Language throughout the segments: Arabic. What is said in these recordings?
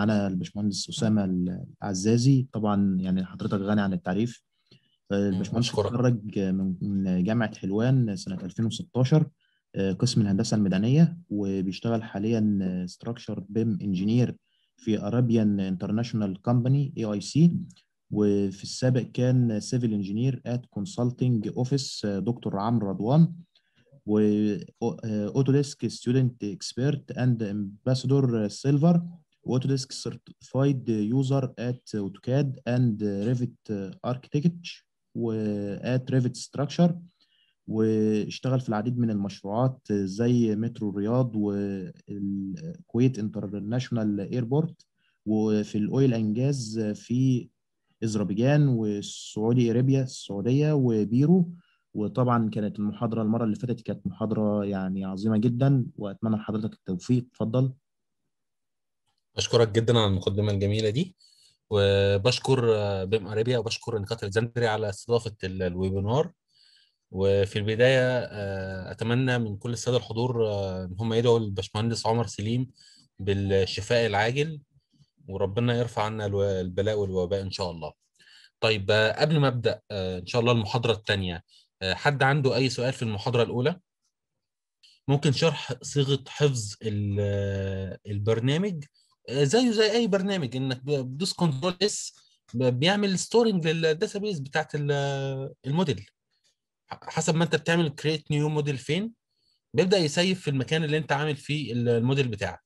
معانا الباشمهندس اسامه العزازي طبعا يعني حضرتك غني عن التعريف الباشمهندس اتخرج من جامعه حلوان سنه 2016 آه، قسم الهندسه المدنيه وبيشتغل حاليا ستراكشر آه، بيم انجينير في ارابيان انترناشونال كومباني اي اي سي وفي السابق كان سيفل انجينير ات كونسلتنج اوفيس دكتور عمرو رضوان و اوتوديسك ستودنت اكسبيرت اند امباسادور سيلفر Autodesk certified user at AutoCAD and Revit uh, architecture at Revit Structure واشتغل في العديد من المشروعات uh, زي مترو الرياض والكويت انترناشونال ايربورت وفي الاويل انجاز uh، في اذربيجان والسعودي اريبيا السعوديه وبيرو وطبعا كانت المحاضره المره اللي فاتت كانت محاضره يعني عظيمه جدا واتمنى لحضرتك التوفيق اتفضل بشكرك جدا على المقدمه الجميله دي وبشكر آه، بيم ارابيا وبشكر نقاط الزندري على استضافه الويبينار وفي البدايه آه، اتمنى من كل الساده الحضور آه، ان هم يدعوا الباشمهندس عمر سليم بالشفاء العاجل وربنا يرفع عنا البلاء والوباء ان شاء الله. طيب قبل ما ابدا ان شاء الله المحاضره الثانيه حد عنده اي سؤال في المحاضره الاولى؟ ممكن شرح صيغه حفظ البرنامج زيه زي اي برنامج انك بتدوس كنترول اس بيعمل ستورنج للداتابيز بتاعت الموديل حسب ما انت بتعمل كريت نيو موديل فين بيبدا يسيف في المكان اللي انت عامل فيه الموديل بتاعك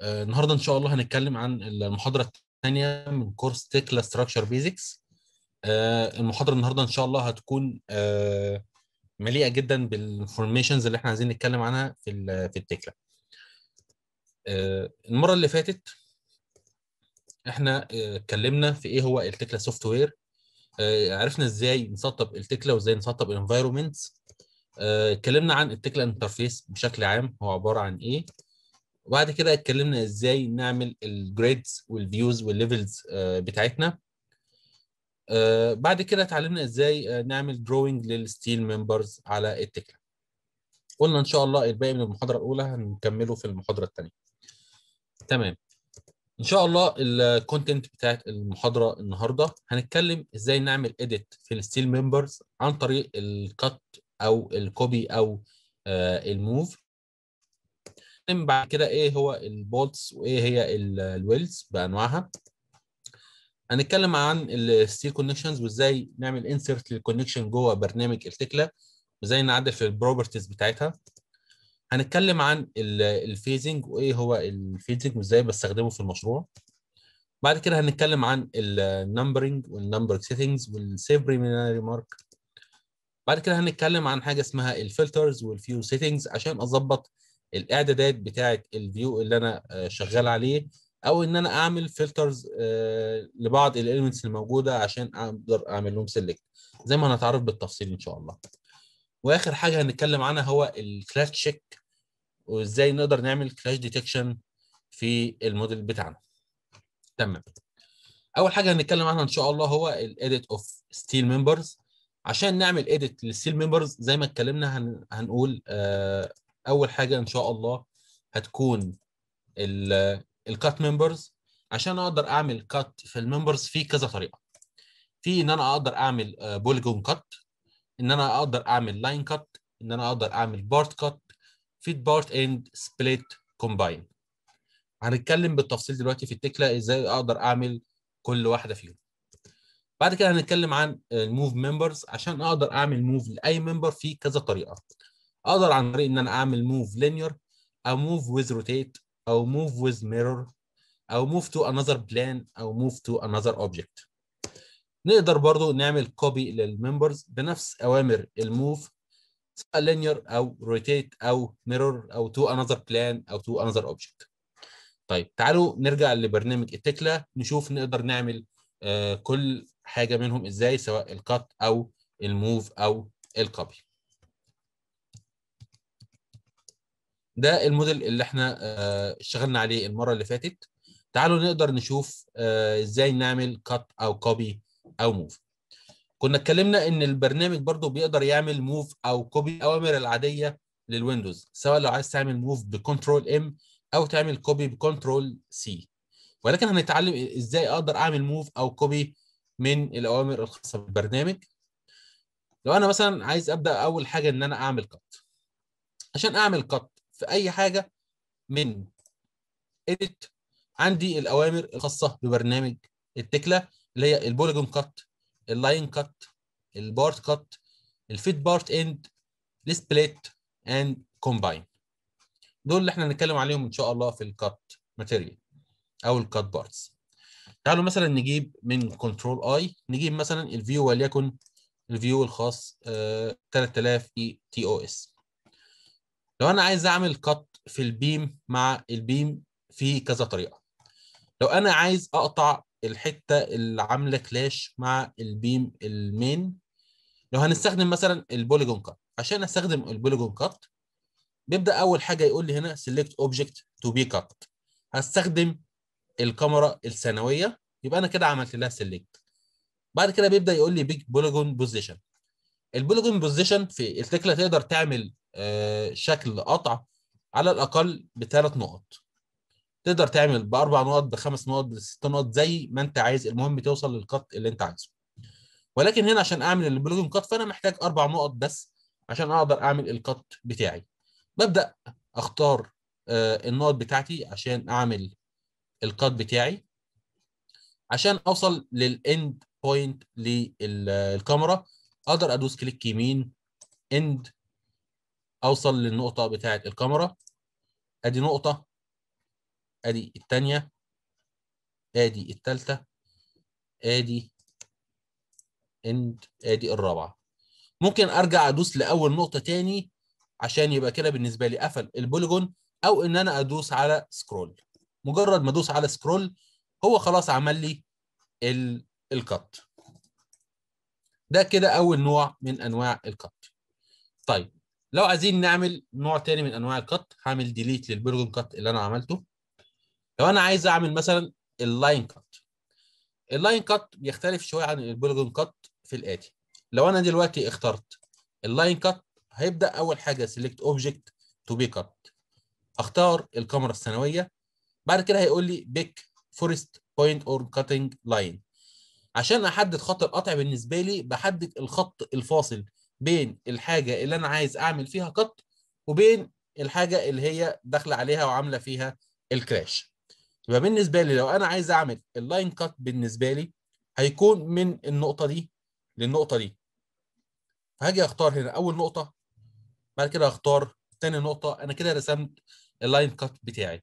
آه، النهارده ان شاء الله هنتكلم عن المحاضره الثانيه من كورس تكلا ستراكشر بيزكس المحاضره النهارده ان شاء الله هتكون آه، مليئه جدا بالانفورميشنز اللي احنا عايزين نتكلم عنها في في التكلا آه، المره اللي فاتت احنا آه، اتكلمنا في ايه هو التكلا سوفت وير آه، عرفنا ازاي نسطب التكلا وازاي نسطب الانفايرومنتس اتكلمنا عن التكلا انترفيس بشكل عام هو عباره عن ايه وبعد كده اتكلمنا ازاي نعمل الجريدز والفيوز والليفلز بتاعتنا بعد كده اتعلمنا ازاي نعمل دروينج للستيل ممبرز على التكلا قلنا ان شاء الله الباقي من المحاضره الاولى هنكمله في المحاضره الثانيه تمام ان شاء الله الكونتنت بتاعت المحاضره النهارده هنتكلم ازاي نعمل اديت في الستيل ممبرز عن طريق الكت او الكوبي او الموف آه، الموف بعد كده ايه هو البولتس وايه هي الويلز بانواعها هنتكلم عن الستيل كونكشنز وازاي نعمل انسرت للكونكشن جوه برنامج التكلا وازاي نعدل في البروبرتيز بتاعتها هنتكلم عن الفيزنج وايه هو الفيزنج وازاي بستخدمه في المشروع بعد كده هنتكلم عن النمبرنج والنمبر سيتنجز والسيف بريمينري مارك بعد كده هنتكلم عن حاجه اسمها الفلترز والفيو سيتنجز عشان اظبط الاعدادات بتاعه الفيو اللي انا آه، شغال عليه او ان انا اعمل فلترز آه، لبعض الاليمنتس الموجوده عشان اقدر اعمل لهم سيلكت زي ما هنتعرف بالتفصيل ان شاء الله واخر حاجه هنتكلم عنها هو الكلاش تشيك وازاي نقدر نعمل كلاش ديتكشن في الموديل بتاعنا تمام اول حاجه هنتكلم عنها ان شاء الله هو الايديت اوف ستيل ممبرز عشان نعمل ايديت للستيل ممبرز زي ما اتكلمنا هن... هنقول آه اول حاجه ان شاء الله هتكون الكات ممبرز عشان اقدر اعمل كات في الممبرز في كذا طريقه في ان انا اقدر اعمل بوليجون آه، كات ان انا اقدر اعمل لاين كات ان انا اقدر اعمل بارت كات فيد بارت اند سبليت كومباين هنتكلم بالتفصيل دلوقتي في التكله ازاي اقدر اعمل كل واحده فيهم بعد كده هنتكلم عن الموف ممبرز عشان اقدر اعمل موف لاي ممبر في كذا طريقه اقدر عن طريق ان انا اعمل موف لينير او موف ويز روتيت او موف ويز ميرور او موف تو another plan او موف تو another object نقدر برضو نعمل كوبي للممبرز بنفس اوامر الموف سواء linear او روتيت او ميرور او to another plan او to another object. طيب تعالوا نرجع لبرنامج التكلا نشوف نقدر نعمل آه كل حاجه منهم ازاي سواء الكات او الموف او الكوبي. ده الموديل اللي احنا آه، اشتغلنا آه عليه المره اللي فاتت. تعالوا نقدر نشوف آه، ازاي نعمل كات او كوبي او موف كنا اتكلمنا ان البرنامج برضو بيقدر يعمل موف او كوبي اوامر العاديه للويندوز سواء لو عايز تعمل موف بكنترول ام او تعمل كوبي بكنترول سي ولكن هنتعلم ازاي اقدر اعمل موف او كوبي من الاوامر الخاصه بالبرنامج لو انا مثلا عايز ابدا اول حاجه ان انا اعمل كت عشان اعمل كت في اي حاجه من edit عندي الاوامر الخاصه ببرنامج التكله اللي هي البوليجون كات اللاين كات البارت كات الفيت بارت اند السبليت اند كومباين دول اللي احنا هنتكلم عليهم ان شاء الله في الكات ماتيريال او الكات بارتس تعالوا مثلا نجيب من كنترول اي نجيب مثلا الفيو وليكن الفيو الخاص 3000 اي تي او اس لو انا عايز اعمل كات في البيم مع البيم في كذا طريقه لو انا عايز اقطع الحته اللي عامله كلاش مع البيم المين لو هنستخدم مثلا البوليجون كات عشان استخدم البوليجون كات بيبدا اول حاجه يقول لي هنا سيلكت اوبجكت تو بي كات هستخدم الكاميرا الثانويه يبقى انا كده عملت لها سيلكت بعد كده بيبدا يقول لي بيج بوليجون بوزيشن البوليجون بوزيشن في التكله تقدر تعمل آه، شكل قطع على الاقل بثلاث نقط تقدر تعمل باربع نقط بخمس نقط بست نقط زي ما انت عايز المهم توصل للقط اللي انت عايزه ولكن هنا عشان اعمل البلوجن قط فانا محتاج اربع نقط بس عشان اقدر اعمل القط بتاعي ببدا اختار آه، النقط بتاعتي عشان اعمل القط بتاعي عشان اوصل للاند بوينت للكاميرا آه، اقدر ادوس كليك يمين اند اوصل للنقطه بتاعه الكاميرا ادي نقطه ادي الثانيه ادي الثالثه ادي اند ادي الرابعه ممكن ارجع ادوس لاول نقطه تاني عشان يبقى كده بالنسبه لي قفل البوليجون او ان انا ادوس على سكرول مجرد ما ادوس على سكرول هو خلاص عمل لي الكت ده كده اول نوع من انواع الكت طيب لو عايزين نعمل نوع تاني من انواع الكت هعمل ديليت للبوليجون كت اللي انا عملته لو انا عايز اعمل مثلا اللاين كات اللاين كات بيختلف شويه عن البوليجون كات في الاتي لو انا دلوقتي اخترت اللاين كات هيبدا اول حاجه سيلكت اوبجكت تو بي كات اختار الكاميرا الثانويه بعد كده هيقول لي بيك فورست بوينت اور كاتنج لاين عشان احدد خط القطع بالنسبه لي بحدد الخط الفاصل بين الحاجه اللي انا عايز اعمل فيها كات وبين الحاجه اللي هي داخله عليها وعامله فيها الكراش يبقى بالنسبه لي لو انا عايز اعمل اللاين كات بالنسبه لي هيكون من النقطه دي للنقطه دي فهاجي اختار هنا اول نقطه بعد كده اختار ثاني نقطه انا كده رسمت اللاين كات بتاعي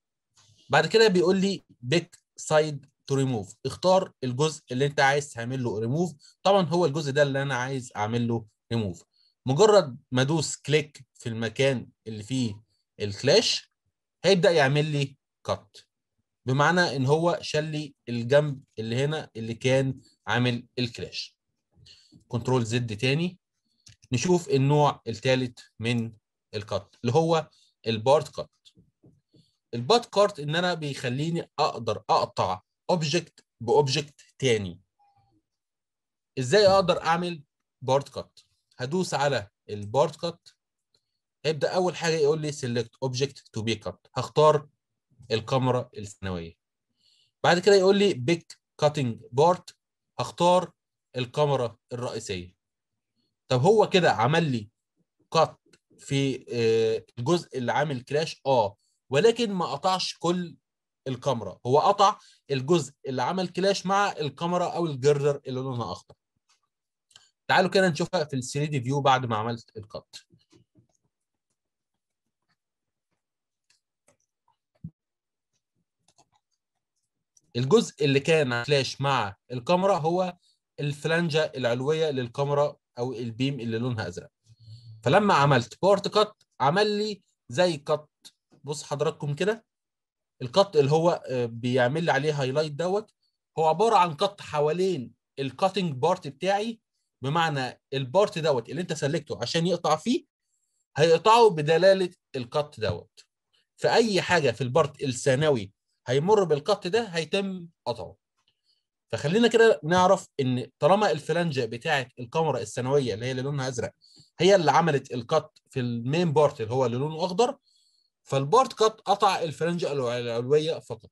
بعد كده بيقول لي بيك سايد تو ريموف اختار الجزء اللي انت عايز تعمل له ريموف طبعا هو الجزء ده اللي انا عايز اعمل له ريموف مجرد ما ادوس كليك في المكان اللي فيه الكلاش هيبدا يعمل لي كات بمعنى ان هو شال لي الجنب اللي هنا اللي كان عامل الكراش كنترول زد تاني نشوف النوع الثالث من الكات اللي هو البارت كات البارت كات ان انا بيخليني اقدر اقطع اوبجكت باوبجكت تاني ازاي اقدر اعمل بارت كات هدوس على البارت كات هيبدا اول حاجه يقول لي سيلكت اوبجكت تو بي كات هختار الكاميرا الثانويه بعد كده يقول لي بيك كاتنج بارت هختار الكاميرا الرئيسيه طب هو كده عمل لي كات في آه، الجزء اللي عامل كراش اه ولكن ما قطعش كل الكاميرا هو قطع الجزء اللي عمل كلاش مع الكاميرا او الجردر اللي لونها اخضر تعالوا كده نشوفها في ال 3 دي فيو بعد ما عملت الكات الجزء اللي كان فلاش مع الكاميرا هو الفلانجة العلوية للكاميرا أو البيم اللي لونها أزرق فلما عملت بارت كات عمل لي زي كات بص حضراتكم كده الكات اللي هو آه، بيعمل لي عليه هايلايت دوت هو عبارة عن كات حوالين الكاتنج بارت بتاعي بمعنى البارت دوت اللي انت سلكته عشان يقطع فيه هيقطعه بدلالة الكات دوت فأي حاجة في البارت الثانوي هيمر بالقط ده هيتم قطعه فخلينا كده نعرف ان طالما الفلانجة بتاعه الكاميرا الثانويه اللي هي اللي لونها ازرق هي اللي عملت القط في المين بارت اللي هو اللي لونه اخضر فالبارت قط قطع الفلانجة العلويه فقط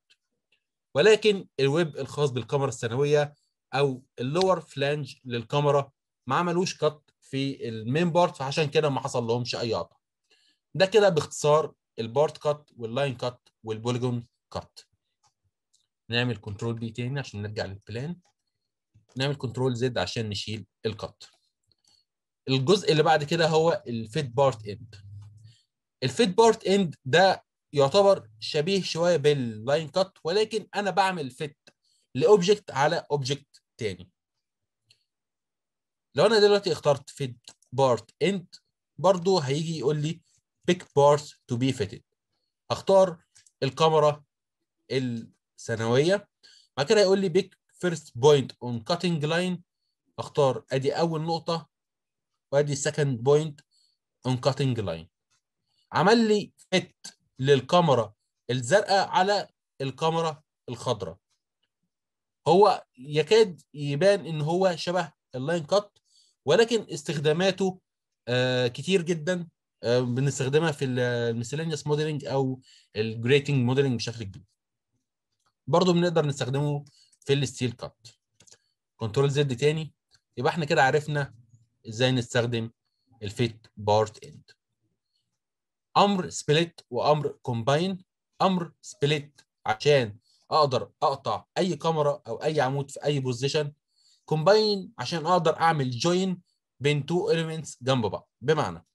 ولكن الويب الخاص بالكاميرا الثانويه او اللور فلانج للكاميرا ما عملوش قط في المين بارت فعشان كده ما حصل لهمش اي قطع ده كده باختصار البارت قط واللاين قط والبوليجون كارت نعمل كنترول بي تاني عشان نرجع للبلان نعمل كنترول زد عشان نشيل الكارت الجزء اللي بعد كده هو الفيت بارت اند الفيت بارت اند ده يعتبر شبيه شويه باللاين كات ولكن انا بعمل فيت لاوبجكت على اوبجكت تاني لو انا دلوقتي اخترت فيت بارت اند برضو هيجي يقول لي بيك بارت تو بي فيتد هختار الكاميرا السنويه بعد كده يقول لي بيك فيرست بوينت اون كاتنج لاين اختار ادي اول نقطه وادي السكند بوينت اون كاتنج لاين عمل لي فت للكاميرا الزرقاء على الكاميرا الخضراء هو يكاد يبان ان هو شبه اللاين كات ولكن استخداماته آه، كتير جدا آه، بنستخدمها في الميسلينيوس موديلنج او الجريتنج موديلنج بشكل كبير برضو بنقدر نستخدمه في الستيل كات كنترول زد تاني يبقى احنا كده عرفنا ازاي نستخدم الفيت بارت اند امر سبليت وامر كومباين امر سبليت عشان اقدر اقطع اي كاميرا او اي عمود في اي بوزيشن كومباين عشان اقدر اعمل جوين بين تو اليمنتس جنب بعض بمعنى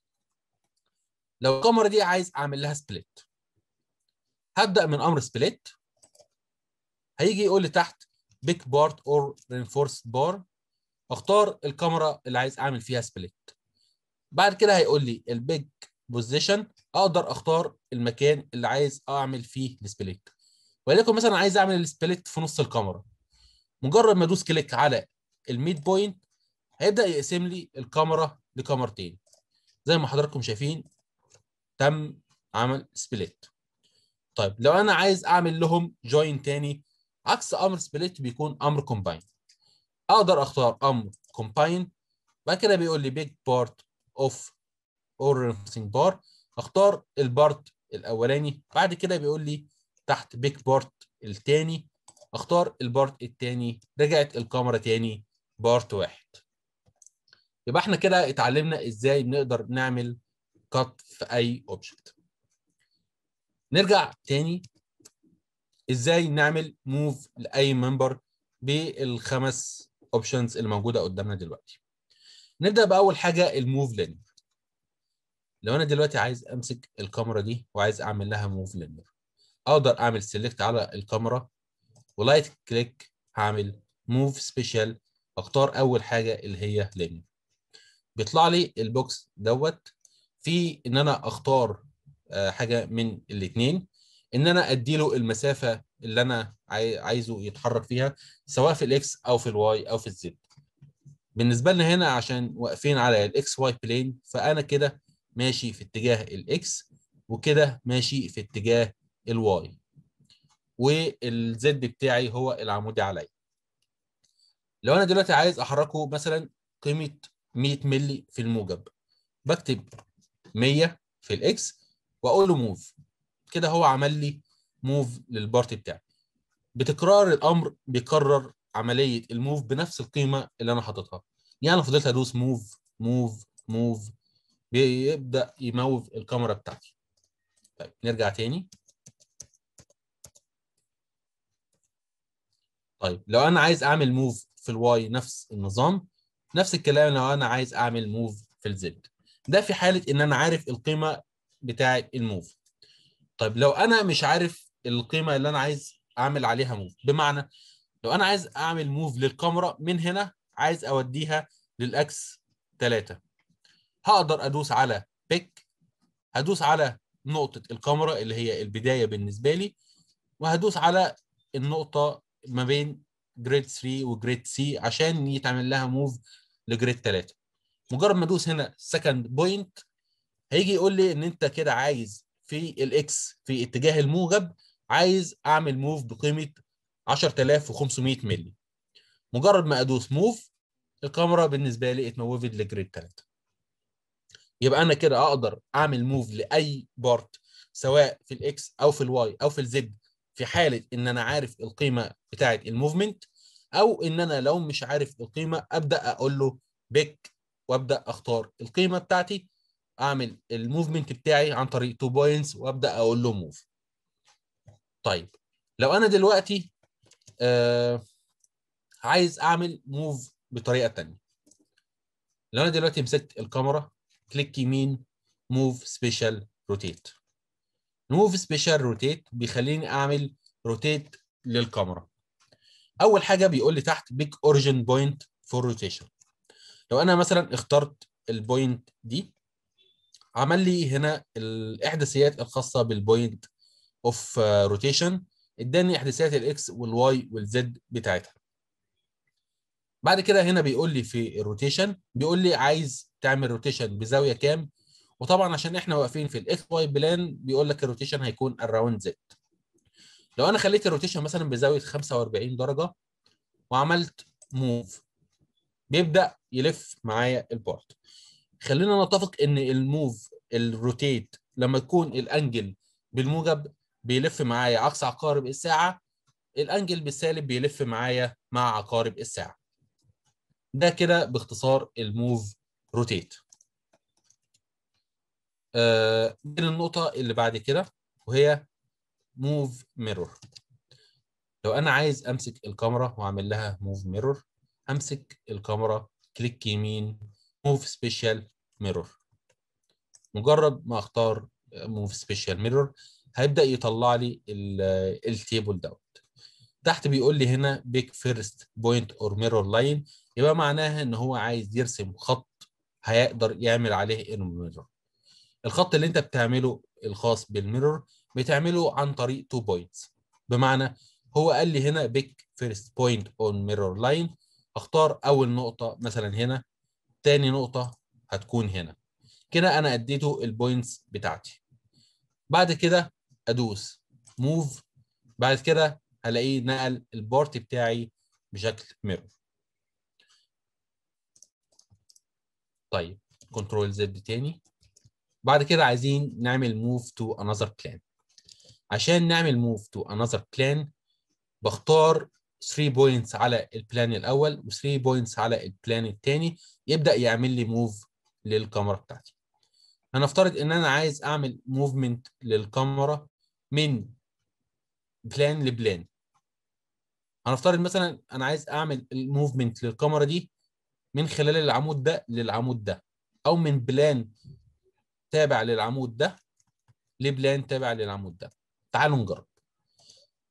لو الكاميرا دي عايز اعمل لها سبليت هبدا من امر سبليت هيجي يقول لي تحت بيك بارت اور reinforced بار اختار الكاميرا اللي عايز اعمل فيها سبليت بعد كده هيقول لي البيج بوزيشن اقدر اختار المكان اللي عايز اعمل فيه السبليت وليكن مثلا عايز اعمل السبليت في نص الكاميرا مجرد ما ادوس كليك على الميد بوينت هيبدا يقسم لي الكاميرا لكاميرتين زي ما حضراتكم شايفين تم عمل سبليت طيب لو انا عايز اعمل لهم جوين تاني عكس امر سبليت بيكون امر كومباين اقدر اختار امر كومباين بعد كده بيقول لي بيج بارت اوف اور ريفرنسنج بار اختار البارت الاولاني بعد كده بيقول لي تحت بيج بارت الثاني اختار البارت الثاني رجعت الكاميرا ثاني بارت واحد يبقى احنا كده اتعلمنا ازاي بنقدر نعمل كات في اي اوبجكت نرجع تاني ازاي نعمل موف لاي ممبر بالخمس اوبشنز اللي موجوده قدامنا دلوقتي نبدا باول حاجه الموف لينير لو انا دلوقتي عايز امسك الكاميرا دي وعايز اعمل لها موف لينير اقدر اعمل سيلكت على الكاميرا ولايت كليك هعمل موف سبيشال اختار اول حاجه اللي هي لينير بيطلع لي البوكس دوت في ان انا اختار آه، حاجه من الاثنين ان انا اديله المسافه اللي انا عايزه يتحرك فيها سواء في الاكس او في الواي او في الزد بالنسبه لنا هنا عشان واقفين على الاكس واي بلين فانا كده ماشي في اتجاه الاكس وكده ماشي في اتجاه الواي والزد بتاعي هو العمودي عليا لو انا دلوقتي عايز احركه مثلا قيمه 100 مللي في الموجب بكتب 100 في الاكس واقول له موف كده هو عمل لي موف للبارتي بتاعي بتكرار الامر بيكرر عمليه الموف بنفس القيمه اللي انا حاططها يعني انا فضلت ادوس موف موف موف بيبدا يموف الكاميرا بتاعتي طيب نرجع تاني طيب لو انا عايز اعمل موف في الواي نفس النظام نفس الكلام لو انا عايز اعمل موف في الزد ده في حاله ان انا عارف القيمه بتاعه الموف طيب لو انا مش عارف القيمه اللي انا عايز اعمل عليها موف بمعنى لو انا عايز اعمل موف للكاميرا من هنا عايز اوديها للاكس 3 هقدر ادوس على بيك هدوس على نقطه الكاميرا اللي هي البدايه بالنسبه لي وهدوس على النقطه ما بين جريد 3 وجريد سي عشان يتعمل لها موف لجريد 3 مجرد ما ادوس هنا سكند بوينت هيجي يقول لي ان انت كده عايز في الاكس في اتجاه الموجب عايز اعمل موف بقيمه 10500 مللي مجرد ما ادوس موف الكاميرا بالنسبه لي اتموفت لجريد 3 يبقى انا كده اقدر اعمل موف لاي بارت سواء في الاكس او في الواي او في الزد في حاله ان انا عارف القيمه بتاعه الموفمنت او ان انا لو مش عارف القيمه ابدا اقول له بيك وابدا اختار القيمه بتاعتي اعمل الموفمنت بتاعي عن طريق تو بوينتس وابدا اقول له موف طيب لو انا دلوقتي آه عايز اعمل موف بطريقه ثانيه لو انا دلوقتي مسكت الكاميرا كليك يمين موف سبيشال روتيت موف سبيشال روتيت بيخليني اعمل روتيت للكاميرا اول حاجه بيقول لي تحت بيك اوريجين بوينت فور روتيشن لو انا مثلا اخترت البوينت دي عمل لي هنا الاحداثيات الخاصه بالبوينت اوف روتيشن اداني احداثيات الاكس والواي والزد بتاعتها بعد كده هنا بيقول لي في الروتيشن بيقول لي عايز تعمل روتيشن بزاويه كام وطبعا عشان احنا واقفين في الاكس واي بلان بيقول لك الروتيشن هيكون اراوند زد لو انا خليت الروتيشن مثلا بزاويه 45 درجه وعملت موف بيبدا يلف معايا البورت خلينا نتفق ان الموف الروتيت لما تكون الانجل بالموجب بيلف معايا عكس عقارب الساعه الانجل بالسالب بيلف معايا مع عقارب الساعه ده كده باختصار الموف روتيت آه النقطه اللي بعد كده وهي موف ميرور لو انا عايز امسك الكاميرا واعمل لها موف ميرور امسك الكاميرا كليك يمين موف سبيشال ميرور مجرد ما اختار موف سبيشال ميرور هيبدا يطلع لي التيبل دوت تحت بيقول لي هنا بيك فيرست بوينت اور ميرور لاين يبقى معناها ان هو عايز يرسم خط هيقدر يعمل عليه ميرور الخط اللي انت بتعمله الخاص بالميرور بتعمله عن طريق تو بوينتس بمعنى هو قال لي هنا بيك فيرست بوينت اون ميرور لاين اختار اول نقطه مثلا هنا تاني نقطة هتكون هنا كده أنا أديته البوينتس بتاعتي بعد كده أدوس موف بعد كده هلاقيه نقل البارت بتاعي بشكل ميرور طيب كنترول زد تاني بعد كده عايزين نعمل موف تو انذر بلان عشان نعمل موف تو انذر بلان بختار 3 بوينتس على البلان الاول و3 بوينتس على البلان الثاني يبدا يعمل لي موف للكاميرا بتاعتي هنفترض ان انا عايز اعمل موفمنت للكاميرا من بلان لبلان هنفترض مثلا انا عايز اعمل الموفمنت للكاميرا دي من خلال العمود ده للعمود ده او من بلان تابع للعمود ده لبلان تابع للعمود ده تعالوا نجرب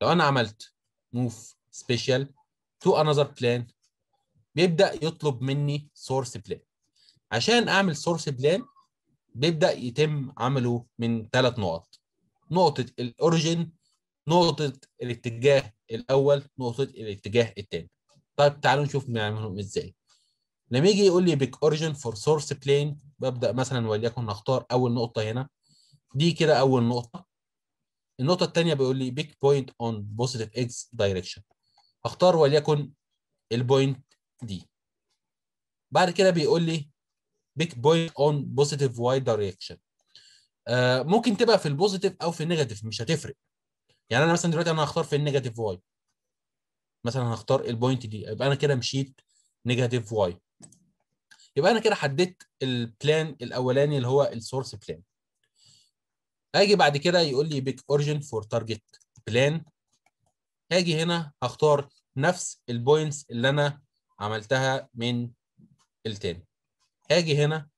لو انا عملت موف سبيشال تو انذر بلان بيبدا يطلب مني سورس بلان عشان اعمل سورس بلان بيبدا يتم عمله من ثلاث نقط نقطه الاوريجن نقطه الاتجاه الاول نقطه الاتجاه الثاني طيب تعالوا نشوف نعملهم ازاي لما يجي يقول لي بيك اوريجن فور سورس بلين ببدا مثلا وليكن نختار اول نقطه هنا دي كده اول نقطه النقطه الثانيه بيقول لي بيك بوينت اون بوزيتيف اكس دايركشن اختار وليكن البوينت دي بعد كده بيقول لي بيك بوينت اون بوزيتيف واي دايركشن ممكن تبقى في البوزيتيف او في النيجاتيف مش هتفرق يعني انا مثلا دلوقتي انا هختار في النيجاتيف واي مثلا هختار البوينت دي يبقى انا كده مشيت نيجاتيف واي يبقى انا كده حددت البلان الاولاني اللي هو السورس بلان هاجي بعد كده يقول لي بيك اوريجن فور تارجت بلان هاجي هنا هختار نفس البوينتس اللي انا عملتها من التاني هاجي هنا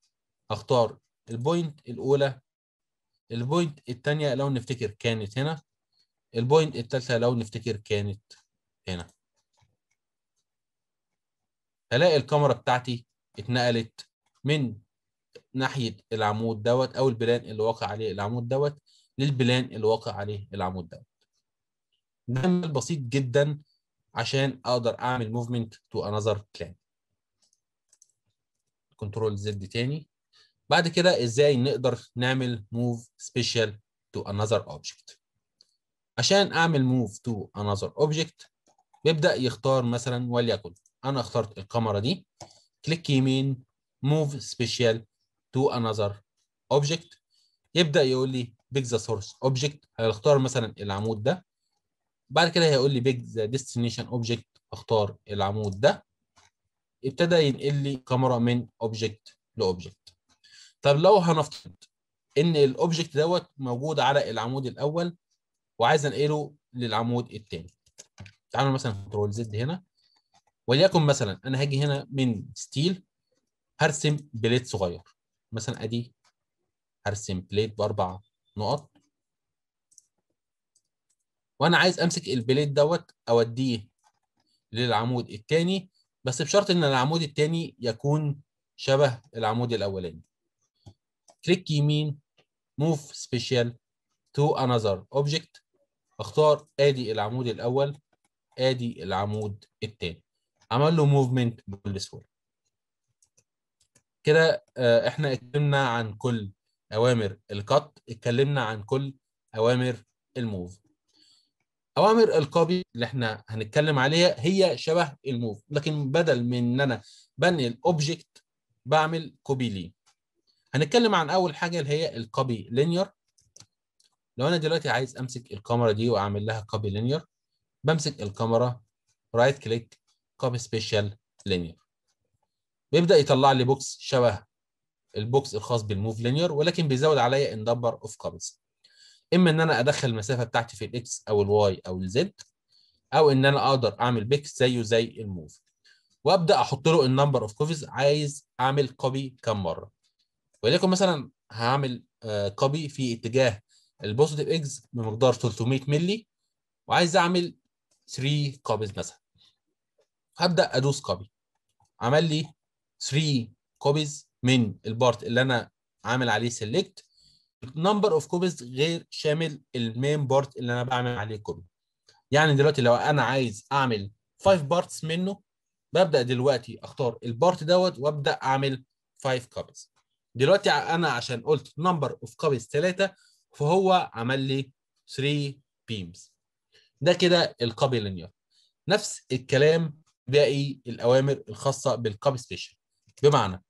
اختار البوينت الاولى البوينت الثانيه لو نفتكر كانت هنا البوينت الثالثه لو نفتكر كانت هنا هلاقي الكاميرا بتاعتي اتنقلت من ناحيه العمود دوت او البلان اللي واقع عليه العمود دوت للبلان اللي واقع عليه العمود دوت ده بسيط جدا عشان اقدر اعمل موفمنت تو انذر كلان كنترول زد تاني بعد كده ازاي نقدر نعمل موف سبيشال تو انذر اوبجكت عشان اعمل موف تو انذر اوبجكت بيبدا يختار مثلا وليكن انا اخترت الكاميرا دي كليك يمين موف سبيشال تو انذر اوبجكت يبدا يقول لي بيك ذا سورس اوبجكت هيختار مثلا العمود ده بعد كده هيقول لي بيج ذا ديستنيشن اوبجكت اختار العمود ده ابتدى ينقل لي كاميرا من اوبجكت لاوبجكت طب لو هنفترض ان الاوبجكت دوت موجود على العمود الاول وعايز انقله للعمود الثاني تعالوا مثلا كنترول زد هنا وليكن مثلا انا هاجي هنا من ستيل هرسم بليت صغير مثلا ادي هرسم بليت باربع نقط وانا عايز امسك البليد دوت اوديه للعمود الثاني بس بشرط ان العمود الثاني يكون شبه العمود الاولاني كليك يمين موف سبيشال تو انذر اوبجكت اختار ادي العمود الاول ادي العمود الثاني عمل له موفمنت بالسهوله كده آه، احنا اتكلمنا عن كل اوامر الكت اتكلمنا عن كل اوامر الموف اوامر القابي اللي احنا هنتكلم عليها هي شبه الموف لكن بدل من ان انا بني الاوبجكت بعمل كوبي ليه هنتكلم عن اول حاجه اللي هي الكوبي لينير لو انا دلوقتي عايز امسك الكاميرا دي واعمل لها كوبي لينير بمسك الكاميرا رايت كليك كوبي سبيشال لينير بيبدا يطلع لي بوكس شبه البوكس الخاص بالموف لينير ولكن بيزود عليا اندبر اوف كوبيز اما ان انا ادخل المسافه بتاعتي في الاكس او الواي او الزد او ان انا اقدر اعمل بيكس زيه زي الموف وابدا احط له النمبر اوف كوفيز عايز اعمل كوبي كام مره وليكن مثلا هعمل كوبي آه، في اتجاه البوزيتيف اكس بمقدار 300 مللي وعايز اعمل 3 كوبيز مثلا هبدا ادوس كوبي عمل لي 3 كوبيز من البارت اللي انا عامل عليه سيلكت نمبر اوف كوبيز غير شامل المين بارت اللي انا بعمل عليه كوبي يعني دلوقتي لو انا عايز اعمل 5 بارتس منه ببدا دلوقتي اختار البارت دوت وابدا اعمل 5 كوبيز دلوقتي انا عشان قلت نمبر اوف كوبيز 3 فهو عمل لي 3 بيمز ده كده الكوبي لينير نفس الكلام باقي الاوامر الخاصه بالكوبي سبيشال بمعنى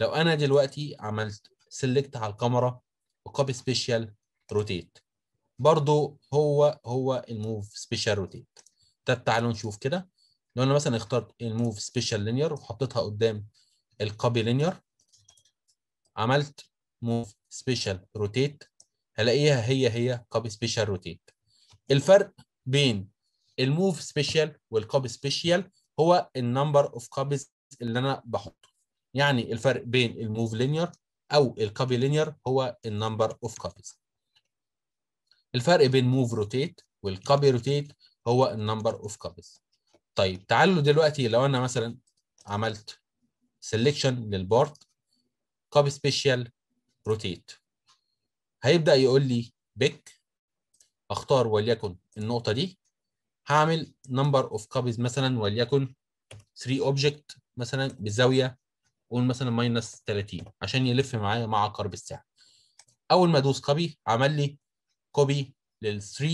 لو انا دلوقتي عملت سيلكت على الكاميرا وكوبي سبيشال روتيت برضو هو هو الموف سبيشال روتيت طب تعالوا نشوف كده لو انا مثلا اخترت الموف سبيشال لينير وحطيتها قدام الكوبي لينير عملت موف سبيشال روتيت هلاقيها هي هي كوبي سبيشال روتيت الفرق بين الموف سبيشال والكوبي سبيشال هو النمبر اوف كوبيز اللي انا بحطه يعني الفرق بين الموف لينير او الكابي لينير هو النمبر اوف كابيز الفرق بين موف روتيت والكابي روتيت هو النمبر اوف كابيز طيب تعالوا دلوقتي لو انا مثلا عملت سيلكشن للبارت كابي سبيشال روتيت هيبدا يقول لي بيك اختار وليكن النقطه دي هعمل نمبر اوف كابيز مثلا وليكن 3 اوبجكت مثلا بزاويه قول مثلا ماينس 30 عشان يلف معايا مع عقارب الساعه اول ما ادوس كوبي عمل لي كوبي لل3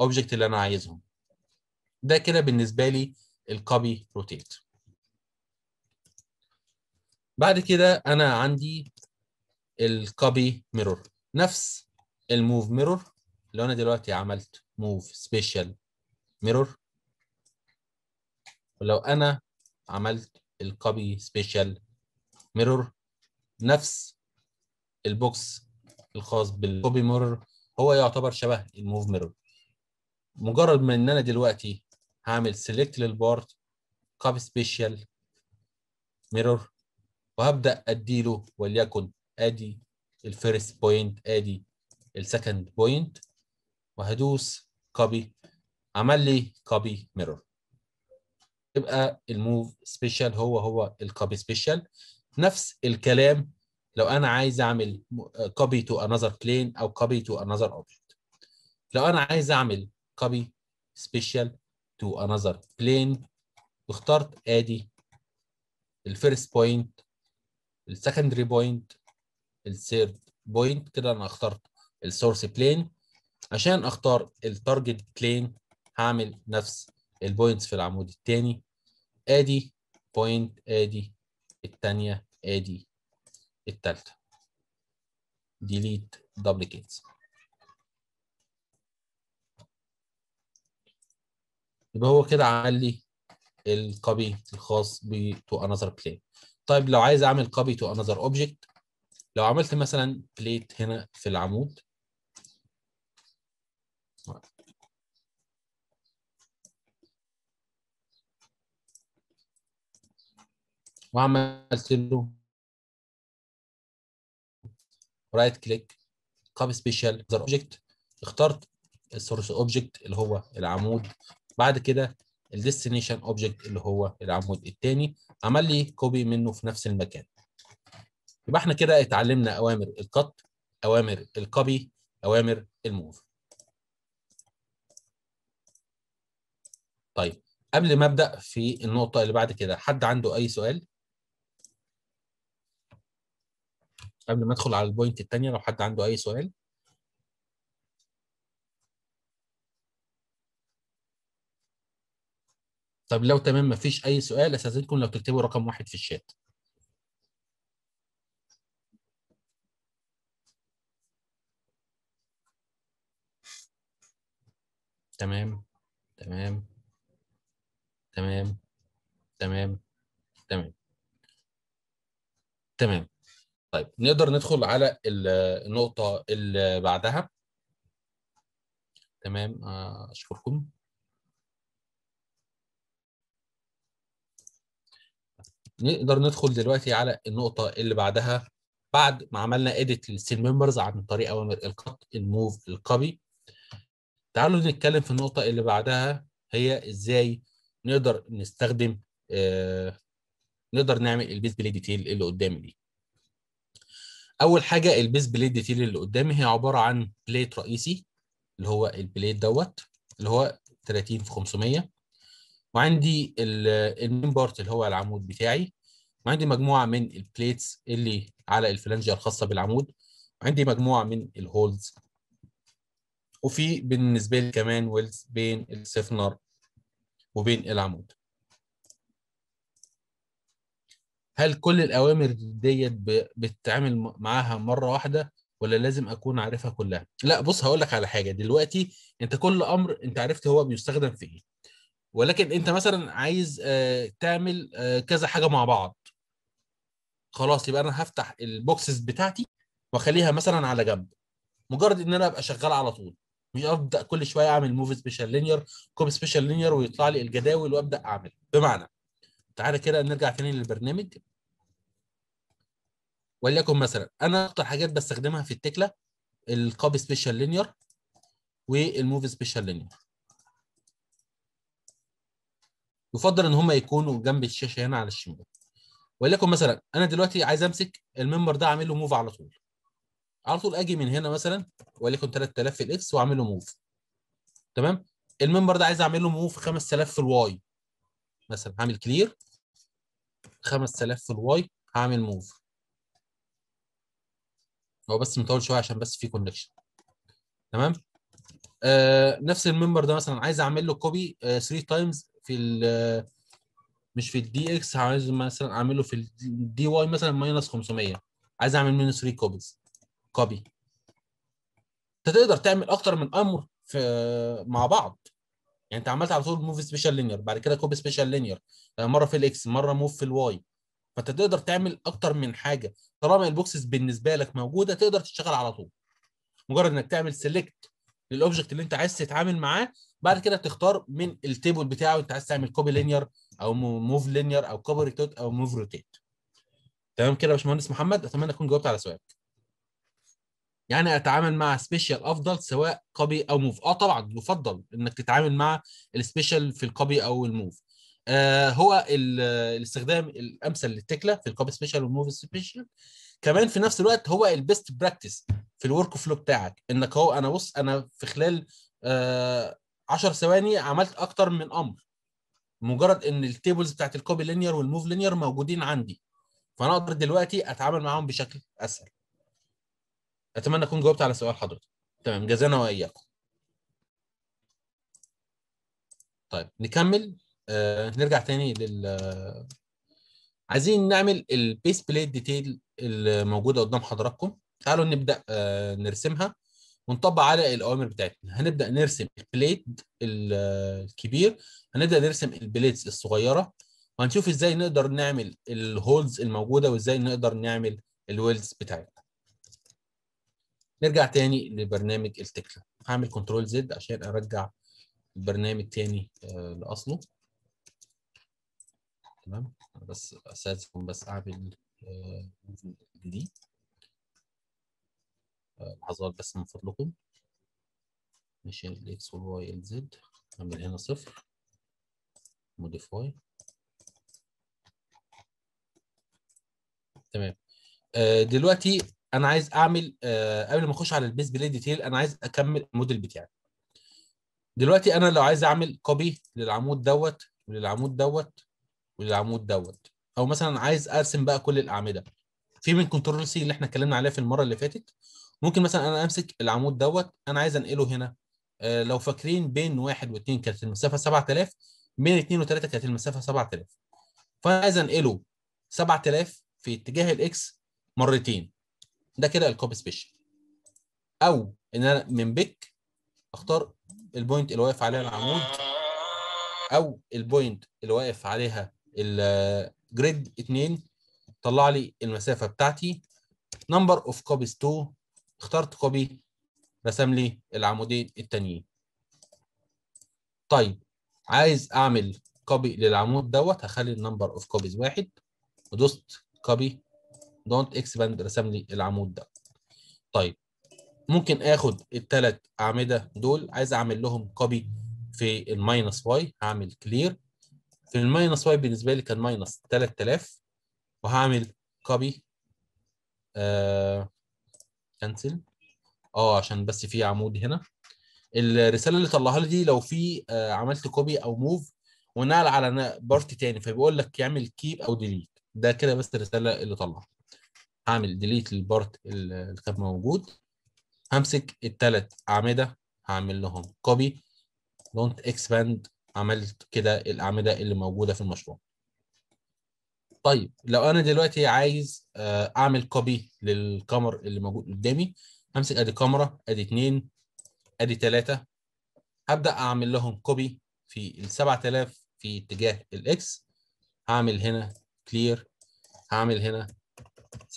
اوبجكت اللي انا عايزهم ده كده بالنسبه لي الكوبي روتيت بعد كده انا عندي الكوبي ميرور نفس الموف ميرور لو انا دلوقتي عملت موف سبيشال ميرور ولو انا عملت الكوبي سبيشال ميرور نفس البوكس الخاص بالكوبي ميرور هو يعتبر شبه الموف ميرور مجرد من ان انا دلوقتي هعمل سيلكت للبارت كوبي سبيشال ميرور وهبدا اديله وليكن ادي الفيرست بوينت ادي السكند بوينت وهدوس كوبي عمل لي كوبي ميرور تبقى الموف سبيشال هو هو الكوبي سبيشال نفس الكلام لو انا عايز اعمل كوبي تو انذر بلين او كوبي تو انذر اوبجكت لو انا عايز اعمل كوبي سبيشال تو انذر بلين واخترت ادي الفيرست بوينت السكندري بوينت الثيرد بوينت كده انا اخترت السورس بلين عشان اختار التارجت بلين هعمل نفس البوينتس في العمود الثاني ادي بوينت ادي الثانيه ادي الثالثه ديليت duplicates يبقى هو كده عمل لي الكوبي الخاص ب to another plane طيب لو عايز اعمل كوبي to another object لو عملت مثلا بليت هنا في العمود وعملت له رايت كليك كوبي سبيشال اوبجكت اخترت السورس اوبجكت اللي هو العمود بعد كده الديستنيشن اوبجكت اللي هو العمود الثاني عمل لي كوبي منه في نفس المكان يبقى احنا كده اتعلمنا اوامر القط اوامر الكوبي اوامر الموف طيب قبل ما ابدا في النقطه اللي بعد كده حد عنده اي سؤال قبل ما ادخل على البوينت الثانيه لو حد عنده اي سؤال طب لو تمام مفيش اي سؤال استاذنكم لو تكتبوا رقم واحد في الشات تمام تمام تمام تمام تمام تمام طيب نقدر ندخل على النقطة اللي بعدها تمام آه، أشكركم نقدر ندخل دلوقتي على النقطة اللي بعدها بعد ما عملنا اديت للسيل ممبرز عن طريق اوامر القط الموف الكوبي تعالوا نتكلم في النقطة اللي بعدها هي ازاي نقدر نستخدم آه نقدر نعمل البيز بلاي ديتيل اللي قدامي دي اول حاجه البيس بليد ديتيل اللي قدامي هي عباره عن بليت رئيسي اللي هو البليت دوت اللي هو 30 في 500 وعندي المين بارت اللي هو العمود بتاعي وعندي مجموعه من البليتس اللي على الفلانجيا الخاصه بالعمود وعندي مجموعه من الهولز وفي بالنسبه لي كمان ويلز بين السفنر وبين العمود هل كل الأوامر ديت بتتعامل معاها مرة واحدة ولا لازم أكون عارفها كلها؟ لا بص هقول لك على حاجة دلوقتي أنت كل أمر أنت عرفت هو بيستخدم في إيه ولكن أنت مثلا عايز آه، تعمل آه، كذا حاجة مع بعض خلاص يبقى أنا هفتح البوكسز بتاعتي واخليها مثلا على جنب مجرد ان انا ابقى شغال على طول مش ابدا كل شويه اعمل موف سبيشال لينير كوب سبيشال لينير ويطلع لي الجداول وابدا اعمل بمعنى تعالى كده نرجع تاني للبرنامج وليكن مثلا انا اكتر حاجات بستخدمها في التكله الكوبي سبيشال لينير والموف سبيشال لينير يفضل ان هم يكونوا جنب الشاشه هنا على الشمال وليكن مثلا انا دلوقتي عايز امسك الممبر ده اعمل له موف على طول على طول اجي من هنا مثلا وليكن 3000 في الاكس واعمل له موف تمام الممبر ده عايز اعمل له موف 5000 في الواي مثلا هعمل كلير 5000 في الواي هعمل موف هو بس مطول شويه عشان بس في كونكشن تمام آه نفس الممبر ده مثلا عايز اعمل له كوبي 3 آه تايمز في ال آه، مش في الدي اكس عايز مثلا اعمله في الدي واي مثلا ماينس 500 عايز اعمل منه 3 كوبيز كوبي انت تقدر تعمل اكتر من امر في آه، مع بعض يعني انت عملت على طول موف سبيشال لينير بعد كده كوبي سبيشال لينير مره في الاكس مره موف في الواي فانت تقدر تعمل اكتر من حاجه طالما البوكسز بالنسبه لك موجوده تقدر تشتغل على طول مجرد انك تعمل سيلكت للاوبجكت اللي انت عايز تتعامل معاه بعد كده تختار من التيبل بتاعه انت عايز تعمل كوبي لينير او موف لينير او كوبي ريتوت او موف روتيت تمام كده يا باشمهندس محمد اتمنى اكون جاوبت على سؤالك يعني اتعامل مع سبيشال افضل سواء كوبي او موف اه طبعا يفضل انك تتعامل مع السبيشال في الكوبي او الموف آه هو الاستخدام الامثل للتكله في الكوبي سبيشال والموف سبيشال كمان في نفس الوقت هو البيست براكتس في الورك فلو بتاعك انك هو انا بص انا في خلال 10 آه ثواني عملت اكتر من امر مجرد ان التيبلز بتاعت الكوبي لينير والموف لينير موجودين عندي فانا اقدر دلوقتي اتعامل معاهم بشكل اسهل اتمنى اكون جاوبت على سؤال حضرتك تمام جزانا واياكم طيب نكمل آه نرجع تاني لل عايزين نعمل البيس بليت ديتيل الموجوده قدام حضراتكم تعالوا نبدا آه نرسمها ونطبق على الاوامر بتاعتنا هنبدا نرسم البليت آه، الكبير هنبدا نرسم البليتس الصغيره وهنشوف ازاي نقدر نعمل الهولز الموجوده وازاي نقدر نعمل الويلز بتاعتنا نرجع تاني لبرنامج التكلة هعمل كنترول زد عشان ارجع البرنامج تاني آه، لاصله تمام بس اساسكم بس اعمل آه، دي آه، لحظات بس من فضلكم ماشي الاكس والواي الزد اعمل هنا صفر موديفاي تمام دلوقتي انا عايز اعمل آه قبل ما اخش على البيس بلاي ديتيل انا عايز اكمل الموديل بتاعي دلوقتي انا لو عايز اعمل كوبي للعمود دوت وللعمود دوت وللعمود دوت او مثلا عايز ارسم بقى كل الاعمده في من كنترول سي اللي احنا اتكلمنا عليها في المره اللي فاتت ممكن مثلا انا امسك العمود دوت انا عايز انقله هنا آه لو فاكرين بين واحد واثنين كانت المسافه 7000 بين اثنين وثلاثه كانت المسافه 7000 فانا عايز انقله 7000 في اتجاه الاكس مرتين ده كده الكوبي سبيشال او ان انا من بيك اختار البوينت اللي واقف عليها العمود او البوينت اللي واقف عليها الجريد 2 طلع لي المسافه بتاعتي نمبر اوف كوبيز 2 اخترت كوبي رسم لي العمودين التانيين طيب عايز اعمل كوبي للعمود دوت هخلي النمبر اوف كوبيز واحد ودوست كوبي دونت اكسباند رسم لي العمود ده طيب ممكن اخد التلات اعمده دول عايز اعمل لهم كوبي في الماينس واي هعمل كلير في الماينس واي بالنسبه لي كان ماينس 3000 وهعمل كوبي آه كنسل اه عشان بس في عمود هنا الرساله اللي طلعها لي دي لو في آه عملت كوبي او موف ونقل على بارت تاني فبيقول لك يعمل كيب او ديليت ده كده بس الرساله اللي طلعها هعمل ديليت للبارت اللي كان موجود همسك التلات أعمدة هعمل لهم كوبي دونت اكسباند عملت كده الأعمدة اللي موجودة في المشروع طيب لو أنا دلوقتي عايز آه، أعمل كوبي للقمر اللي موجود قدامي همسك أدي كاميرا أدي اتنين أدي تلاتة هبدأ أعمل لهم كوبي في ال 7000 في اتجاه الإكس هعمل هنا كلير هعمل هنا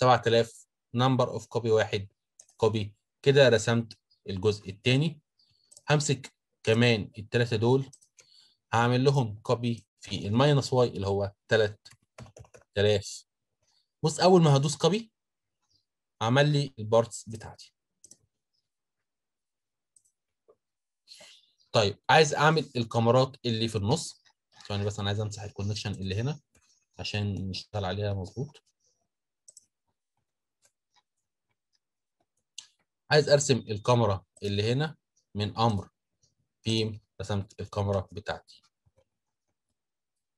7000 نمبر اوف كوبي واحد كوبي كده رسمت الجزء الثاني همسك كمان الثلاثه دول هعمل لهم كوبي في الماينس واي اللي هو 3000 بص اول ما هدوس كوبي عمل لي البارتس بتاعتي طيب عايز اعمل الكاميرات اللي في النص ثواني بس انا عايز امسح الكونكشن اللي هنا عشان نشتغل عليها مظبوط عايز ارسم الكاميرا اللي هنا من امر بيم رسمت الكاميرا بتاعتي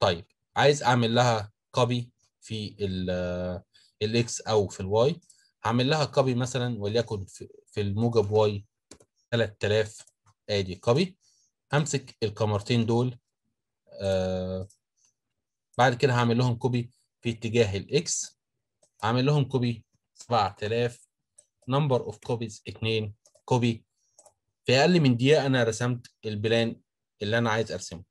طيب عايز اعمل لها كوبي في الاكس او في الواي هعمل لها كوبي مثلا وليكن في الموجب واي 3000 ادي كوبي همسك الكاميرتين دول آه بعد كده هعمل لهم كوبي في اتجاه الاكس هعمل لهم كوبي 7000 نمبر اوف كوبيز 2 كوبي في اقل من دقيقه انا رسمت البلان اللي انا عايز ارسمه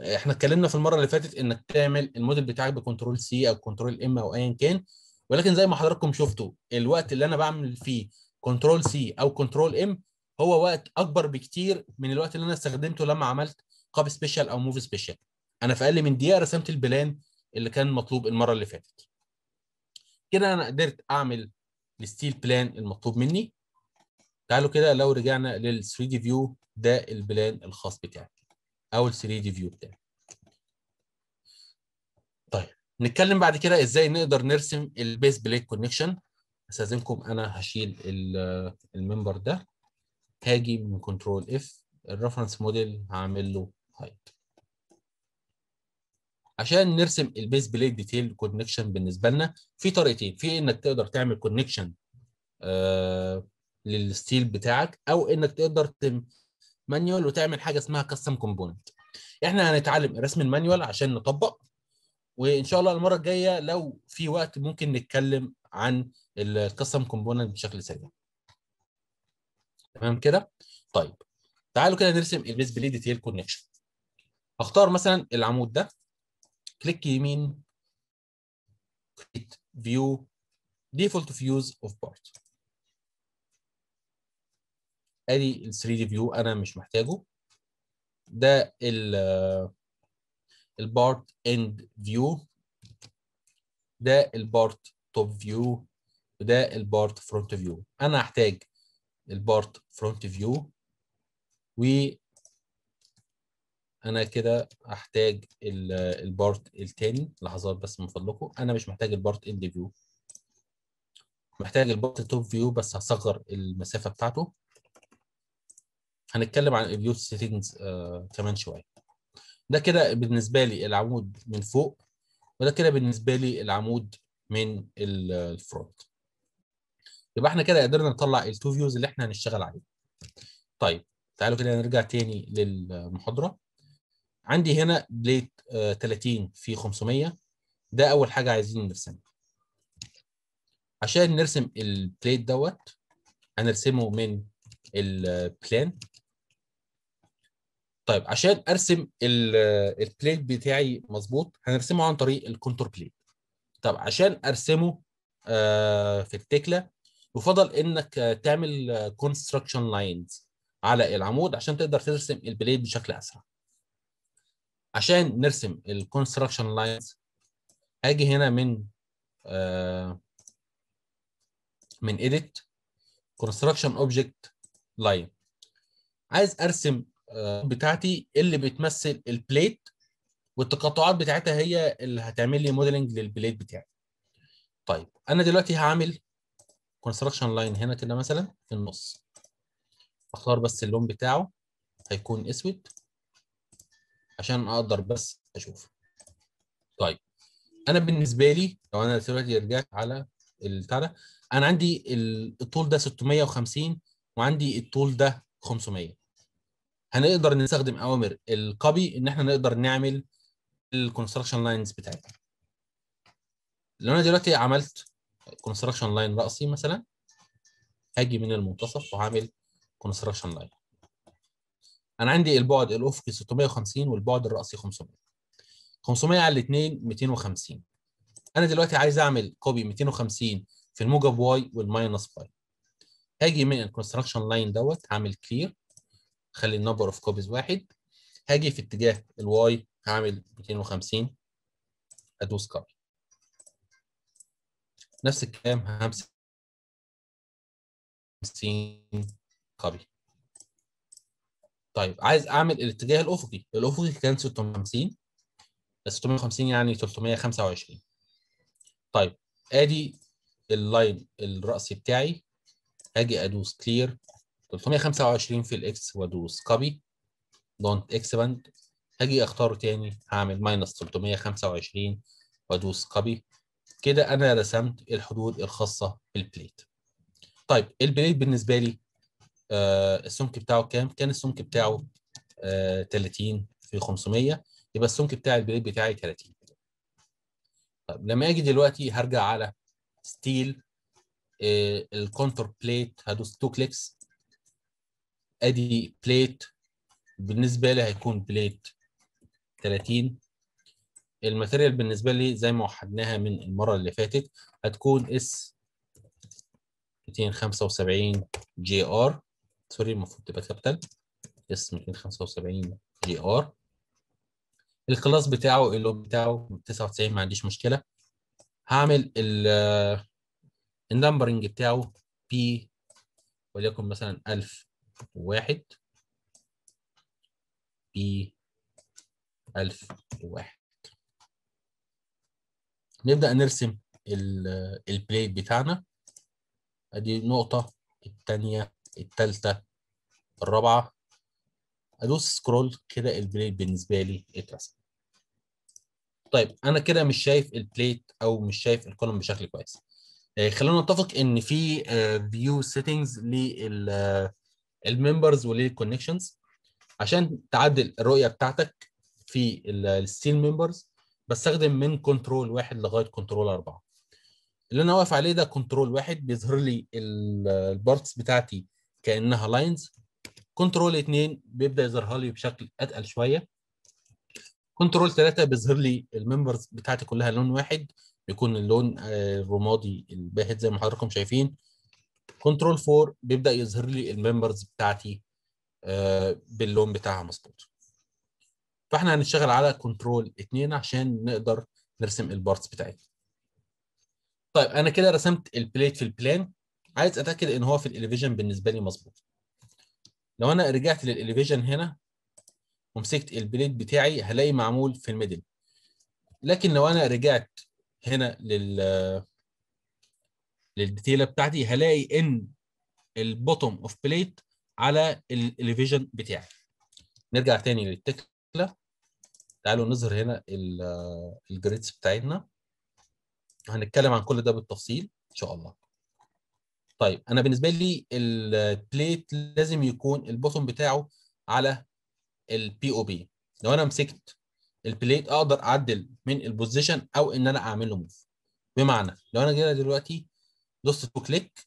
احنا اتكلمنا في المره اللي فاتت انك تعمل الموديل بتاعك بكنترول سي او كنترول ام او ايا كان ولكن زي ما حضراتكم شفتوا الوقت اللي انا بعمل فيه كنترول سي او كنترول ام هو وقت اكبر بكتير من الوقت اللي انا استخدمته لما عملت كاب سبيشال او موف سبيشال انا في اقل من دقيقه رسمت البلان اللي كان مطلوب المره اللي فاتت كده انا قدرت اعمل الستيل بلان المطلوب مني تعالوا كده لو رجعنا لل 3 دي فيو ده البلان الخاص بتاعي او ال 3 دي فيو بتاعي طيب نتكلم بعد كده ازاي نقدر نرسم البيس بليت كونكشن استاذنكم انا هشيل الممبر ده هاجي من كنترول اف الريفرنس موديل هعمل له هايد عشان نرسم البيس بليد ديتيل كونكشن بالنسبه لنا في طريقتين في انك تقدر تعمل كونكشن آه، للستيل بتاعك او انك تقدر مانيوال وتعمل حاجه اسمها كاستم كومبوننت احنا هنتعلم رسم المانيوال عشان نطبق وان شاء الله المره الجايه لو في وقت ممكن نتكلم عن الكاستم كومبوننت بشكل سريع تمام كده طيب تعالوا كده نرسم البيس بليد ديتيل كونكشن هختار مثلا العمود ده كليك يمين كريت فيو ديفولت فيوز اوف بارت ادي ال 3 دي فيو انا مش محتاجه ده ال البارت اند فيو ده البارت توب فيو وده البارت فرونت فيو انا هحتاج البارت فرونت فيو انا كده هحتاج البارت التاني لحظات بس من فضلكم انا مش محتاج البارت اند فيو محتاج البارت توب فيو بس هصغر المسافه بتاعته هنتكلم عن الفيو سيتنجز آه كمان شويه ده كده بالنسبه لي العمود من فوق وده كده بالنسبه لي العمود من الفرونت يبقى احنا كده قدرنا نطلع التو فيوز اللي احنا هنشتغل عليه طيب تعالوا كده نرجع تاني للمحاضره عندي هنا بليت 30 آه، في 500 ده اول حاجه عايزين نرسمها عشان نرسم البليت دوت هنرسمه من البلان طيب عشان ارسم آه، البليت بتاعي مظبوط هنرسمه عن طريق الكونتور بليت طب عشان ارسمه آه، في التكله يفضل انك تعمل كونستراكشن لاينز على العمود عشان تقدر ترسم البليت بشكل اسرع عشان نرسم الكونستراكشن لاينز هاجي هنا من آه من edit construction object line عايز ارسم آه بتاعتي اللي بتمثل البليت والتقاطعات بتاعتها هي اللي هتعمل لي موديلنج للبليت بتاعي طيب انا دلوقتي هعمل كونستراكشن لاين هنا كده مثلا في النص اختار بس اللون بتاعه هيكون اسود عشان اقدر بس اشوف طيب انا بالنسبه لي لو انا دلوقتي رجعت على البتاع ده انا عندي الطول ده 650 وعندي الطول ده 500 هنقدر نستخدم اوامر الكوبي ان احنا نقدر نعمل الكونستراكشن لاينز بتاعتنا لو انا دلوقتي عملت كونستراكشن لاين راسي مثلا هاجي من المنتصف وهعمل كونستراكشن لاين انا عندي البعد الافقي 650 والبعد الراسي 500 500 على الاثنين 250 انا دلوقتي عايز اعمل كوبي 250 في الموجب واي والماينس باي هاجي من الكونستراكشن لاين دوت هعمل كلير خلي النمبر اوف كوبيز واحد هاجي في اتجاه الواي هعمل 250 ادوس كوبي نفس الكلام همسك 50 كوبي طيب عايز اعمل الاتجاه الافقي الافقي كان 650 650 يعني 325 طيب ادي اللاين الرأسي بتاعي هاجي ادوس كلير 325 في الاكس وادوس كوبي دونت اكسباند هاجي اختاره تاني هعمل ماينس 325 وادوس كوبي كده انا رسمت الحدود الخاصه بالبليت طيب البليت بالنسبه لي آه، السمك بتاعه كام؟ كان السمك بتاعه 30 آه، في 500 يبقى السمك بتاع البليد بتاعي 30 طب لما اجي دلوقتي هرجع على ستيل آه، الكونتور بليت هدوس تو كليكس ادي بليت بالنسبه لي هيكون بليت 30 الماتيريال بالنسبه لي زي ما وحدناها من المره اللي فاتت هتكون اس 275 جي ار سوري المفروض تبقى كابيتال اس 275 جي ار الكلاس بتاعه اللو بتاعه 99 ما عنديش مشكله هعمل ال النمبرنج بتاعه بي وليكن مثلا 1001 بي 1001 نبدا نرسم البليت بتاعنا ادي النقطه الثانيه الثالثه الرابعه ادوس سكرول كده البليت بالنسبه لي اترسم طيب انا كده مش شايف البليت او مش شايف الكولوم بشكل كويس آه، خلينا نتفق ان في فيو سيتنجز للممبرز وللكونكشنز عشان تعدل الرؤيه بتاعتك في الستيل ممبرز بستخدم من كنترول واحد لغايه كنترول اربعه اللي انا واقف عليه ده كنترول واحد بيظهر لي آه، البارتس بتاعتي كانها لاينز كنترول 2 بيبدا يظهرها لي بشكل اتقل شويه كنترول 3 بيظهر لي الممبرز بتاعتي كلها لون واحد بيكون اللون آه، الرمادي الباهت زي ما حضراتكم شايفين كنترول 4 بيبدا يظهر لي الممبرز بتاعتي آه، باللون بتاعها مظبوط فاحنا هنشتغل على كنترول 2 عشان نقدر نرسم البارتس بتاعتنا طيب انا كده رسمت البليت في البلان عايز اتاكد ان هو في الاليفيجن بالنسبه لي مظبوط لو انا رجعت للاليفيجن هنا ومسكت البليد بتاعي هلاقي معمول في الميدل لكن لو انا رجعت هنا لل للديتيله بتاعتي هلاقي ان البوتوم اوف بليت على الاليفيجن بتاعي نرجع تاني للتكله تعالوا نظهر هنا الجريدز بتاعتنا هنتكلم عن كل ده بالتفصيل ان شاء الله طيب انا بالنسبه لي البليت لازم يكون البوتوم بتاعه على البي او بي لو انا مسكت البليت اقدر اعدل من البوزيشن او ان انا اعمل له موف بمعنى لو انا جاي دلوقتي دوست تو كليك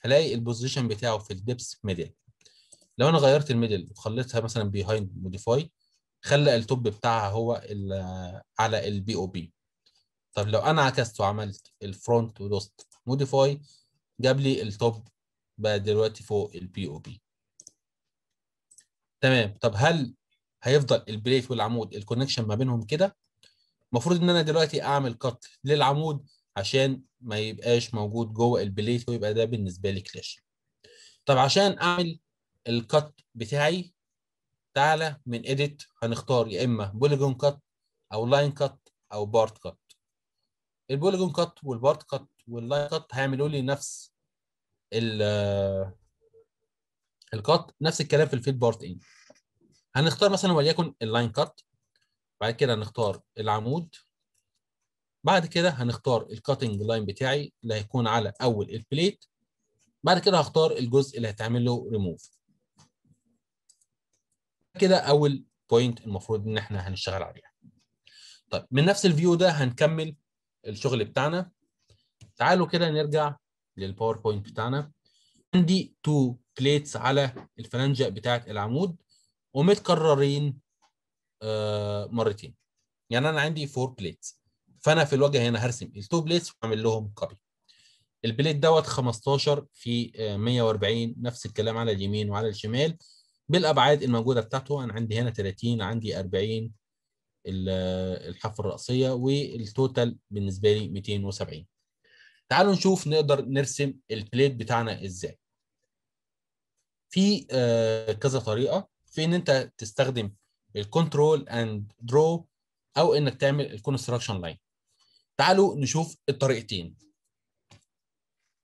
هلاقي البوزيشن بتاعه في الدبس ميدل لو انا غيرت الميدل وخليتها مثلا بيهايند موديفاي خلى التوب بتاعها هو على البي او بي طب لو انا عكست وعملت الفرونت ودوست موديفاي جاب لي التوب بقى دلوقتي فوق البي او بي تمام طب هل هيفضل البليت والعمود الكونكشن ما بينهم كده المفروض ان انا دلوقتي اعمل قط للعمود عشان ما يبقاش موجود جوه البليت ويبقى ده بالنسبه لي كلاش طب عشان اعمل القط بتاعي تعالى من اديت هنختار يا اما بوليجون كات او لاين كات او بارت كات البوليجون كات والبارت كات واللاين كات هيعملوا لي نفس الكات نفس الكلام في الفيد بارت ان هنختار مثلا وليكن اللاين كات بعد كده هنختار العمود بعد كده هنختار الكاتنج لاين بتاعي اللي هيكون على اول البليت بعد كده هختار الجزء اللي هتعمل له ريموف كده اول بوينت المفروض ان احنا هنشتغل عليها طيب من نفس الفيو ده هنكمل الشغل بتاعنا تعالوا كده نرجع للباوربوينت بتاعنا عندي تو بليتس على الفلنجة بتاعت العمود ومتكررين آه مرتين يعني انا عندي فور بليتس فانا في الواجهه هنا هرسم التو بليتس واعمل لهم كوبي البليت دوت 15 في 140 آه، نفس الكلام على اليمين وعلى الشمال بالابعاد الموجوده بتاعته انا عندي هنا 30 عندي 40 آه، الحافه الراسيه والتوتال بالنسبه لي 270 تعالوا نشوف نقدر نرسم البليت بتاعنا ازاي في آه، كذا طريقه في ان انت تستخدم الكنترول اند درو او انك تعمل الكونستراكشن لاين تعالوا نشوف الطريقتين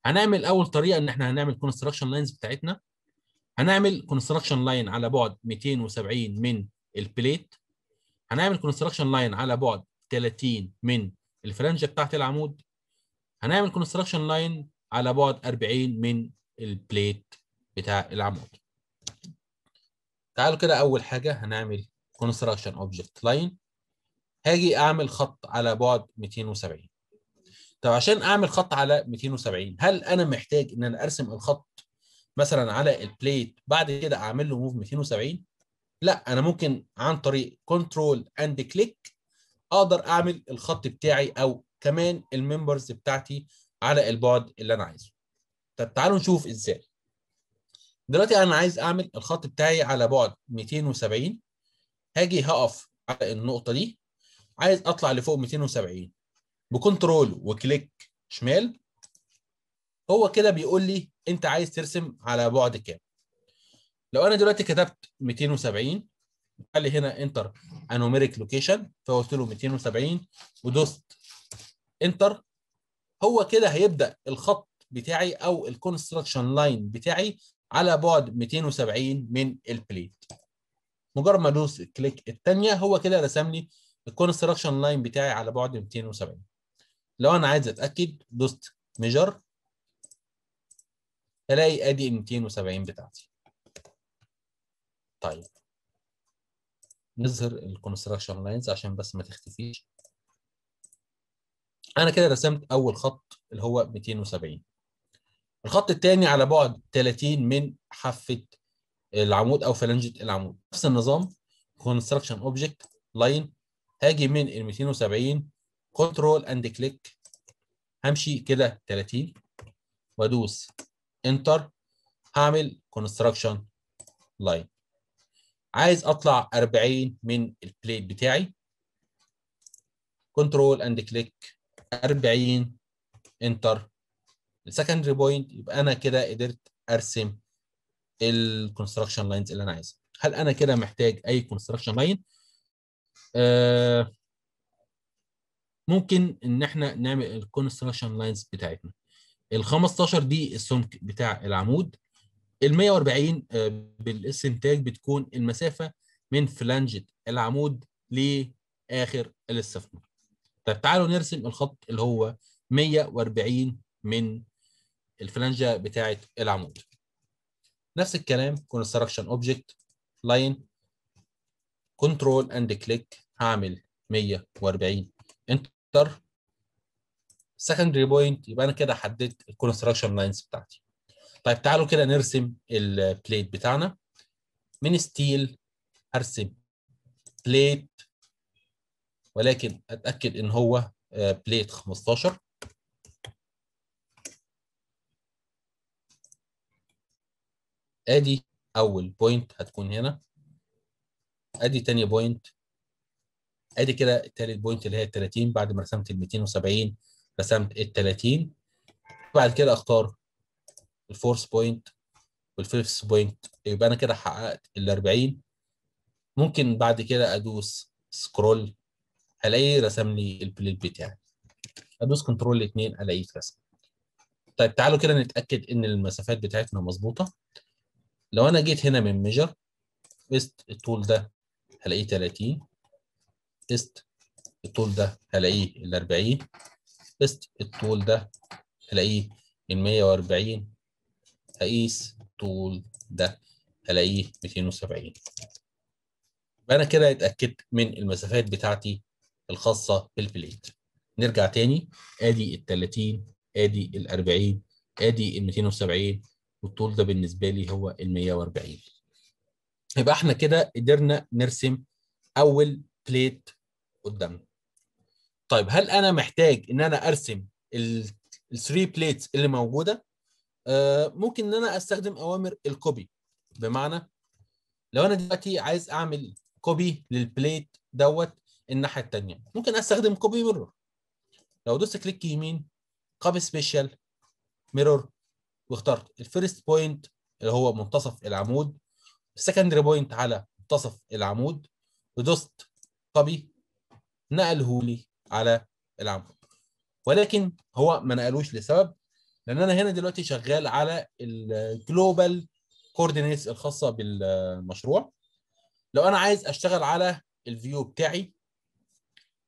هنعمل اول طريقه ان احنا هنعمل كونستراكشن لاينز بتاعتنا هنعمل كونستراكشن لاين على بعد 270 من البليت هنعمل كونستراكشن لاين على بعد 30 من الفرنجه بتاعت العمود هنعمل كونستراكشن لاين على بعد 40 من البليت بتاع العمود تعالوا كده اول حاجه هنعمل كونستراكشن اوبجكت لاين هاجي اعمل خط على بعد 270 طب عشان اعمل خط على 270 هل انا محتاج ان انا ارسم الخط مثلا على البليت بعد كده اعمل له موف 270 لا انا ممكن عن طريق كنترول اند كليك اقدر اعمل الخط بتاعي او كمان الممبرز بتاعتي على البعد اللي انا عايزه طب تعالوا نشوف ازاي دلوقتي انا عايز اعمل الخط بتاعي على بعد 270 هاجي هقف على النقطه دي عايز اطلع لفوق 270 بكنترول وكليك شمال هو كده بيقول لي انت عايز ترسم على بعد كام لو انا دلوقتي كتبت 270 قال لي هنا انتر انوميريك لوكيشن فقلت له 270 ودوست انتر هو كده هيبدا الخط بتاعي او الكونستراكشن لاين بتاعي على بعد 270 من البليت مجرد ما ادوس كليك الثانيه هو كده رسم لي الكونستراكشن لاين بتاعي على بعد 270 لو انا عايز اتاكد دوست ميجر الاقي ادي 270 بتاعتي طيب نظهر الكونستراكشن لاينز عشان بس ما تختفيش انا كده رسمت اول خط اللي هو 270 الخط الثاني على بعد 30 من حافه العمود او فلنجه العمود نفس النظام كونستراكشن اوبجكت لاين هاجي من ال 270 كنترول اند كليك همشي كده 30 وادوس انتر هعمل كونستراكشن لاين عايز اطلع 40 من البليت بتاعي كنترول اند كليك 40 انتر السكندري بوينت يبقى انا كده قدرت ارسم الكونستراكشن لاينز اللي انا عايزها هل انا كده محتاج اي كونستراكشن آه، لاين ممكن ان احنا نعمل الكونستراكشن لاينز بتاعتنا ال 15 دي السمك بتاع العمود ال 140 آه، بالاستنتاج بتكون المسافه من فلانجه العمود لاخر الاستثمار طب تعالوا نرسم الخط اللي هو 140 من الفلانجة بتاعة العمود نفس الكلام construction object line control and click هعمل 140 انتر secondary point يبقى انا كده حددت الكونستراكشن لاينز بتاعتي طيب تعالوا كده نرسم البليت بتاعنا من ستيل هرسم بليت ولكن اتاكد ان هو آه، بليت 15 ادي اول بوينت هتكون هنا ادي ثاني بوينت ادي كده التالت بوينت اللي هي ال 30 بعد ما رسمت ال 270 رسمت ال 30 بعد كده اختار الفورث بوينت والفيفث بوينت يبقى انا كده حققت ال 40 ممكن بعد كده ادوس سكرول هلاقيه رسم لي البليت بتاعي ادوس كنترول 2 الاقي اترسم طيب تعالوا كده نتاكد ان المسافات بتاعتنا مظبوطه لو انا جيت هنا من ميجر است الطول ده هلاقيه 30 است الطول ده هلاقيه ال 40 است الطول ده هلاقيه ال 140 هقيس طول ده هلاقيه 270 يبقى انا كده اتاكدت من المسافات بتاعتي الخاصة بالبليت نرجع تاني ادي ال 30 ادي ال 40 ادي ال 270 والطول ده بالنسبة لي هو ال 140 يبقى احنا كده قدرنا نرسم اول بليت قدامنا طيب هل انا محتاج ان انا ارسم 3 بليتس اللي موجوده آه ممكن ان انا استخدم اوامر الكوبي بمعنى لو انا دلوقتي عايز اعمل كوبي للبليت دوت الناحيه الثانيه ممكن استخدم كوبي ميرور لو دوست كليك يمين كوبي سبيشال ميرور واخترت الفيرست بوينت اللي هو منتصف العمود السكندري بوينت على منتصف العمود ودوست كوبي نقله لي على العمود ولكن هو ما نقلوش لسبب لان انا هنا دلوقتي شغال على الجلوبال كوردينيتس الخاصه بالمشروع لو انا عايز اشتغل على الفيو بتاعي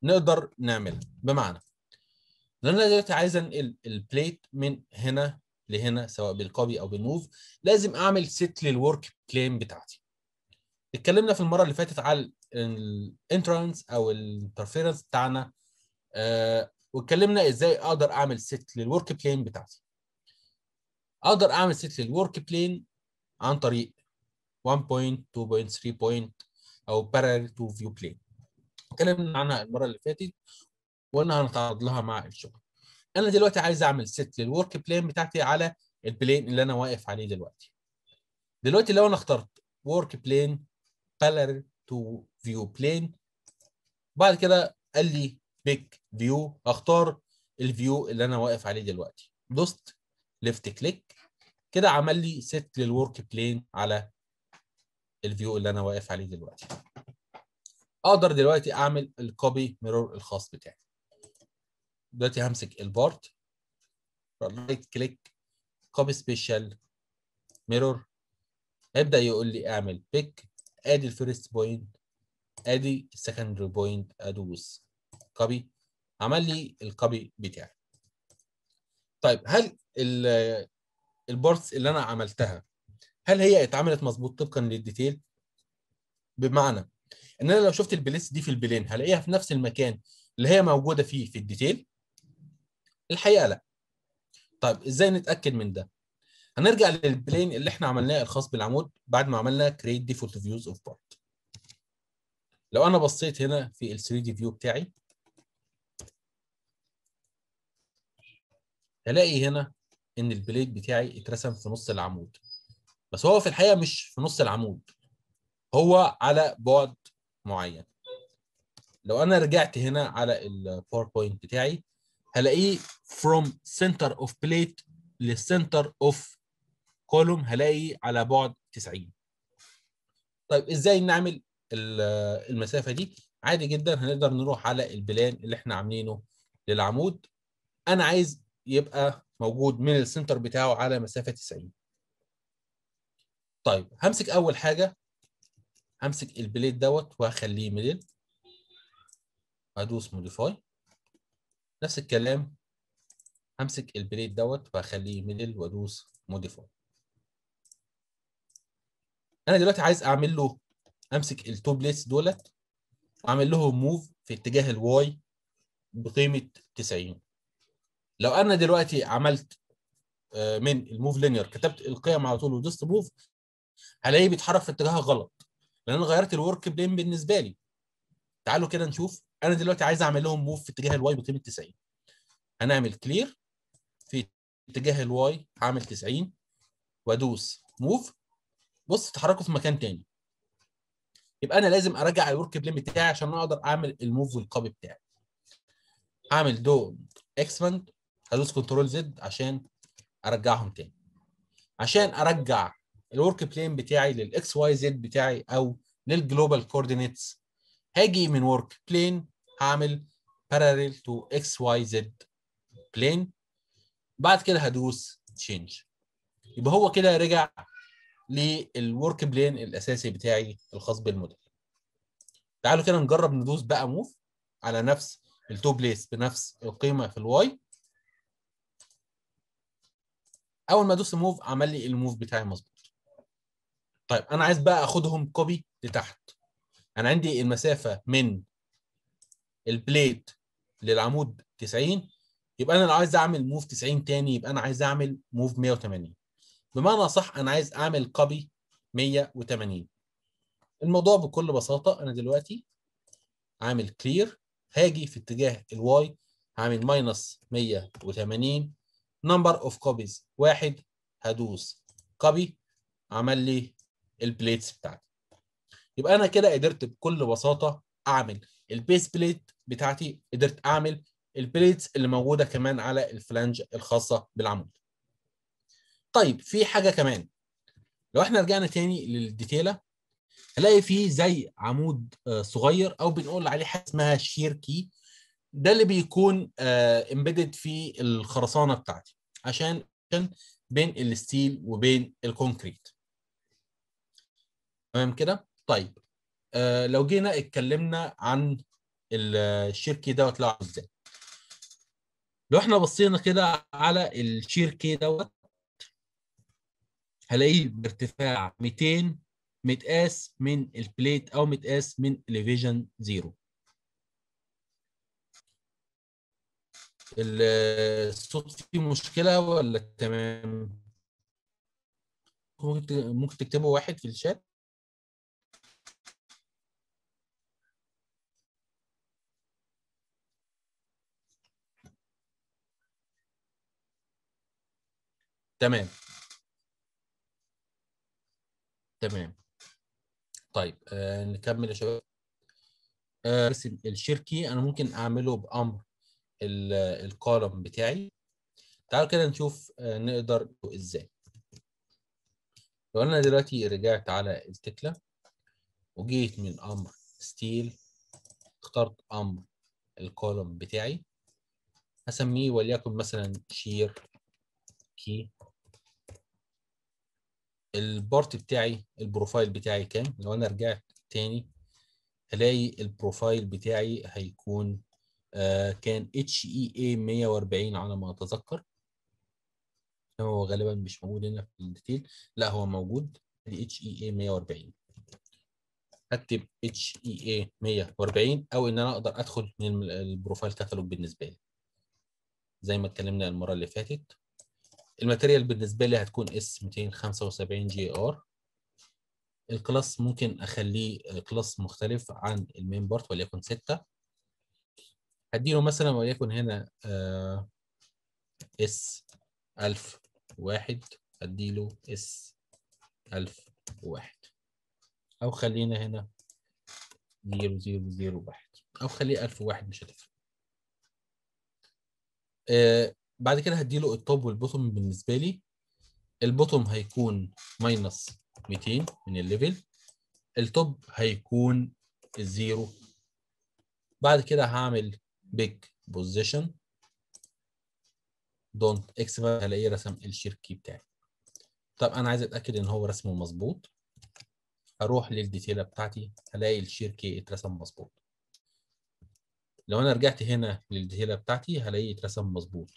نقدر نعملها بمعنى لو انا دلوقتي عايز انقل البليت من هنا لهنا سواء بالكوبي او بالموف لازم اعمل سيت للورك بلين بتاعتي اتكلمنا في المره اللي فاتت على الانترنس او الانترفيرنس بتاعنا أه واتكلمنا ازاي اقدر اعمل سيت للورك بلين بتاعتي اقدر اعمل سيت للورك بلين عن طريق 1.2.3 بوينت او parallel to view plane اتكلمنا عنها المره اللي فاتت وقلنا هنتعرض لها مع الشغل انا دلوقتي عايز اعمل ست للورك بلان بتاعتي على البلين اللي انا واقف عليه دلوقتي دلوقتي لو انا اخترت ورك بلين بالر تو فيو بلين بعد كده قال لي بيك فيو اختار الفيو اللي انا واقف عليه دلوقتي دوست ليفت كليك كده عمل لي ست للورك بلين على الفيو اللي انا واقف عليه دلوقتي اقدر دلوقتي اعمل الكوبي ميرور الخاص بتاعي دلوقتي همسك البارت رايت كليك كوبي سبيشال ميرور هيبدا يقول لي اعمل بيك ادي الفيرست بوينت ادي السكندري بوينت ادوس كوبي عمل لي الكوبي بتاعي طيب هل البارتس اللي انا عملتها هل هي اتعملت مظبوط طبقا للديتيل بمعنى ان انا لو شفت البليس دي في البلين هلاقيها في نفس المكان اللي هي موجوده فيه في الديتيل الحقيقه لا طيب ازاي نتاكد من ده هنرجع للبلين اللي احنا عملناه الخاص بالعمود بعد ما عملنا create default views of part لو انا بصيت هنا في ال 3 دي فيو بتاعي هلاقي هنا ان البليت بتاعي اترسم في نص العمود بس هو في الحقيقه مش في نص العمود هو على بعد معين لو انا رجعت هنا على الباوربوينت بتاعي هلاقيه from center of plate للcenter of column هلاقي على بعد 90 طيب ازاي نعمل المسافه دي عادي جدا هنقدر نروح على البلان اللي احنا عاملينه للعمود انا عايز يبقى موجود من السنتر بتاعه على مسافه 90 طيب همسك اول حاجه همسك البليد دوت وهخليه ميدل هدوس موديفاي نفس الكلام همسك البليد دوت وهخليه ميدل وادوس موديفاي انا دلوقتي عايز اعمل له امسك التو بليتس دولت واعمل لهم موف في اتجاه الواي بقيمه 90 لو انا دلوقتي عملت آه، من الموف لينير كتبت القيم على طول ودوست موف هلاقيه بيتحرك في اتجاه غلط لان انا غيرت الورك بلين بالنسبه لي تعالوا كده نشوف انا دلوقتي عايز اعمل لهم موف في اتجاه الواي بقيمه 90 هنعمل كلير في اتجاه الواي هعمل 90 وادوس موف بص اتحركوا في مكان تاني يبقى انا لازم ارجع الورك بلين بتاعي عشان اقدر اعمل الموف والكوبي بتاعي اعمل دو اكسباند هدوس كنترول زد عشان ارجعهم تاني عشان ارجع الورك بلين بتاعي للاكس واي زد بتاعي او للجلوبال كوردينيتس هاجي من ورك بلين هعمل parallel to اكس واي زد بلين بعد كده هدوس تشينج يبقى هو كده رجع للورك بلين الاساسي بتاعي الخاص بالموديل تعالوا كده نجرب ندوس بقى موف على نفس التو بليس بنفس القيمه في الواي اول ما ادوس موف عمل لي الموف بتاعي مظبوط طيب انا عايز بقى اخدهم كوبي لتحت انا عندي المسافه من البليت للعمود 90 يبقى انا لو عايز اعمل موف 90 تاني يبقى انا عايز اعمل موف 180 بمعنى صح انا عايز اعمل كوبي 180 الموضوع بكل بساطه انا دلوقتي عامل كلير هاجي في اتجاه الواي هعمل ماينس 180 نمبر اوف كوبيز واحد هدوس كوبي عمل لي البليتس بتاعتي يبقى انا كده قدرت بكل بساطه اعمل البيس بليت بتاعتي قدرت اعمل البليتس اللي موجوده كمان على الفلانج الخاصه بالعمود طيب في حاجه كمان لو احنا رجعنا تاني للديتيله هنلاقي فيه زي عمود آه، صغير او بنقول عليه حاجه اسمها شير كي ده اللي بيكون امبيدد آه، في الخرسانه بتاعتي عشان بين الستيل وبين الكونكريت تمام كده طيب آه لو جينا اتكلمنا عن الشير دوت لو ازاي لو احنا بصينا كده على الشير دوت هلاقيه بارتفاع 200 متقاس من البليت او متقاس من اليفيجن زيرو الصوت فيه مشكله ولا تمام ممكن تكتبوا واحد في الشات تمام تمام طيب آه نكمل يا شباب آه الشركي انا ممكن اعمله بامر الكولوم بتاعي تعالوا كده نشوف آه نقدر ازاي لو انا دلوقتي رجعت على التكله وجيت من امر ستيل اخترت امر الكولوم بتاعي هسميه وليكن مثلا شير كي البارت بتاعي البروفايل بتاعي كام لو انا رجعت تاني هلاقي البروفايل بتاعي هيكون آه كان اتش اي اي 140 على ما اتذكر هو غالبا مش موجود هنا في الديتيل لا هو موجود اتش اي اي 140 اكتب اتش اي اي 140 او ان انا اقدر ادخل من البروفايل كاتالوج بالنسبه لي زي ما اتكلمنا المره اللي فاتت الماتيريال بالنسبه لي هتكون اس 275 جي ار الكلاس ممكن اخليه كلاس مختلف عن المين بارت وليكن 6 هديله مثلا وليكن هنا آه، اس 1000 واحد هديله اس 1000 واحد او خلينا هنا 0001 او خليه 1001 مش هتفرق آه، بعد كده هديله التوب والبوتوم بالنسبه لي البوتوم هيكون ماينس 200 من الليفل التوب هيكون الزيرو بعد كده هعمل بيج بوزيشن دونت اكس بقى هلاقيه رسم الشير كي بتاعي طب انا عايز اتاكد ان هو رسمه مظبوط اروح للديتيله بتاعتي هلاقي الشير كي اترسم مظبوط لو انا رجعت هنا للديتيله بتاعتي هلاقيه اترسم مظبوط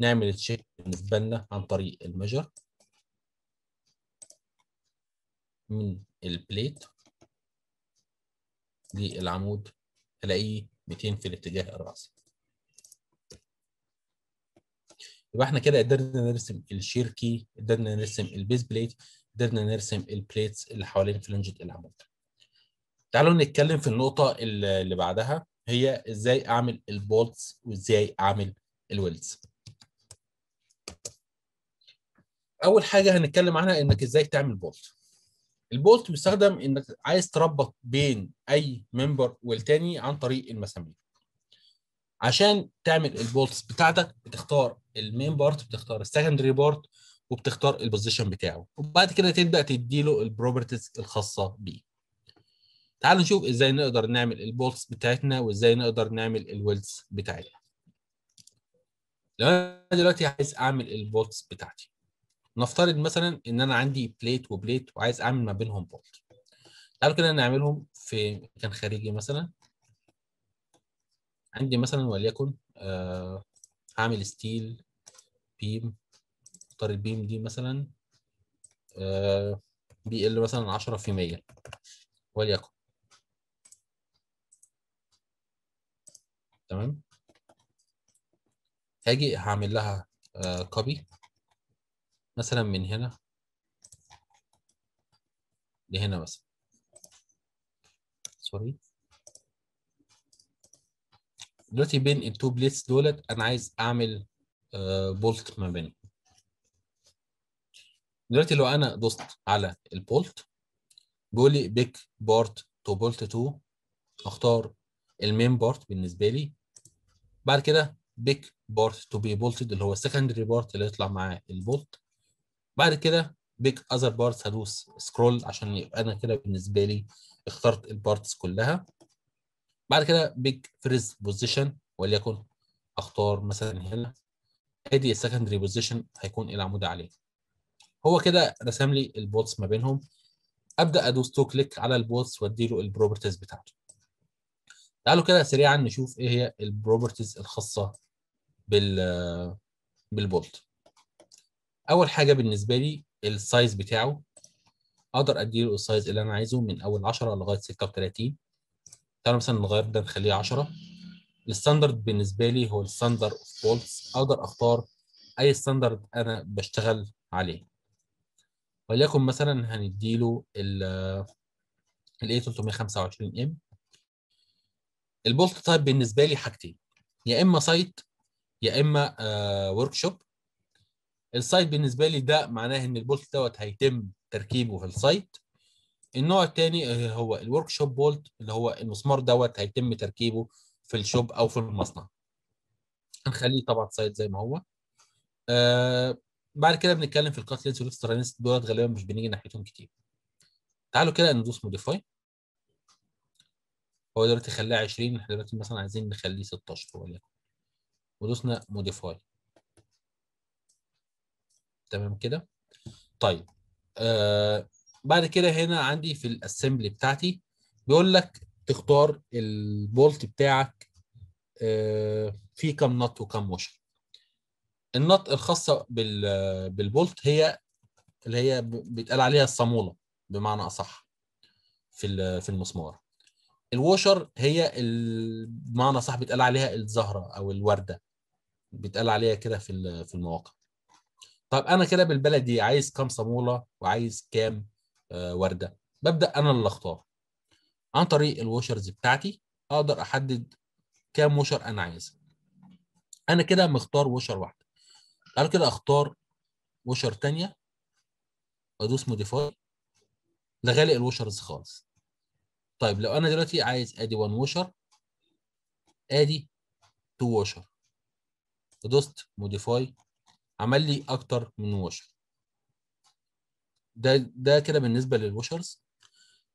نعمل تشيك بالنسبة لنا عن طريق المجر من البليت للعمود الاقيه 200 في الاتجاه الراسي يبقى احنا كده قدرنا نرسم الشيركي قدرنا نرسم البيز بليت قدرنا نرسم البليتس اللي حوالين فلنجة العمود تعالوا نتكلم في النقطة اللي بعدها هي ازاي اعمل البولتس وازاي اعمل الويلز اول حاجه هنتكلم عنها انك ازاي تعمل بولت البولت بيستخدم انك عايز تربط بين اي ممبر والتاني عن طريق المسامير عشان تعمل البولتس بتاعتك بتختار المين بارت بتختار السكندري بارت وبتختار البوزيشن بتاعه وبعد كده تبدا تديله البروبرتيز الخاصه بيه تعالوا نشوف ازاي نقدر نعمل البولتس بتاعتنا وازاي نقدر نعمل الويلز بتاعتنا لو انا دلوقتي عايز اعمل البولتس بتاعتي نفترض مثلا ان انا عندي بليت وبليت وعايز اعمل ما بينهم بولت تعالوا كده نعملهم في مكان خارجي مثلا عندي مثلا وليكن آه هعمل ستيل بيم اختار البيم دي مثلا آه بي ال مثلا 10 في 100 وليكن تمام هاجي هعمل لها كوبي آه، مثلا من هنا لهنا مثلا سوري دلوقتي بين التو بليتس دولت انا عايز اعمل بولت آه، ما بينهم دلوقتي لو انا دوست على البولت جولي بيك بارت تو بولت 2 اختار المين بارت بالنسبه لي بعد كده بيك بارت تو بي بولتد اللي هو السكندري بارت اللي يطلع معاه البولت بعد كده بيك اذر بارتس هدوس سكرول عشان يبقى انا كده بالنسبه لي اخترت البارتس كلها بعد كده بيك فريز بوزيشن وليكن اختار مثلا هنا ادي السكندري بوزيشن هيكون إيه العمود عليه هو كده رسم لي البوتس ما بينهم ابدا ادوس تو كليك على البوتس واديله البروبرتيز بتاعته تعالوا كده سريعا نشوف ايه هي البروبرتيز الخاصه بال بالبولت اول حاجه بالنسبه لي السايز بتاعه اقدر اديله السايز اللي انا عايزه من اول 10 لغايه 36 تعالوا مثلا نغير ده نخليه 10 الستاندرد بالنسبه لي هو الستاندرد اوف بولتس اقدر اختار اي ستاندرد انا بشتغل عليه وليكن مثلا هنديله ال ال A325M البولت تايب بالنسبه لي حاجتين يا اما سايت يا اما ورك آه، شوب السايت بالنسبه لي ده معناه ان البولت دوت هيتم تركيبه في السايت النوع الثاني هو الورك شوب بولت اللي هو المسمار دوت هيتم تركيبه في الشوب او في المصنع هنخليه طبعا سايت زي ما هو آه بعد كده بنتكلم في الكاتلينس لينس والاكسترانس دولت غالبا مش بنيجي ناحيتهم كتير تعالوا كده ندوس موديفاي هو دلوقتي خلاه 20 احنا دلوقتي مثلا عايزين نخليه 16 وليكن ودوسنا موديفاي تمام كده طيب آه بعد كده هنا عندي في الاسمبلي بتاعتي بيقول لك تختار البولت بتاعك آه في كام نط وكم وشر النط الخاصه بال بالبولت هي اللي هي بيتقال عليها الصاموله بمعنى اصح في في المسمار الوشر هي بمعنى صح بيتقال عليها الزهره او الورده بيتقال عليها كده في في المواقع طب انا كده بالبلدي عايز كام صاموله وعايز كام آه، ورده ببدا انا اللي اختار عن طريق الوشرز بتاعتي اقدر احدد كام وشر انا عايزها انا كده مختار وشر واحده انا كده اختار وشر تانية وادوس موديفاي لغالي الوشرز خالص طيب لو انا دلوقتي عايز ادي 1 وشر ادي 2 وشر ودوست موديفاي عمل لي اكتر من وشر ده ده كده بالنسبه للوشرز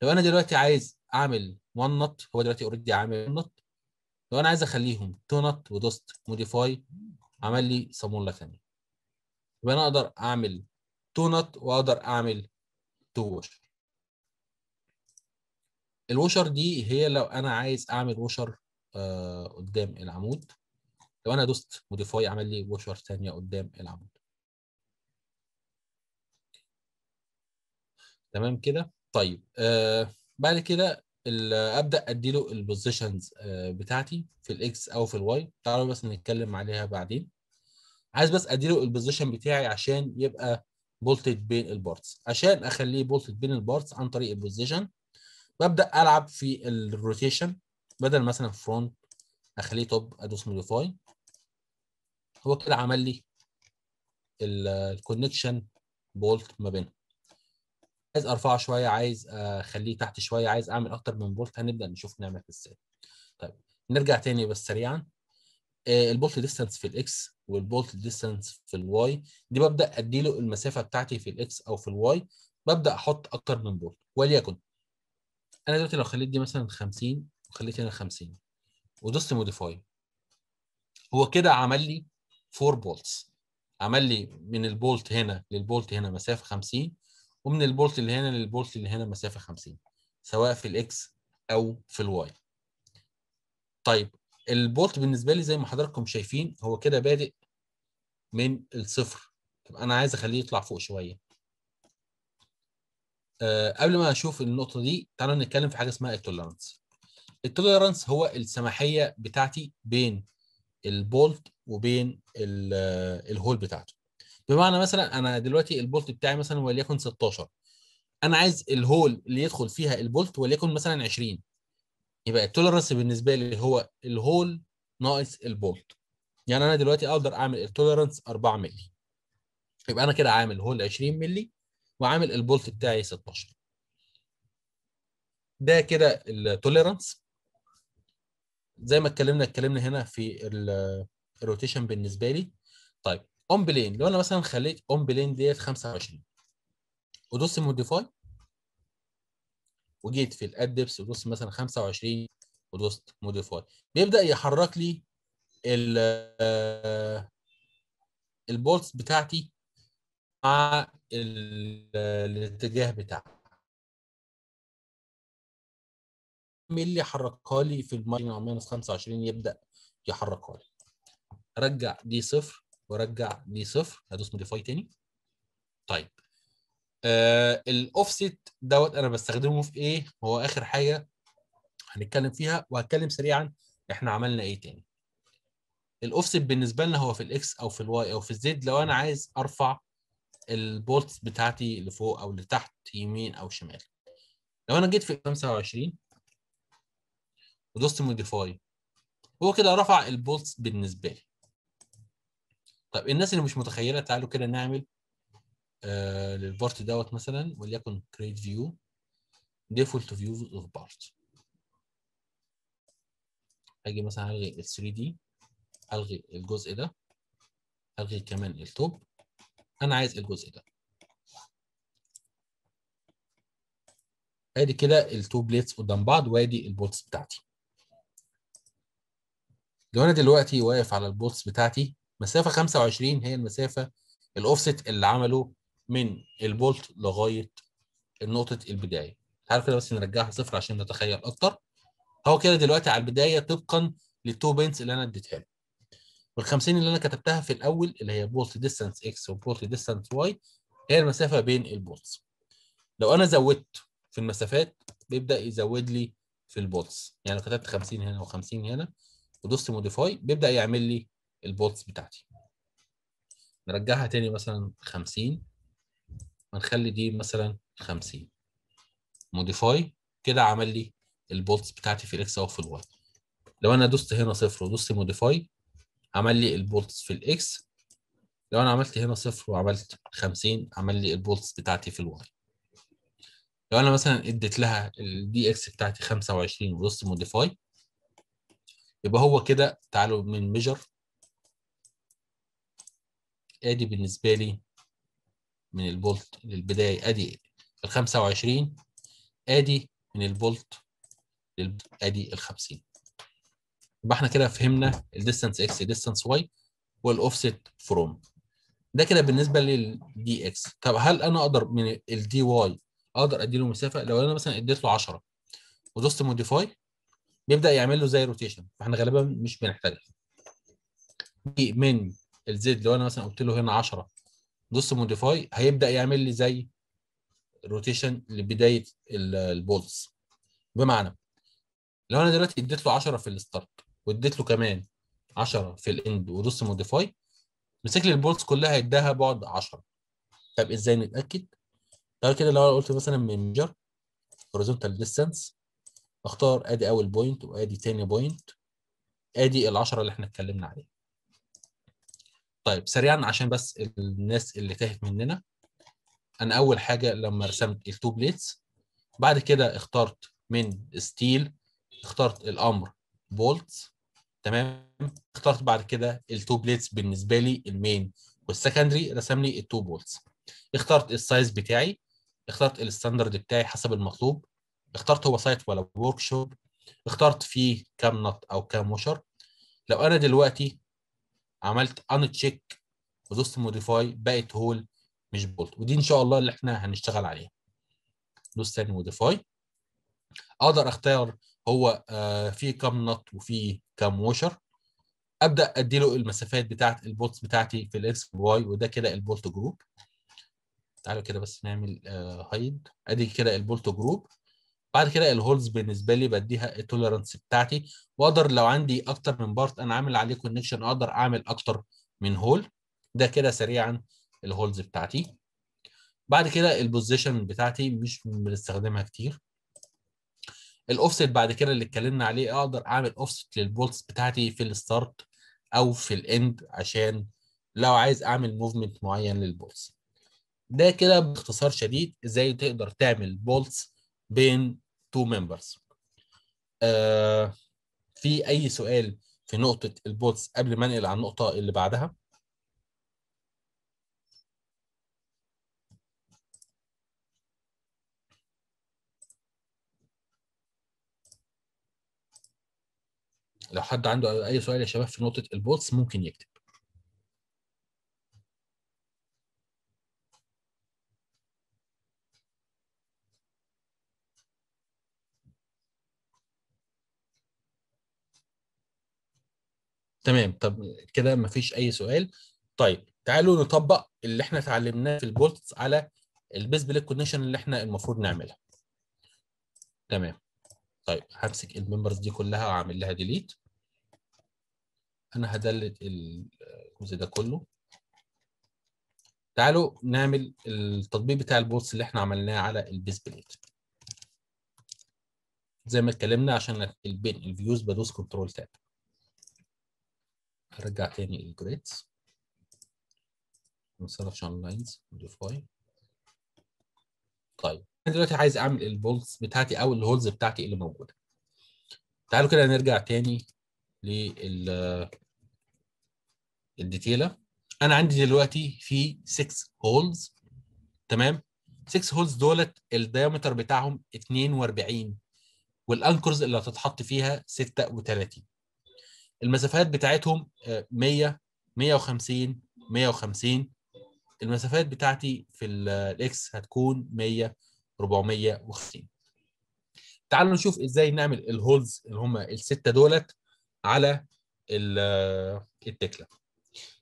لو انا دلوقتي عايز اعمل 1 نوت هو دلوقتي اوريدي عامل 1 نوت لو انا عايز اخليهم 2 نوت ودوست موديفاي عمل لي صاموله ثانيه يبقى انا اقدر اعمل 2 نوت واقدر اعمل 2 وشر الوشر دي هي لو انا عايز اعمل وشر آه قدام العمود لو انا دوست موديفاي عمل لي وشر ثانيه قدام العمود تمام كده طيب آه بعد كده ابدا اديله البوزيشنز آه بتاعتي في الاكس او في الواي تعالوا بس نتكلم عليها بعدين عايز بس اديله البوزيشن بتاعي عشان يبقى بولتد بين البارتس عشان اخليه بولتد بين البارتس عن طريق البوزيشن ببدا العب في الروتيشن بدل مثلا فرونت اخليه توب ادوس موديفاي هو كده عمل لي الكونكشن بولت ما بينهم عايز ارفعه شويه عايز اخليه تحت شويه عايز اعمل اكتر من بولت هنبدا نشوف نعمل ازاي طيب نرجع تاني بس سريعا آه، البولت ديستانس في الاكس والبولت ديستانس في الواي دي ببدا اديله المسافه بتاعتي في الاكس او في الواي ببدا احط اكتر من بولت وليكن انا دلوقتي لو خليت دي مثلا 50 وخليت هنا 50 ودوست موديفاي هو كده عمل لي 4 بولتس عمل لي من البولت هنا للبولت هنا مسافه 50 ومن البولت اللي هنا للبولت اللي هنا مسافه 50 سواء في الاكس او في الواي طيب البولت بالنسبه لي زي ما حضراتكم شايفين هو كده بادئ من الصفر طب انا عايز اخليه يطلع فوق شويه أه قبل ما اشوف النقطه دي تعالوا نتكلم في حاجه اسمها التولرانس التولرانس هو السماحيه بتاعتي بين البولت وبين الهول بتاعته بمعنى مثلا انا دلوقتي البولت بتاعي مثلا وليكن 16 انا عايز الهول اللي يدخل فيها البولت وليكن مثلا 20 يبقى التولرنس بالنسبه لي هو الهول ناقص البولت يعني انا دلوقتي اقدر اعمل التولرنس 4 مللي يبقى انا كده عامل هول 20 مللي وعامل البولت بتاعي 16 ده كده التوليرانس زي ما اتكلمنا اتكلمنا هنا في الروتيشن بالنسبه لي طيب اون بلين لو انا مثلا خليت اون بلين ديت 25 ودوس موديفاي وجيت في الاد ديبس ودوست مثلا 25 ودوست موديفاي بيبدا يحرك لي ال آه، البولتس بتاعتي مع الاتجاه بتاعها مين اللي حركها لي في الماينس 25 يبدا يحركها لي رجع دي صفر ورجع دي صفر هدوس موديفاي تاني طيب آه الاوفست دوت انا بستخدمه في ايه هو اخر حاجه هنتكلم فيها وهتكلم سريعا احنا عملنا ايه تاني الاوفست بالنسبه لنا هو في الاكس او في الواي او في الزد لو انا عايز ارفع البولتس بتاعتي لفوق او لتحت يمين او شمال لو انا جيت في 25 ودوست موديفاي هو كده رفع البولتس بالنسبه لي طب الناس اللي مش متخيله تعالوا كده نعمل آه للبارت دوت مثلا وليكن create view default فيو of part اجي مثلا الغي ال 3 دي الغي الجزء ده الغي كمان التوب انا عايز الجزء ده ادي كده التو بليتس قدام بعض وادي البولتس بتاعتي لو انا دلوقتي واقف على البولتس بتاعتي مسافه 25 هي المسافه الاوفست اللي عمله من البولت لغايه نقطه البدايه تعالوا كده بس نرجعها صفر عشان نتخيل اكتر هو كده دلوقتي على البدايه طبقا للتو بينتس اللي انا اديتها له وال50 اللي انا كتبتها في الاول اللي هي بولت ديستانس اكس وبولت ديستانس واي هي المسافه بين البولتس لو انا زودت في المسافات بيبدا يزود لي في البولتس يعني لو كتبت 50 هنا و50 هنا ودوست موديفاي بيبدا يعمل لي البولتس بتاعتي نرجعها تاني مثلا 50 ونخلي دي مثلا 50 موديفاي كده عمل لي البولتس بتاعتي في الاكس او في الواي لو انا دوست هنا صفر ودوست موديفاي عمل لي البولتس في الاكس لو انا عملت هنا صفر وعملت 50 عمل لي البولتس بتاعتي في الواي لو انا مثلا اديت لها الدي اكس بتاعتي 25 ودوست موديفاي يبقى هو كده تعالوا من ميجر ادي بالنسبه لي من البولت للبدايه ادي ال 25 ادي من البولت ادي ال 50 يبقى احنا كده فهمنا الديستانس اكس ديستانس واي والاوفست فروم ده كده بالنسبه للدي اكس طب هل انا اقدر من الدي واي اقدر ادي له مسافه لو انا مثلا اديت له 10 ودوست موديفاي بيبدا يعمل له زي روتيشن فاحنا غالبا مش بنحتاجها من الزد لو انا مثلا قلت له هنا 10 دوس موديفاي هيبدا يعمل لي زي روتيشن لبدايه البولز بمعنى لو انا دلوقتي اديت له 10 في الستارت واديت له كمان 10 في الاند ودوس موديفاي مسك لي البولز كلها اداها بعد 10 طب ازاي نتاكد؟ تعالى كده لو انا قلت مثلا منجر هوريزونتال ديستانس اختار ادي اول بوينت وادي ثاني بوينت ادي ال 10 اللي احنا اتكلمنا عليها طيب سريعا عشان بس الناس اللي تاهت مننا انا اول حاجه لما رسمت التو بليتس بعد كده اخترت من ستيل اخترت الامر بولتس تمام اخترت بعد كده التو بليتس بالنسبه لي المين والسكندري رسم لي التو بولتس اخترت السايز بتاعي اخترت الستاندرد بتاعي حسب المطلوب اخترت هو سايت ولا ورك شوب اخترت فيه كام نط او كام مشر لو انا دلوقتي عملت ان تشيك ودوست موديفاي بقت هول مش بولت ودي ان شاء الله اللي احنا هنشتغل عليها دوست ثاني موديفاي اقدر اختار هو آه، في كام نط وفي كام واشر ابدا ادي له المسافات بتاعت البولتس بتاعتي في الاكس والواي وده كده البولت جروب تعالوا كده بس نعمل هايد آه، ادي كده البولت جروب بعد كده الهولز بالنسبه لي بديها التولرنس بتاعتي واقدر لو عندي اكتر من بارت انا عامل عليه كونكشن اقدر اعمل اكتر من هول ده كده سريعا الهولز بتاعتي بعد كده البوزيشن بتاعتي مش بنستخدمها كتير الاوفست بعد كده اللي اتكلمنا عليه اقدر اعمل اوفست للبولتس بتاعتي في الستارت او في الاند عشان لو عايز اعمل موفمنت معين للبولتس ده كده باختصار شديد ازاي تقدر تعمل بولتس بين تو ممبرز آه، في اي سؤال في نقطه البوتس قبل ما انقل على النقطه اللي بعدها لو حد عنده اي سؤال يا شباب في نقطه البوتس ممكن يكتب تمام طب كده مفيش اي سؤال طيب تعالوا نطبق اللي احنا اتعلمناه في البولتس على البيس بليك كونديشن اللي احنا المفروض نعملها تمام طيب همسك الممبرز دي كلها واعمل لها ديليت انا هدلت الجزء ده كله تعالوا نعمل التطبيق بتاع البولتس اللي احنا عملناه على البيس بليت زي ما اتكلمنا عشان البين الفيوز بدوس كنترول تاب هرجع تاني الجريدز سلكشن لاينز موديفاي طيب انا دلوقتي عايز اعمل البولز بتاعتي او الهولز بتاعتي اللي موجوده تعالوا كده نرجع تاني لل الديتيلا انا عندي دلوقتي في 6 هولز تمام 6 هولز دولت الدايمتر بتاعهم 42 والانكرز اللي هتتحط فيها 36 المسافات بتاعتهم 100 150 150 المسافات بتاعتي في الاكس آه، هتكون 100 450 تعالوا نشوف ازاي نعمل الهولز اللي هم السته دولت على التكله آه،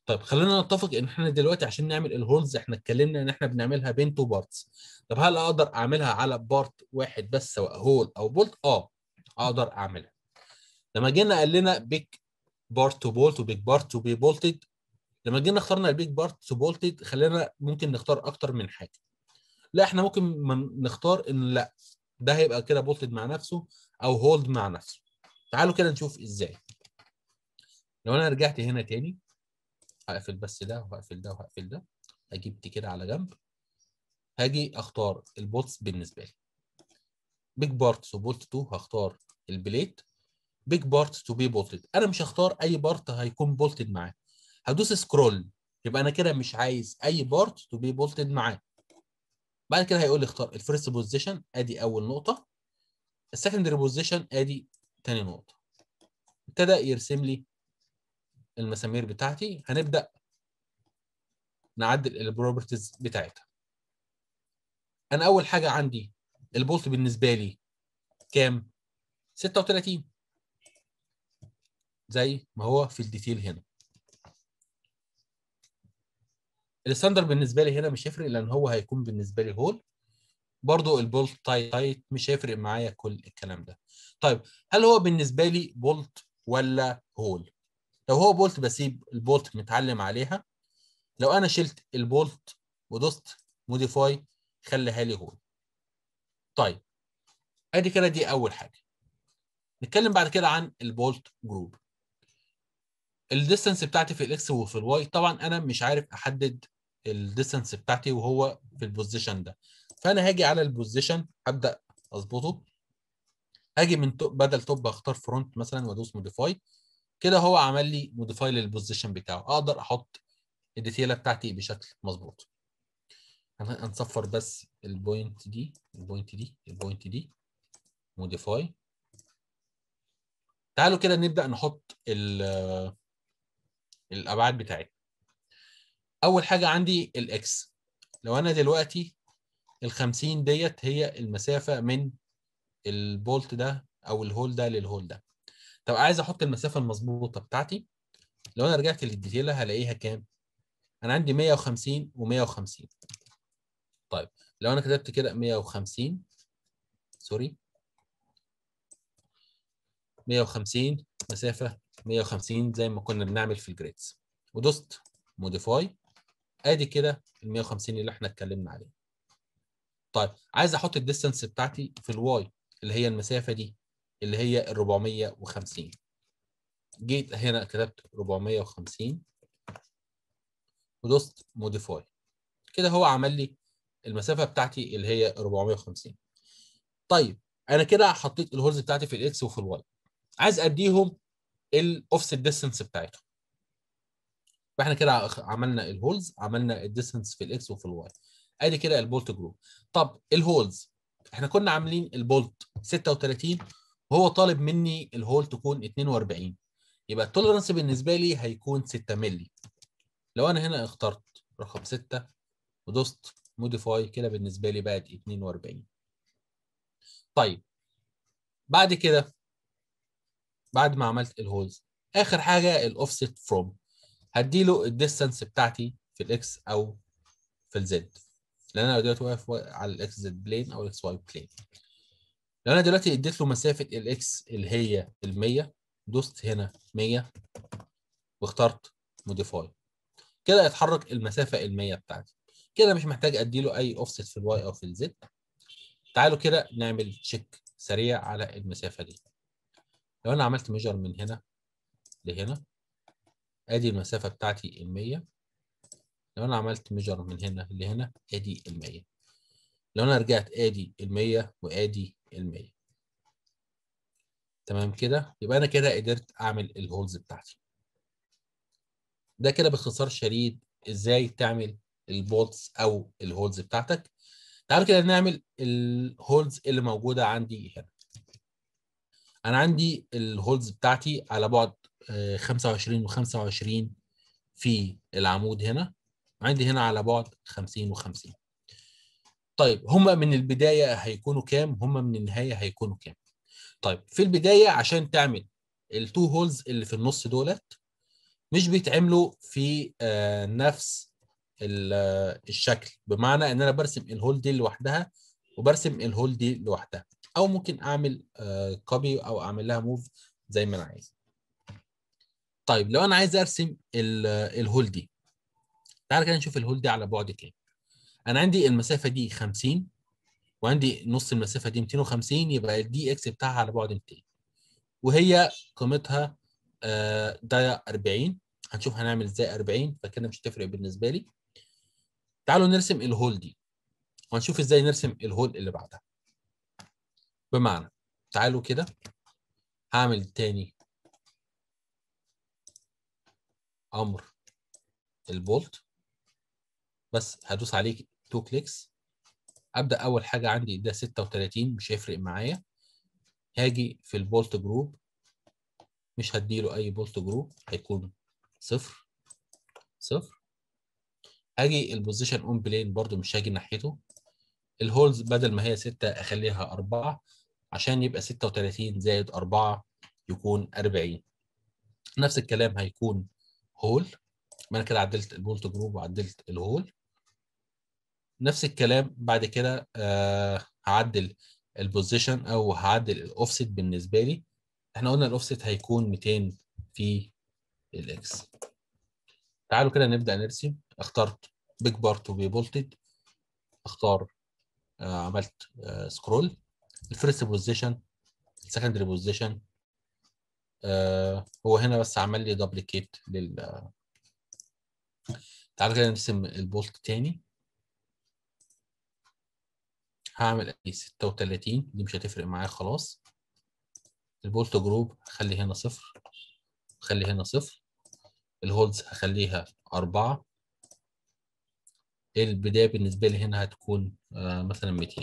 طيب خلينا نتفق ان احنا دلوقتي عشان نعمل الهولز احنا اتكلمنا ان احنا بنعملها بين تو بارتس طب هل اقدر اعملها على بارت واحد بس سواء هول او بولت اه اقدر اعملها لما جينا قال لنا بيك بارت تو بولت وبيج بارت تو بي بولتد لما جينا اخترنا البيج بارت تو بولتد خلينا ممكن نختار اكتر من حاجه لا احنا ممكن من نختار ان لا ده هيبقى كده بولتد مع نفسه او هولد مع نفسه تعالوا كده نشوف ازاي لو انا رجعت هنا تاني هقفل بس ده وهقفل ده وهقفل ده اجيبت كده على جنب هاجي اختار البولتس بالنسبه لي بيج بارت تو بولت 2 هختار البليت بيج بارت تو بي بولتد انا مش هختار اي بارت هيكون بولتد معاه هدوس سكرول يبقى انا كده مش عايز اي بارت تو بي بولتد معاه بعد كده هيقول لي اختار الفيرست بوزيشن ادي اول نقطه السكندري بوزيشن ادي تاني نقطه ابتدى يرسم لي المسامير بتاعتي هنبدا نعدل البروبرتيز بتاعتها انا اول حاجه عندي البولت بالنسبه لي كام 36 زي ما هو في الديتيل هنا الستاندر بالنسبه لي هنا مش هيفرق لان هو هيكون بالنسبه لي هول برضو البولت تايت مش هيفرق معايا كل الكلام ده طيب هل هو بالنسبه لي بولت ولا هول لو هو بولت بسيب البولت متعلم عليها لو انا شلت البولت ودوست موديفاي خليها لي هول طيب ادي كده دي اول حاجه نتكلم بعد كده عن البولت جروب الديستنس بتاعتي في الاكس وفي الواي طبعا انا مش عارف احدد الديستنس بتاعتي وهو في البوزيشن ده فانا هاجي على البوزيشن ابدا اظبطه هاجي من توب بدل توب اختار فرونت مثلا وادوس موديفاي كده هو عمل لي موديفاي للبوزيشن بتاعه اقدر احط الديتيله بتاعتي بشكل مظبوط هنصفر بس البوينت دي البوينت دي البوينت دي موديفاي تعالوا كده نبدا نحط ال الابعاد بتاعتها اول حاجه عندي الاكس لو انا دلوقتي ال 50 ديت هي المسافه من البولت ده او الهول ده للهول ده طب عايز احط المسافه المظبوطه بتاعتي لو انا رجعت للديتيل هلاقيها كام انا عندي 150 و150 طيب لو انا كتبت كده 150 سوري 150 مسافه 150 زي ما كنا بنعمل في الجريدز ودوست موديفاي ادي كده ال 150 اللي احنا اتكلمنا عليه طيب عايز احط الديستانس بتاعتي في الواي اللي هي المسافه دي اللي هي ال 450 جيت هنا كتبت 450 ودوست موديفاي كده هو عمل لي المسافه بتاعتي اللي هي 450 طيب انا كده حطيت الهولز بتاعتي في الاكس وفي الواي عايز اديهم الاوفست ديستنس بتاعته فاحنا كده عملنا الهولز عملنا الديستنس في الاكس وفي الواي ادي كده البولت جروب طب الهولز احنا كنا عاملين البولت 36 وهو طالب مني الهول تكون 42 يبقى التوليرنس بالنسبه لي هيكون 6 مللي لو انا هنا اخترت رقم 6 ودوست موديفاي كده بالنسبه لي بقت 42 طيب بعد كده بعد ما عملت الهولز اخر حاجه الاوفست فروم هديله الديستانس بتاعتي في الاكس او في الزد لان انا دلوقتي واقف على الاكس زد بلين او الاكس واي بلين لو انا دلوقتي اديت له مسافه الاكس اللي هي ال 100 دوست هنا 100 واخترت موديفاي كده يتحرك المسافه ال 100 بتاعتي كده مش محتاج ادي له اي اوفست في الواي او في الزد تعالوا كده نعمل تشيك سريع على المسافه دي لو انا عملت ميجر من هنا لهنا ادي المسافه بتاعتي ال 100 لو انا عملت ميجر من هنا لهنا ادي ال 100 لو انا رجعت ادي ال 100 وادي ال 100 تمام كده يبقى انا كده قدرت اعمل الهولز بتاعتي ده كده باختصار شديد ازاي تعمل البولتس او الهولز بتاعتك تعالوا كده نعمل الهولز اللي موجوده عندي هنا انا عندي الهولز بتاعتي على بعد 25 آه، و25 في العمود هنا عندي هنا على بعد 50 و50 طيب هما من البدايه هيكونوا كام هما من النهايه هيكونوا كام طيب في البدايه عشان تعمل التو هولز اللي في النص دولت مش بيتعملوا في آه، نفس آه، الشكل بمعنى ان انا برسم الهول دي لوحدها وبرسم الهول دي لوحدها او ممكن اعمل كوبي آه، او اعمل لها موف زي ما انا عايز طيب لو انا عايز ارسم الهول دي تعال كده نشوف الهول دي على بعد كام انا عندي المسافه دي 50 وعندي نص المسافه دي 250 يبقى الدي اكس بتاعها على بعد 200 وهي قيمتها آه، ده 40 هنشوف هنعمل ازاي 40 فكده مش هتفرق بالنسبه لي تعالوا نرسم الهول دي وهنشوف ازاي نرسم الهول اللي بعدها بمعنى تعالوا كده هعمل تاني امر البولت بس هدوس عليه تو كليكس ابدا اول حاجه عندي ده 36 مش هيفرق معايا هاجي في البولت جروب مش هديله اي بولت جروب هيكون صفر صفر هاجي البوزيشن اون بلين برده مش هاجي ناحيته الهولز بدل ما هي 6 أخليها 4 عشان يبقى 36 زائد 4 يكون 40 نفس الكلام هيكون هول ما انا كده عدلت البولت جروب وعدلت الهول نفس الكلام بعد كده آه هعدل البوزيشن او هعدل الاوفست بالنسبه لي احنا قلنا الاوفست هيكون 200 في الاكس تعالوا كده نبدا نرسم اخترت بيج بارت وبي فولتج اختار آه، عملت سكرول الفيرست بوزيشن السكندري بوزيشن هو هنا بس عمل لي دبليكيت لل آه، تعال كده نرسم البولت تاني هعمل اي 36 دي مش هتفرق معايا خلاص البولت جروب هخلي هنا صفر خلي هنا صفر الهولز هخليها أربعة إيه البداية بالنسبة لي هنا هتكون آه، مثلا 200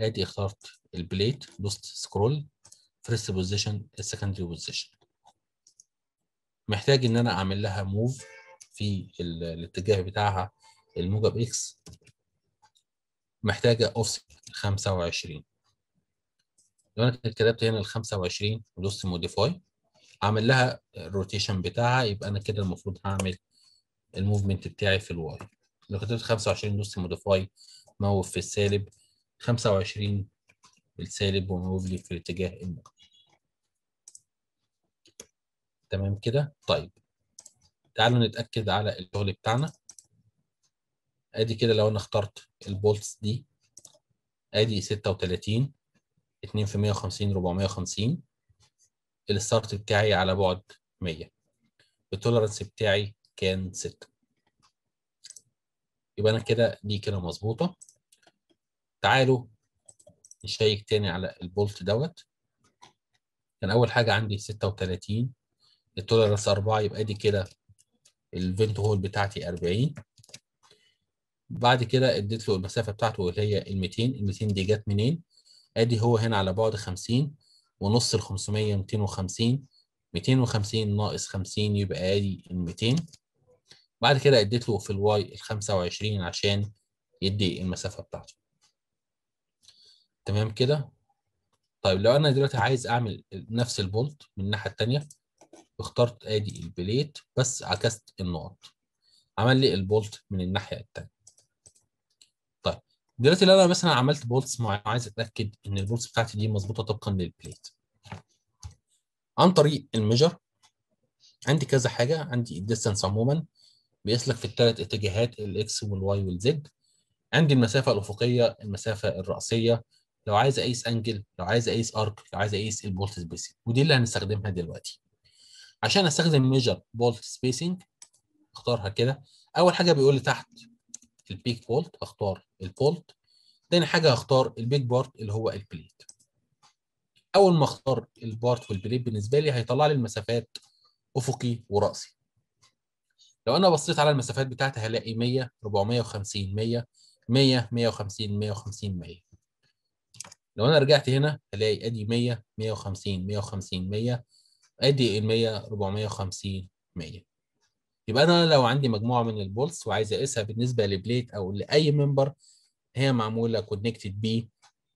ادي اخترت البليت دوست سكرول فيرست بوزيشن السكندري بوزيشن محتاج ان انا اعمل لها موف في الاتجاه بتاعها الموجب اكس محتاجه اوفست 25 لو انا كتبت هنا ال 25 ودوست موديفاي اعمل لها الروتيشن بتاعها يبقى انا كده المفروض هعمل الموفمنت بتاعي في الواي لو كتبت 25 نص موديفاي موف في السالب 25 السالب وموف لي في الاتجاه المقابل تمام كده طيب تعالوا نتاكد على الشغل بتاعنا ادي كده لو انا اخترت البولتس دي ادي 36 2 في 150 450 الستارت بتاعي على بعد 100 التولرنس بتاعي كان 6 يبقى انا كده دي كده مظبوطه تعالوا نشيك تاني على البولت دوت كان اول حاجه عندي 36 التولرنس 4 يبقى دي كده الفنت هول بتاعتي 40 بعد كده اديت له المسافه بتاعته اللي هي ال 200 ال 200 دي جت منين ادي هو هنا على بعد 50 ونص ال 500 250 250 ناقص 50 يبقى ادي ال 200 بعد كده اديت له في الواي ال 25 عشان يدي المسافه بتاعته تمام كده طيب لو انا دلوقتي عايز اعمل نفس البولت من الناحيه الثانيه اخترت ادي البليت بس عكست النقط عمل لي البولت من الناحيه الثانيه طيب دلوقتي لو انا مثلا عملت بولتس معينه عايز اتاكد ان البولتس بتاعتي دي مظبوطه طبقا للبليت عن طريق الميجر عندي كذا حاجه عندي الديستانس عموما بيسلك في الثلاث اتجاهات الاكس والواي والزد عندي المسافه الافقيه المسافه الراسيه لو عايز اقيس انجل لو عايز اقيس ارك لو عايز اقيس البولت سبيسنج ودي اللي هنستخدمها دلوقتي عشان استخدم ميجر بولت سبيسنج اختارها كده اول حاجه بيقول لي تحت البيك بولت هختار البولت تاني حاجه هختار البيك بارت اللي هو البليت اول ما اختار البارت والبليت بالنسبه لي هيطلع لي المسافات افقي وراسي لو انا بصيت على المسافات بتاعتي هلاقي 100 450 100 100 150 150 100 لو انا رجعت هنا هلاقي ادي 100 150 150 100 ادي ال 100 450 100 يبقى انا لو عندي مجموعه من البولس وعايز اقيسها بالنسبه لبليت او لاي ممبر هي معموله كونكتد بي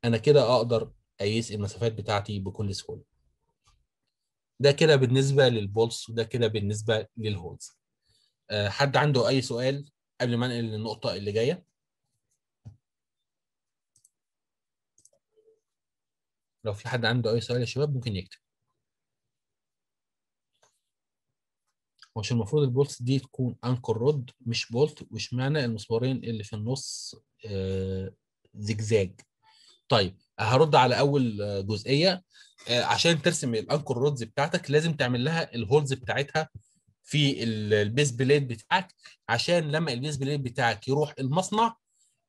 انا كده اقدر اقيس المسافات بتاعتي بكل سهوله ده كده بالنسبه للبولس وده كده بالنسبه للهولز آه، حد عنده اي سؤال قبل ما انقل للنقطه اللي جايه لو في حد عنده اي سؤال يا شباب ممكن يكتب مش المفروض البولت دي تكون انكر رود مش بولت وش معنى المسمارين اللي في النص آه، زجزاج طيب هرد على اول جزئيه آه، عشان ترسم الانكر رودز بتاعتك لازم تعمل لها الهولز بتاعتها في البيس بليت بتاعك عشان لما البيس بليت بتاعك يروح المصنع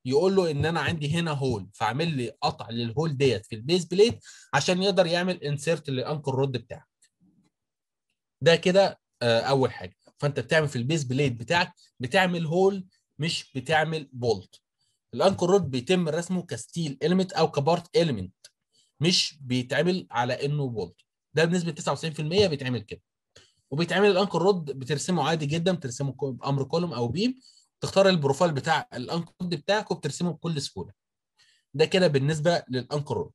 يقول له ان انا عندي هنا هول فاعمل لي قطع للهول ديت في البيس بليت عشان يقدر يعمل انسيرت للانكر رود بتاعك ده كده آه، اول حاجه فانت بتعمل في البيس بليت بتاعك بتعمل هول مش بتعمل بولت الانكر رود بيتم رسمه كستيل اليمنت او كبارت اليمنت مش بيتعمل على انه بولت ده بنسبه 99% بيتعمل كده وبيتعمل الانكر رود بترسمه عادي جدا بترسمه بامر كولوم او بيم تختار البروفايل بتاع الانكر رود بتاعك وبترسمه بكل سهوله ده كده بالنسبه للانكر رود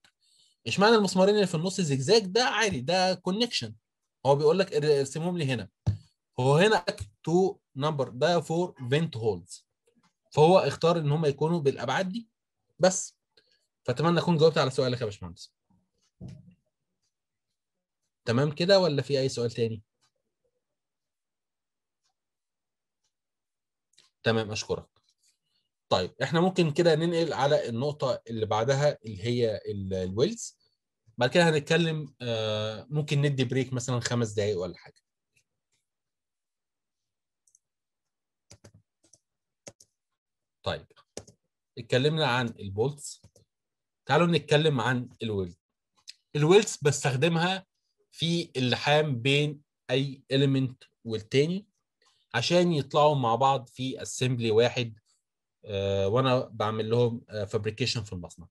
اشمعنى المسمارين اللي في النص زجزاج ده عادي ده كونكشن هو بيقول لك ارسمهم لي هنا هو هنا تو نمبر ده فور فينت هولز فهو اختار ان هم يكونوا بالابعاد دي بس فاتمنى اكون جاوبت على سؤالك يا باشمهندس تمام كده ولا في اي سؤال تاني تمام اشكرك طيب احنا ممكن كده ننقل على النقطه اللي بعدها اللي هي الويلز بعد كده هنتكلم آه، ممكن ندي بريك مثلا خمس دقايق ولا حاجه طيب اتكلمنا عن البولتس تعالوا نتكلم عن الويلز الويلز بستخدمها في اللحام بين اي اليمنت والتاني عشان يطلعوا مع بعض في اسمبلي واحد آه، وانا بعمل لهم فابريكيشن آه، في المصنع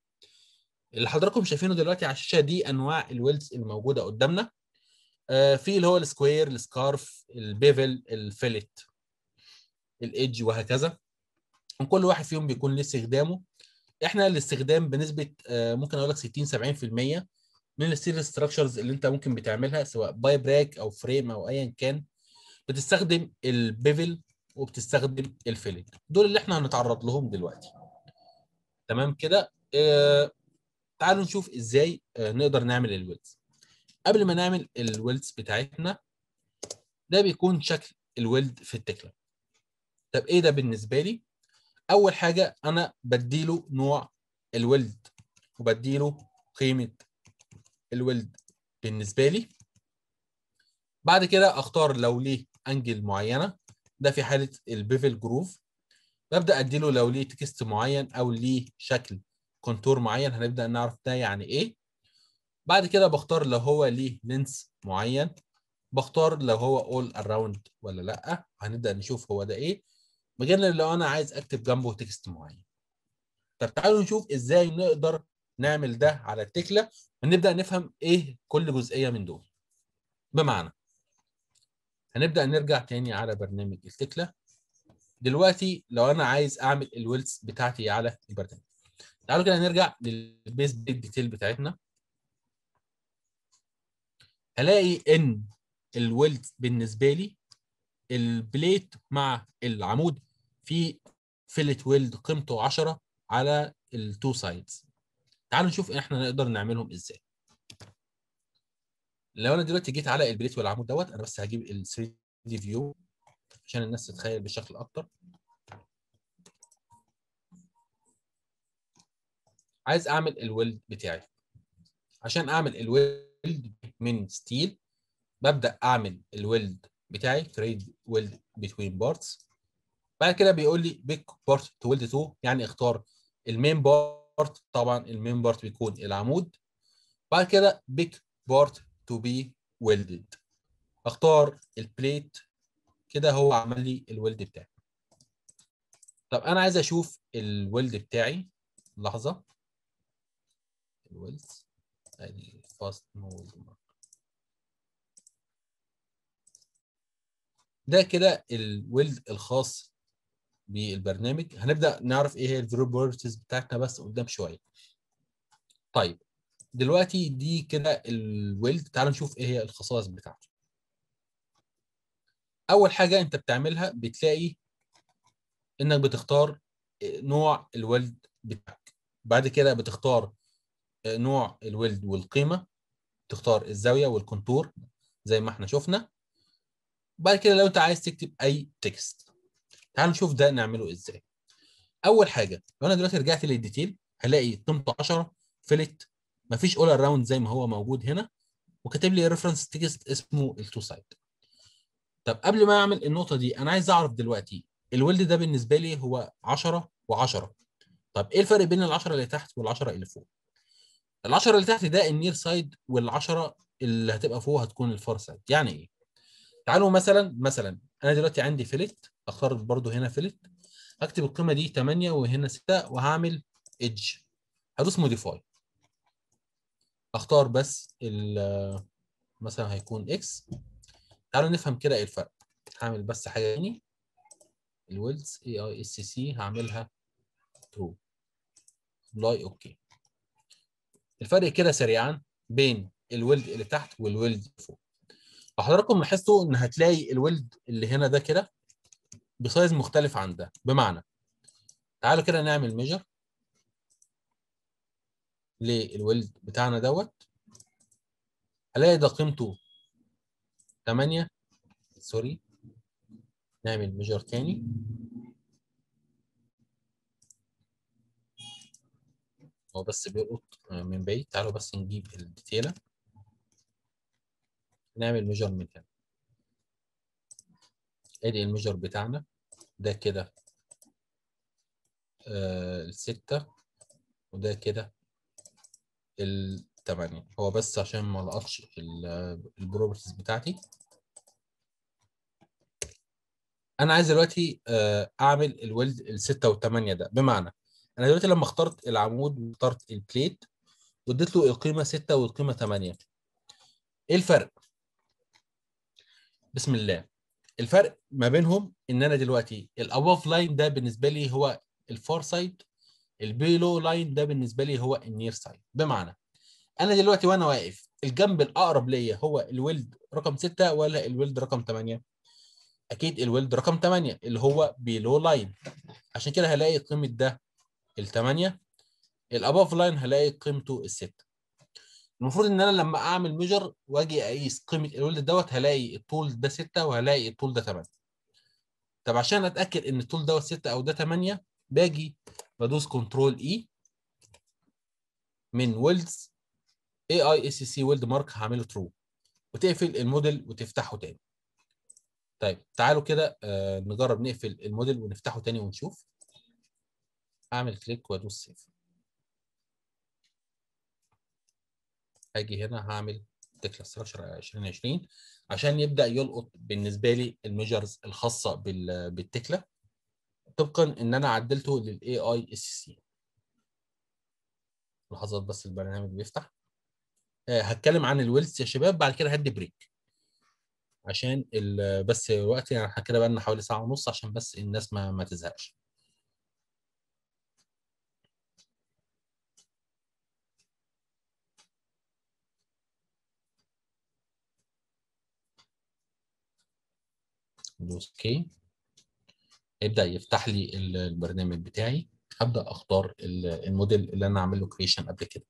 اللي حضراتكم شايفينه دلوقتي على الشاشه دي انواع الويلز الموجوده قدامنا آه، في اللي هو السكوير السكارف البيفل الفيلت الايدج وهكذا وكل واحد فيهم بيكون له استخدامه احنا الاستخدام بنسبه ممكن اقول لك 60 70% من الستيل ستراكشرز اللي انت ممكن بتعملها سواء باي براك او فريم او ايا كان بتستخدم البيفل وبتستخدم الفيلنج دول اللي احنا هنتعرض لهم دلوقتي تمام كده اه تعالوا نشوف ازاي اه نقدر نعمل الويلز قبل ما نعمل الويلز بتاعتنا ده بيكون شكل الويلد في التكلة طب ايه ده بالنسبه لي اول حاجه انا بديله نوع الويلد وبديله قيمه الويلد بالنسبه لي بعد كده اختار لو ليه انجل معينه ده في حاله البيفل جروف ببدا اديله لو ليه تكست معين او ليه شكل كونتور معين هنبدا نعرف ده يعني ايه بعد كده بختار لو هو ليه لينس معين بختار لو هو اول اراوند ولا لا هنبدا نشوف هو ده ايه من لو انا عايز اكتب جنبه تكست معين طب تعالوا نشوف ازاي نقدر نعمل ده على التكله ونبدا نفهم ايه كل جزئيه من دول بمعنى هنبدأ نرجع تاني على برنامج التكلة دلوقتي لو أنا عايز أعمل الويلز بتاعتي على البرنامج تعالوا كده نرجع للبيس ديتيل بتاعتنا هلاقي إن الويلز بالنسبة لي البليت مع العمود في فيلت ويلد قيمته 10 على التو سايدز تعالوا نشوف احنا نقدر نعملهم ازاي لو انا دلوقتي جيت على البليت والعمود دوت انا بس هجيب ال 3 دي فيو عشان الناس تتخيل بشكل اكتر عايز اعمل الويلد بتاعي عشان اعمل الويلد من ستيل ببدا اعمل الويلد بتاعي تريد ويلد بتوين بارتس بعد كده بيقول لي بيك بارت تو ويلد تو يعني اختار المين بارت طبعا المين بارت بيكون العمود بعد كده بيك بارت to be welded اختار البليت كده هو عمل لي الويلد بتاعي طب انا عايز اشوف الويلد بتاعي لحظه الويلد ادي فاست ويلد ده كده الويلد الخاص بالبرنامج هنبدا نعرف ايه هي البروبرتيز بتاعتنا بس قدام شويه طيب دلوقتي دي كده الويلد تعال نشوف ايه هي الخصائص بتاعته اول حاجه انت بتعملها بتلاقي انك بتختار آه، نوع الولد بتاعك بعد كده بتختار آه، نوع الولد والقيمه تختار الزاويه والكونتور زي ما احنا شفنا بعد كده لو انت عايز تكتب اي تكست تعال نشوف ده نعمله ازاي اول حاجه لو انا دلوقتي رجعت للديتيل هلاقي قيمته 10 فلت ما فيش اول اراوند زي ما هو موجود هنا وكاتب لي ريفرنس تكست اسمه التو سايد طب قبل ما اعمل النقطه دي انا عايز اعرف دلوقتي الولد ده بالنسبه لي هو 10 و10 طب ايه الفرق بين ال10 اللي تحت وال10 اللي فوق ال10 اللي تحت ده النير سايد وال10 اللي هتبقى فوق هتكون الفار سايد يعني ايه تعالوا مثلا مثلا انا دلوقتي عندي فيلت اختار برضو هنا فيلت هكتب القيمه دي 8 وهنا 6 وهعمل ايدج هدوس موديفاي اختار بس مثلا هيكون اكس تعالوا نفهم كده ايه الفرق هعمل بس حاجه تاني الويلز اي اي اس سي هعملها ترو ابلاي اوكي الفرق كده سريعا بين الولد اللي تحت والولد اللي فوق حضراتكم لاحظتوا ان هتلاقي الولد اللي هنا ده كده بسايز مختلف عن ده بمعنى تعالوا كده نعمل ميجر للولد بتاعنا دوت هلاقي ده قيمته 8 سوري نعمل ميجر تاني هو بس بيقط من بعيد تعالوا بس نجيب الديتيلا نعمل ميجر من هنا ادي الميجر بتاعنا ده كده آه الستة وده كده ال 8 هو بس عشان ما لقطش البروبرتيز بتاعتي انا عايز دلوقتي آه، اعمل الويلد ال 6 وال 8 ده بمعنى انا دلوقتي لما اخترت العمود اخترت البليت واديت له القيمه 6 والقيمه 8 ايه الفرق؟ بسم الله الفرق ما بينهم ان انا دلوقتي الابوف لاين ده بالنسبه لي هو الفار سايد البيلو لاين ده بالنسبه لي هو النير سايد بمعنى انا دلوقتي وانا واقف الجنب الاقرب ليا هو الويلد رقم 6 ولا الويلد رقم 8 اكيد الويلد رقم 8 اللي هو بيلو لاين عشان كده هلاقي قيمه ده ال8 الاباف لاين هلاقي قيمته الستة المفروض ان انا لما اعمل ميجر واجي اقيس قيمه الولد دوت هلاقي الطول ده 6 وهلاقي الطول ده 8 طب عشان اتاكد ان الطول دوت 6 او ده 8 باجي بدوس كنترول اي من ويلدز اي اي اس سي ويلد مارك هعمله ترو وتقفل الموديل وتفتحه تاني طيب تعالوا كده آه نجرب نقفل الموديل ونفتحه تاني ونشوف اعمل كليك وادوس سيف هاجي هنا هعمل ديكلا ستراكشر 2020 عشان يبدا يلقط بالنسبه لي الميجرز الخاصه بالتكله طبقا ان انا عدلته للاي اي اس سي لحظات بس البرنامج بيفتح آه هتكلم عن الويلز يا شباب بعد كده هدي بريك عشان بس الوقت يعني احنا كده بقى لنا حوالي ساعه ونص عشان بس الناس ما, ما تزهقش دوس اوكي هيبدا يفتح لي البرنامج بتاعي ابدا اختار الموديل اللي انا اعمل له كريشن قبل كده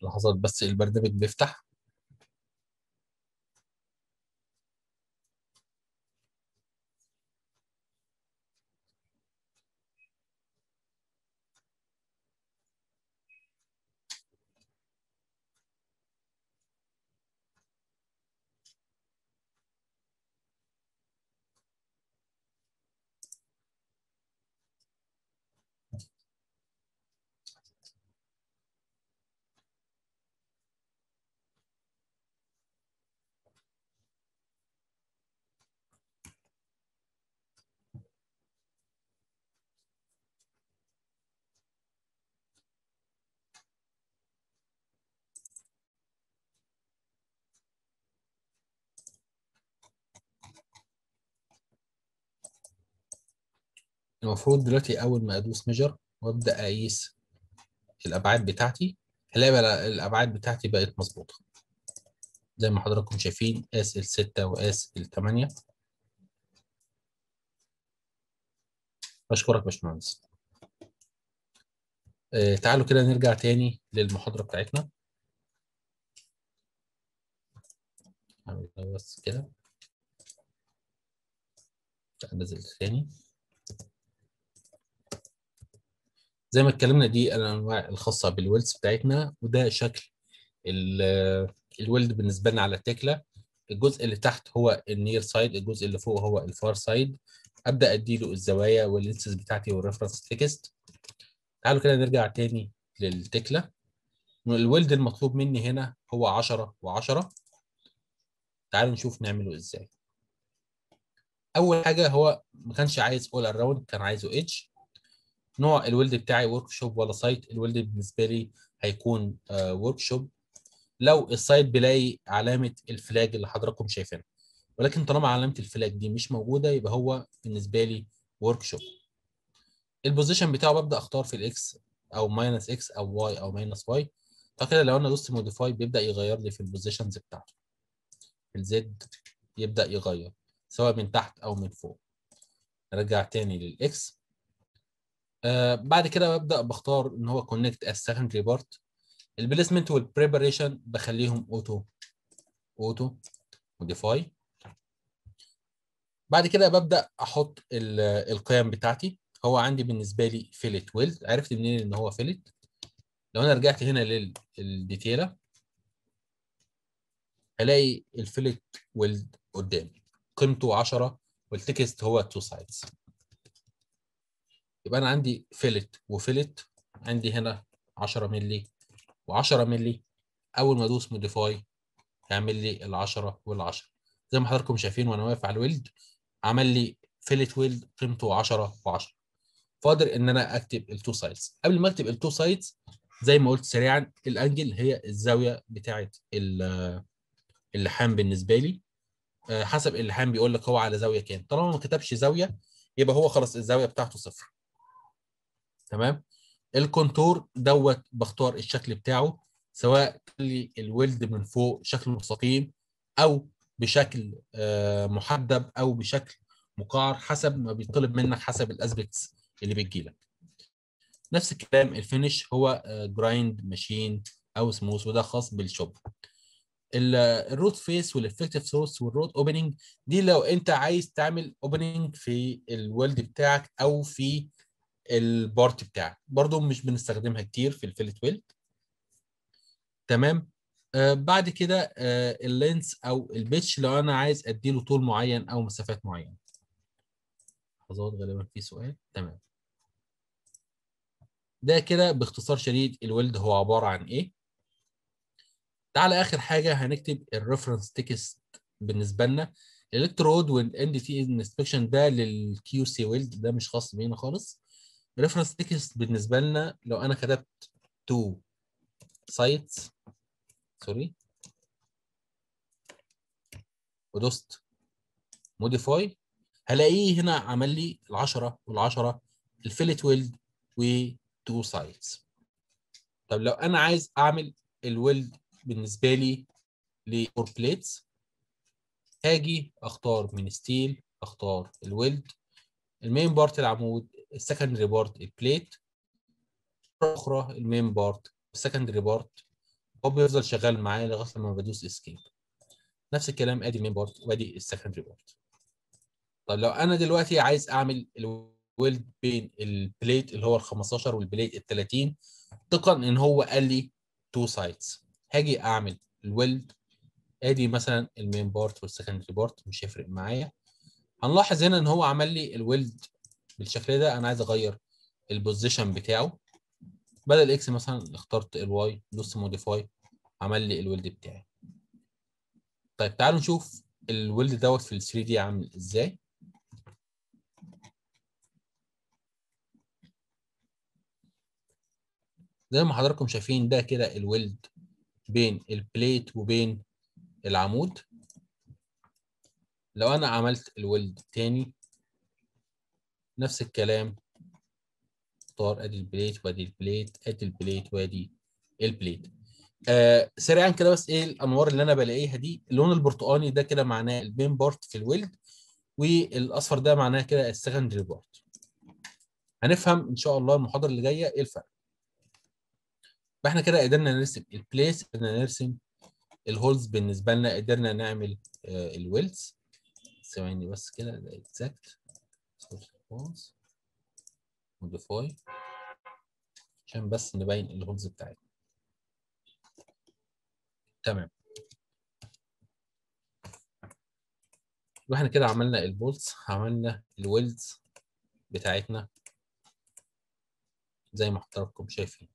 اللي حصلت بس البرنامج بيفتح المفروض دلوقتي اول ما ادوس ميجر وابدا اقيس الابعاد بتاعتي هلاقي بقى الابعاد بتاعتي بقت مظبوطه زي ما حضراتكم شايفين 6 الستة ال التمانية بشكرك يا باشمهندس آه، تعالوا كده نرجع تاني للمحاضرة بتاعتنا بس كده نزل تاني زي ما اتكلمنا دي الانواع الخاصه بالويلز بتاعتنا وده شكل الويلد بالنسبه لنا على التكله الجزء اللي تحت هو النير سايد الجزء اللي فوق هو الفار سايد ابدا اديله الزوايا واللينسز بتاعتي والريفرنس تكست تعالوا كده نرجع تاني للتكله الويلد المطلوب مني هنا هو 10 و10 تعالوا نشوف نعمله ازاي اول حاجه هو ما كانش عايز اول اراوند كان عايزه اتش نوع الولد بتاعي ورك شوب ولا سايت الولد بالنسبه لي هيكون ورك آه، شوب لو السايت بلاقي علامه الفلاج اللي حضراتكم شايفينها ولكن طالما علامه الفلاج دي مش موجوده يبقى هو بالنسبه لي ورك شوب البوزيشن بتاعه ببدا اختار في الاكس او ماينس اكس او واي او ماينس واي فكده لو انا دوست موديفاي بيبدا يغير لي في البوزيشنز بتاعته الزد يبدا يغير سواء من تحت او من فوق نرجع تاني للاكس آه، بعد كده ببدا بختار ان هو كونكت از سكندري بارت البليسمنت والبريباريشن بخليهم اوتو اوتو موديفاي بعد كده ببدا احط القيم بتاعتي هو عندي بالنسبه لي فيلت ويلد عرفت منين ان هو فيلت لو انا رجعت هنا للديتيلا هلاقي الفيلت ويلد قدامي قيمته 10 والتكست هو 2 سايدز يبقى انا عندي فيلت وفيلت عندي هنا 10 مللي و10 مللي اول ما ادوس موديفاي يعمل لي ال 10 وال 10 زي ما حضراتكم شايفين وانا واقف على الويلد عمل لي فيلت ويلد قيمته 10 و10 فاضل ان انا اكتب التو سايدز قبل ما اكتب التو سايدز زي ما قلت سريعا الانجل هي الزاويه بتاعه اللحام بالنسبه لي آه، حسب اللحام بيقول لك هو على زاويه كام طالما ما كتبش زاويه يبقى هو خلاص الزاويه بتاعته صفر تمام الكونتور دوت بختار الشكل بتاعه سواء لي الولد من فوق شكل مستقيم او بشكل آه، محدب او بشكل مقعر حسب ما بيطلب منك حسب الاسبكتس اللي بتجي لك نفس الكلام الفينش هو جرايند آه، ماشين او سموث وده خاص بالشوب الروت فيس والافكتيف سورس والروت اوبننج دي لو انت عايز تعمل اوبننج في الولد بتاعك او في البارت بتاعك برضو مش بنستخدمها كتير في الفيلت ويلد تمام آه بعد كده آه اللينس او البيتش لو انا عايز اديله طول معين او مسافات معينه لحظات غالبا في سؤال تمام ده كده باختصار شديد الويلد هو عباره عن ايه تعالى اخر حاجه هنكتب الريفرنس تكست بالنسبه لنا الالكترود والاند تي انسبكشن ده للكيو سي ويلد ده مش خاص بينا خالص ريفرنس تكست بالنسبه لنا لو انا كتبت تو سايتس سوري ودوست موديفاي هلاقيه هنا عمل لي ال10 وال10 الفيلت ويلد وتو سايتس طب لو انا عايز اعمل الويلد بالنسبه لي لفور بليتس هاجي اختار من ستيل اختار الويلد المين بارت العمود السكندري بارت البليت اخرى المين بارت السكندري بارت هو بيفضل شغال معايا لغايه لما بدوس اسكيب نفس الكلام ادي المين بارت وادي السكندري بارت طب لو انا دلوقتي عايز اعمل الويلد بين البليت اللي هو ال 15 والبليت ال 30 طبقا ان هو قال لي تو سايتس هاجي اعمل الويلد ادي مثلا المين بارت والسكندري بارت مش هيفرق معايا هنلاحظ هنا ان هو عمل لي الويلد بالشكل ده انا عايز اغير البوزيشن بتاعه بدل اكس مثلا اخترت الواي دوست موديفاي عمل لي الولد بتاعي طيب تعالوا نشوف الولد دوت في ال 3 دي عامل ازاي زي ما حضراتكم شايفين ده كده الولد بين البليت وبين العمود لو انا عملت الولد تاني نفس الكلام اختار ادي البليت وادي البليت ادي البليت وادي البليت آه سريعا كده بس ايه الانوار اللي انا بلاقيها دي اللون البرتقاني ده كده معناه البين بارت في الولد والاصفر ده معناه كده السكندري بارت هنفهم ان شاء الله المحاضره اللي جايه ايه الفرق فاحنا كده قدرنا نرسم البليس قدرنا نرسم الهولز بالنسبه لنا قدرنا نعمل آه الويلز ثواني بس كده ده اكزاكت response موديفاي عشان بس نبين الهولز بتاعتنا تمام واحنا كده عملنا البولتس عملنا الويلدز بتاعتنا زي ما حضراتكم شايفين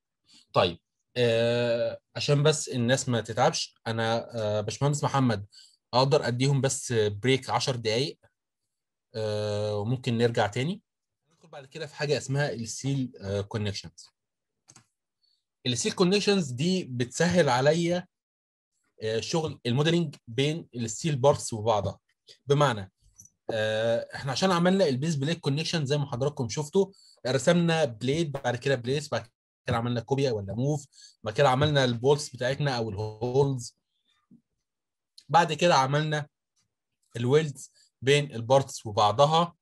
طيب آه عشان بس الناس ما تتعبش انا آه باشمهندس محمد اقدر اديهم بس بريك 10 دقائق آه، وممكن نرجع تاني ندخل بعد كده في حاجه اسمها السيل كونكشنز السيل كونكشنز دي بتسهل عليا آه، شغل الموديلنج بين الستيل بارتس وبعضها بمعنى آه، احنا عشان عملنا البيز بليد كونكشن زي ما حضراتكم شفتوا رسمنا بليد بعد كده بليس بعد كده عملنا كوبيا ولا موف بعد كده عملنا البولس بتاعتنا او الهولز بعد كده عملنا الويلز بين البارتس وبعضها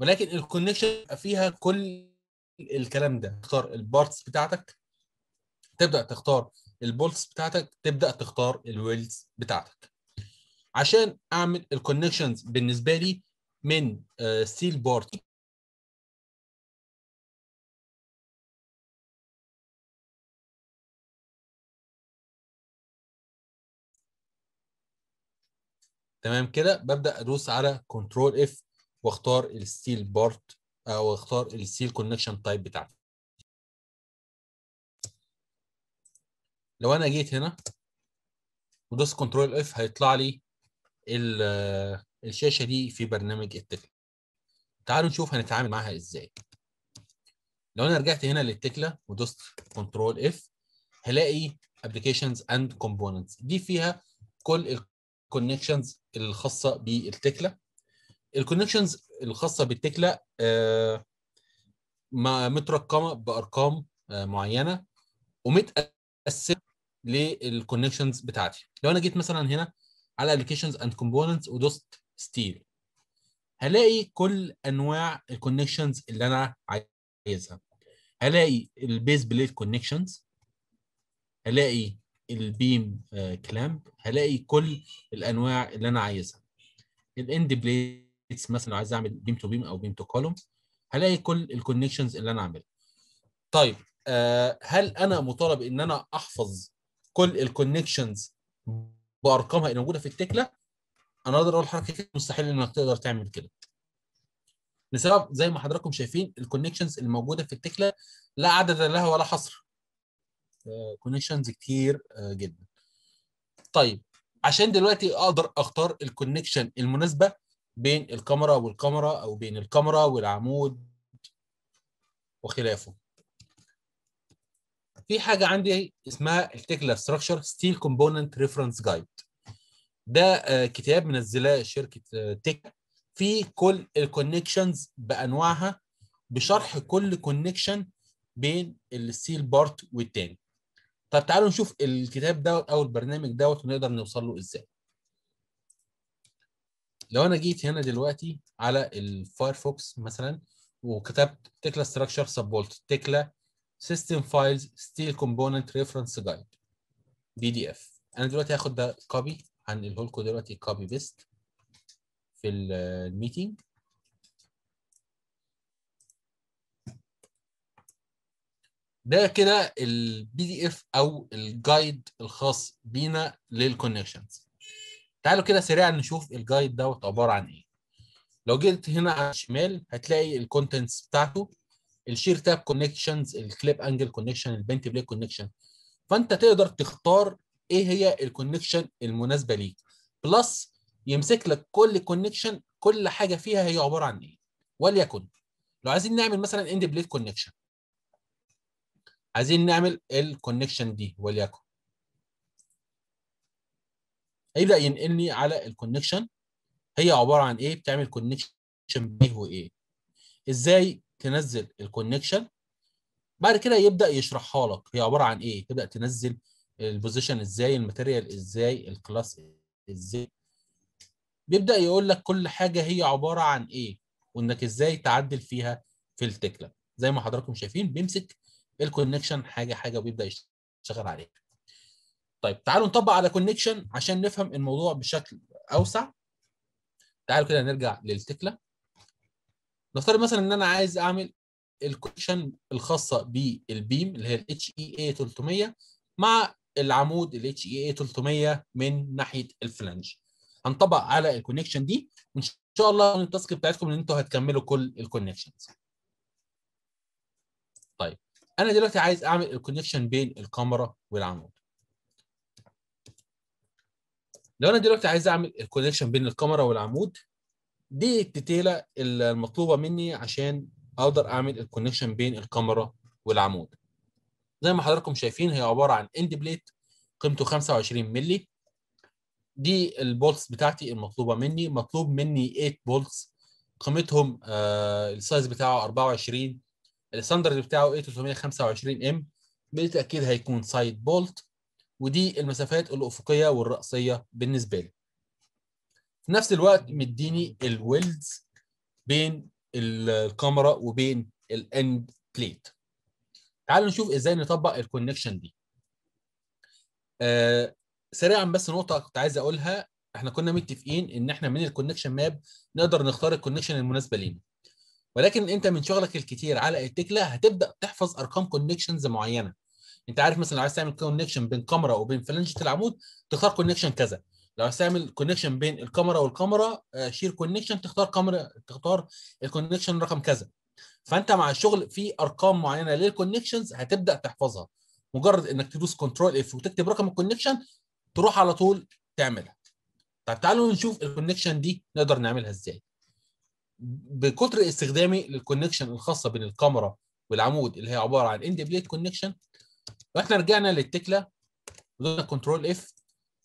ولكن الكونكشن فيها كل الكلام ده تختار البارتس بتاعتك تبدا تختار البولتس بتاعتك تبدا تختار الويلز بتاعتك عشان اعمل الكونكشنز بالنسبه لي من ستيل آه، بارت تمام كده ببدا ادوس على كنترول اف واختار الستيل بارت او اختار الستيل كونكشن تايب بتاعتي لو انا جيت هنا ودوس كنترول اف هيطلع لي آه، الشاشه دي في برنامج التكله تعالوا نشوف هنتعامل معاها ازاي لو انا رجعت هنا للتكله ودوست كنترول اف هلاقي ابلكيشنز اند كومبوننتس دي فيها كل الـ الكونكشنز الخاصه بالتكله الكونكشنز الخاصه بالتكله آه، مترقمه بارقام آه، معينه ومتقسمه للكونكشنز بتاعتي لو انا جيت مثلا هنا على ابلكيشنز اند كومبوننتس ودوست ستيل هلاقي كل انواع الكونكشنز اللي انا عايزها هلاقي البيز بليت كونكشنز هلاقي البيم آه، كلامب هلاقي كل الانواع اللي انا عايزها الاند بليتس مثلا لو عايز اعمل بيم تو بيم او بيم تو كولوم هلاقي كل الكونكشنز اللي انا عاملها طيب آه، هل انا مطالب ان انا احفظ كل الكونكشنز بارقامها اللي موجوده في التكله انا اقدر اقول لحضرتك مستحيل انك تقدر تعمل كده لسبب زي ما حضراتكم شايفين الكونكشنز اللي موجوده في التكله لا عدد لها ولا حصر كونكشنز آه، كتير آه، جدا طيب عشان دلوقتي اقدر اختار الكونكشن المناسبه بين الكاميرا والكاميرا او بين الكاميرا والعمود وخلافه في حاجه عندي اسمها التكلا ستراكشر ستيل كومبوننت ريفرنس جايد ده آه، كتاب منزلاه شركه تك في كل الكونكشنز بانواعها بشرح كل كونكشن بين الستيل بارت والتاني طب تعالوا نشوف الكتاب دوت او البرنامج دوت ونقدر نوصل له ازاي لو انا جيت هنا دلوقتي على الفايرفوكس مثلا وكتبت تكلا ستراكشر سبولت تكلا سيستم فايلز ستيل كومبوننت ريفرنس جايد بي دي اف انا دلوقتي هاخد ده كوبي هنقله لكم دلوقتي كوبي بيست في الميتنج ده كده البي دي اف او الجايد الخاص بينا للكونكشنز تعالوا كده سريعا نشوف الجايد دوت عباره عن ايه لو جيت هنا على الشمال هتلاقي الكونتنتس بتاعته الشير تاب كونكشنز الكليب انجل كونكشن البنت بلاي كونكشن فانت تقدر تختار ايه هي الكونكشن المناسبه ليك بلس يمسك لك كل كونكشن كل حاجه فيها هي عباره عن ايه وليكن لو عايزين نعمل مثلا اند بليت كونكشن عايزين نعمل الكونكشن دي وليكن هيبدا ايه ينقلني على الكونكشن هي عباره عن ايه بتعمل كونكشن بيه وايه ازاي تنزل الكونكشن بعد كده يبدا يشرحها لك هي عباره عن ايه تبدا تنزل البوزيشن ازاي الماتيريال ازاي الكلاس ازاي بيبدا يقول لك كل حاجه هي عباره عن ايه وانك ازاي تعدل فيها في التكله زي ما حضراتكم شايفين بيمسك الكونكشن حاجه حاجه وبيبدا يشتغل عليها طيب تعالوا نطبق على كونكشن عشان نفهم الموضوع بشكل اوسع تعالوا كده نرجع للتكله نفترض مثلا ان انا عايز اعمل الكونكشن الخاصه بالبيم اللي هي الاتش اي اي 300 مع العمود الاتش اي اي 300 من ناحيه الفلنج هنطبق على الكونكشن دي وان شاء الله التاسك بتاعتكم ان انتوا هتكملوا كل الكونكشنز انا دلوقتي عايز اعمل الكونكشن بين الكاميرا والعمود لو انا دلوقتي عايز اعمل الكونكشن بين الكاميرا والعمود دي التتيله المطلوبه مني عشان اقدر اعمل الكونكشن بين الكاميرا والعمود زي ما حضراتكم شايفين هي عباره عن اند بليت قيمته 25 مللي دي البولتس بتاعتي المطلوبه مني مطلوب مني 8 بولتس قيمتهم آه السايز بتاعه 24 الستاندرد بتاعه a ايه؟ 325 ام بالتاكيد هيكون سايد بولت ودي المسافات الافقيه والراسيه بالنسبه لي في نفس الوقت مديني الويلز بين الكاميرا وبين الاند بليت تعالوا نشوف ازاي نطبق الكونكشن دي آه سريعا بس نقطه كنت عايز اقولها احنا كنا متفقين ان احنا من الكونكشن ماب نقدر نختار الكونكشن المناسبه لينا ولكن انت من شغلك الكتير على التكله هتبدا تحفظ ارقام كونكشنز معينه انت عارف مثلا لو عايز تعمل كونكشن بين كاميرا وبين فلنجه العمود تختار كونكشن كذا لو عايز تعمل كونكشن بين الكاميرا والكاميرا آه، شير كونكشن تختار كاميرا تختار الكونكشن رقم كذا فانت مع الشغل في ارقام معينه للكونكشنز هتبدا تحفظها مجرد انك تدوس كنترول اف وتكتب رقم الكونكشن تروح على طول تعملها طب تعالوا نشوف الكونكشن دي نقدر نعملها ازاي بكتر استخدامي للكونكشن الخاصه بين الكاميرا والعمود اللي هي عباره عن اند بليت كونكشن واحنا رجعنا للتكله ودونا كنترول اف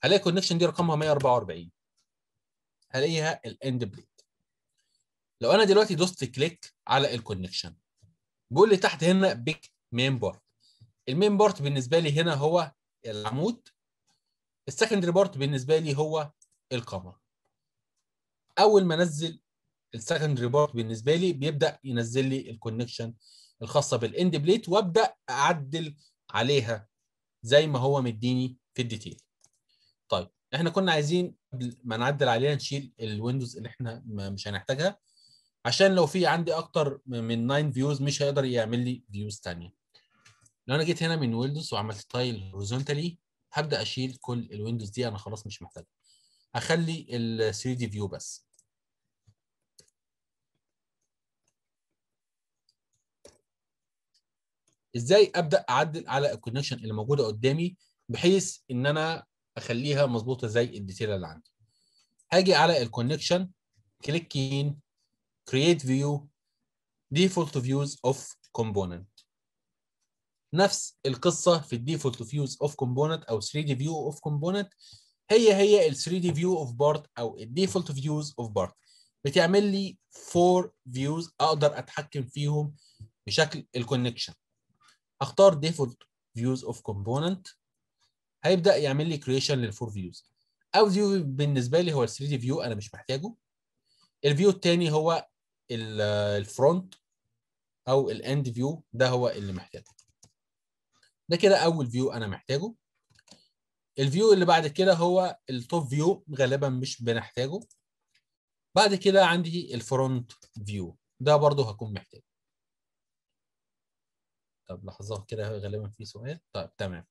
هلاقي الكونكشن دي رقمها 144 هلاقيها الاند بليت لو انا دلوقتي دوست كليك على الكونكشن بيقول لي تحت هنا بيك مين بارت المين بارت بالنسبه لي هنا هو العمود السكندري بارت بالنسبه لي هو الكاميرا اول ما انزل السكند ريبورت بالنسبه لي بيبدا ينزل لي الكونكشن الخاصه بالاند بليت وابدا اعدل عليها زي ما هو مديني في الديتيل طيب احنا كنا عايزين قبل ما نعدل عليها نشيل الويندوز اللي احنا مش هنحتاجها عشان لو في عندي اكتر من 9 فيوز مش هيقدر يعمل لي فيوز ثانيه لو انا جيت هنا من ويندوز وعملت تايل هوريزونتالي هبدا اشيل كل الويندوز دي انا خلاص مش محتاجها هخلي ال 3 دي فيو بس ازاي ابدا اعدل على الكونكشن اللي موجوده قدامي بحيث ان انا اخليها مظبوطه زي الديتيل اللي عندي هاجي على الكونكشن كليك يمين create view default views of component نفس القصه في الديفولت فيوز اوف كومبوننت او 3 دي فيو اوف كومبوننت هي هي ال 3 دي فيو اوف بارت او الديفولت فيوز اوف بارت بتعمل لي 4 فيوز اقدر اتحكم فيهم بشكل الكونكشن اختار ديفولت فيوز اوف كومبوننت هيبدا يعمل لي كريشن للفور فيوز اول فيو بالنسبه لي هو ال 3 دي فيو انا مش محتاجه الفيو الثاني هو الفرونت آه، او الاند فيو ده هو اللي محتاجه ده كده اول فيو انا محتاجه الفيو اللي بعد كده هو التوب فيو غالبا مش بنحتاجه بعد كده عندي الفرونت فيو ده برضو هكون محتاجه طب لحظة كده غالبا في سؤال طيب تمام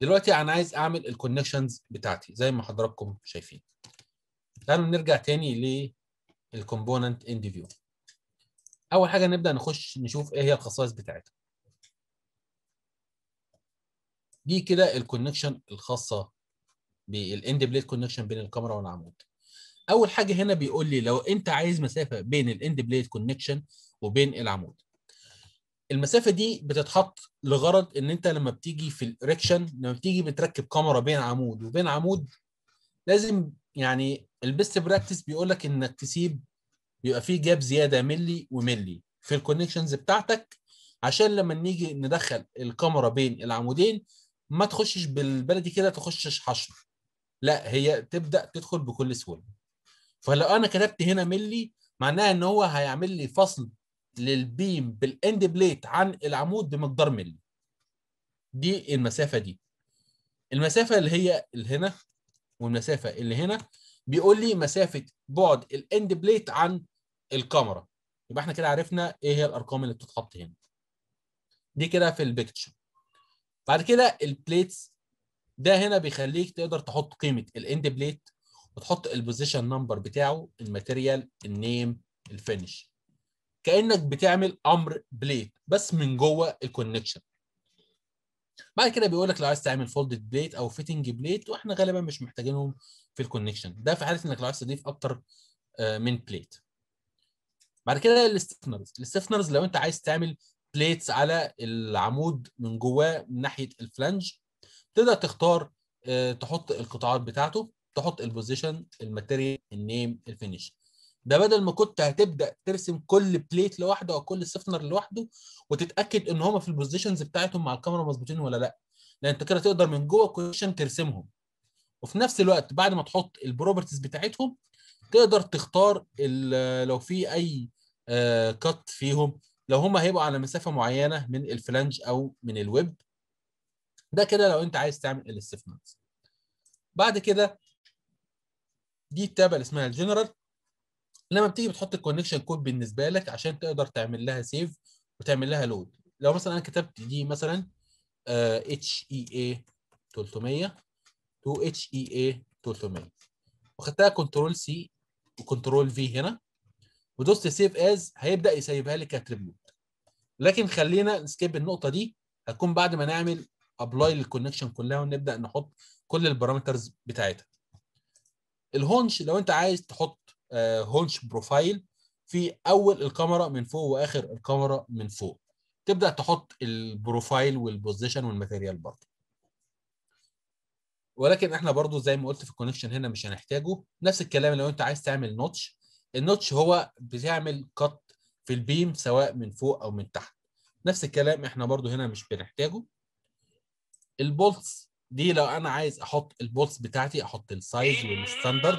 دلوقتي انا عايز اعمل الكونكشنز بتاعتي زي ما حضراتكم شايفين تعالوا نرجع تاني للكومبوننت اند فيو اول حاجه نبدا نخش نشوف ايه هي الخصائص بتاعتها دي كده الكونكشن الخاصه بالاند بليت كونكشن بين الكاميرا والعمود اول حاجه هنا بيقول لي لو انت عايز مسافه بين الاند بليت كونكشن وبين العمود المسافه دي بتتحط لغرض ان انت لما بتيجي في الريكشن لما بتيجي بتركب كاميرا بين عمود وبين عمود لازم يعني البيست براكتس بيقول لك انك تسيب بيبقى فيه جاب زياده ملي وملي في الكونكشنز بتاعتك عشان لما نيجي ندخل الكاميرا بين العمودين ما تخشش بالبلدي كده تخشش حشر لا هي تبدا تدخل بكل سهوله فلو انا كتبت هنا ملي معناها ان هو هيعمل لي فصل للبيم بالاند بليت عن العمود بمقدار ملي دي المسافه دي المسافه اللي هي اللي هنا والمسافه اللي هنا بيقول لي مسافه بعد الاند بليت عن الكاميرا يبقى احنا كده عرفنا ايه هي الارقام اللي بتتحط هنا دي كده في البيكتشر بعد كده البليتس ده هنا بيخليك تقدر تحط قيمه الاند بليت وتحط البوزيشن نمبر بتاعه الماتيريال النيم الفينش كانك بتعمل امر بليت بس من جوه الكونكشن بعد كده بيقول لك لو عايز تعمل فولدد بليت او فيتنج بليت واحنا غالبا مش محتاجينهم في الكونكشن ده في حاله انك لو عايز تضيف اكتر آه، من بليت بعد كده الاستفنرز الاستفنرز لو انت عايز تعمل بليتس على العمود من جواه من ناحيه الفلانج تقدر تختار آه، تحط القطاعات بتاعته تحط البوزيشن الماتيريال النيم الفينيش ده بدل ما كنت هتبدا ترسم كل بليت لوحده او كل سفنر لوحده وتتاكد ان هما في البوزيشنز بتاعتهم مع الكاميرا مظبوطين ولا لا لان انت كده تقدر من جوه الكويشن ترسمهم وفي نفس الوقت بعد ما تحط البروبرتيز بتاعتهم تقدر تختار لو في اي كات آه، فيهم لو هما هيبقوا على مسافه معينه من الفلانج او من الويب ده كده لو انت عايز تعمل الاستفنرز بعد كده دي التابه اللي اسمها الجنرال لما بتيجي بتحط الكونكشن كود بالنسبه لك عشان تقدر تعمل لها سيف وتعمل لها لود لو مثلا انا كتبت دي مثلا اتش اي اي 300 تو اتش اي اي 300 واخدتها كنترول سي وكنترول في هنا ودوست سيف از هيبدا يسيبها لي كاتريبيوت لكن خلينا نسكيب النقطه دي هتكون بعد ما نعمل ابلاي للكونكشن كلها ونبدا نحط كل البارامترز بتاعتها الهونش لو انت عايز تحط آه، هولش بروفايل في اول الكاميرا من فوق واخر الكاميرا من فوق تبدا تحط البروفايل والبوزيشن والماتيريال برضه ولكن احنا برضو زي ما قلت في الكونكشن هنا مش هنحتاجه نفس الكلام لو انت عايز تعمل نوتش النوتش هو بتعمل قط في البيم سواء من فوق او من تحت نفس الكلام احنا برضو هنا مش بنحتاجه البولتس دي لو انا عايز احط البولتس بتاعتي احط السايز والستاندرد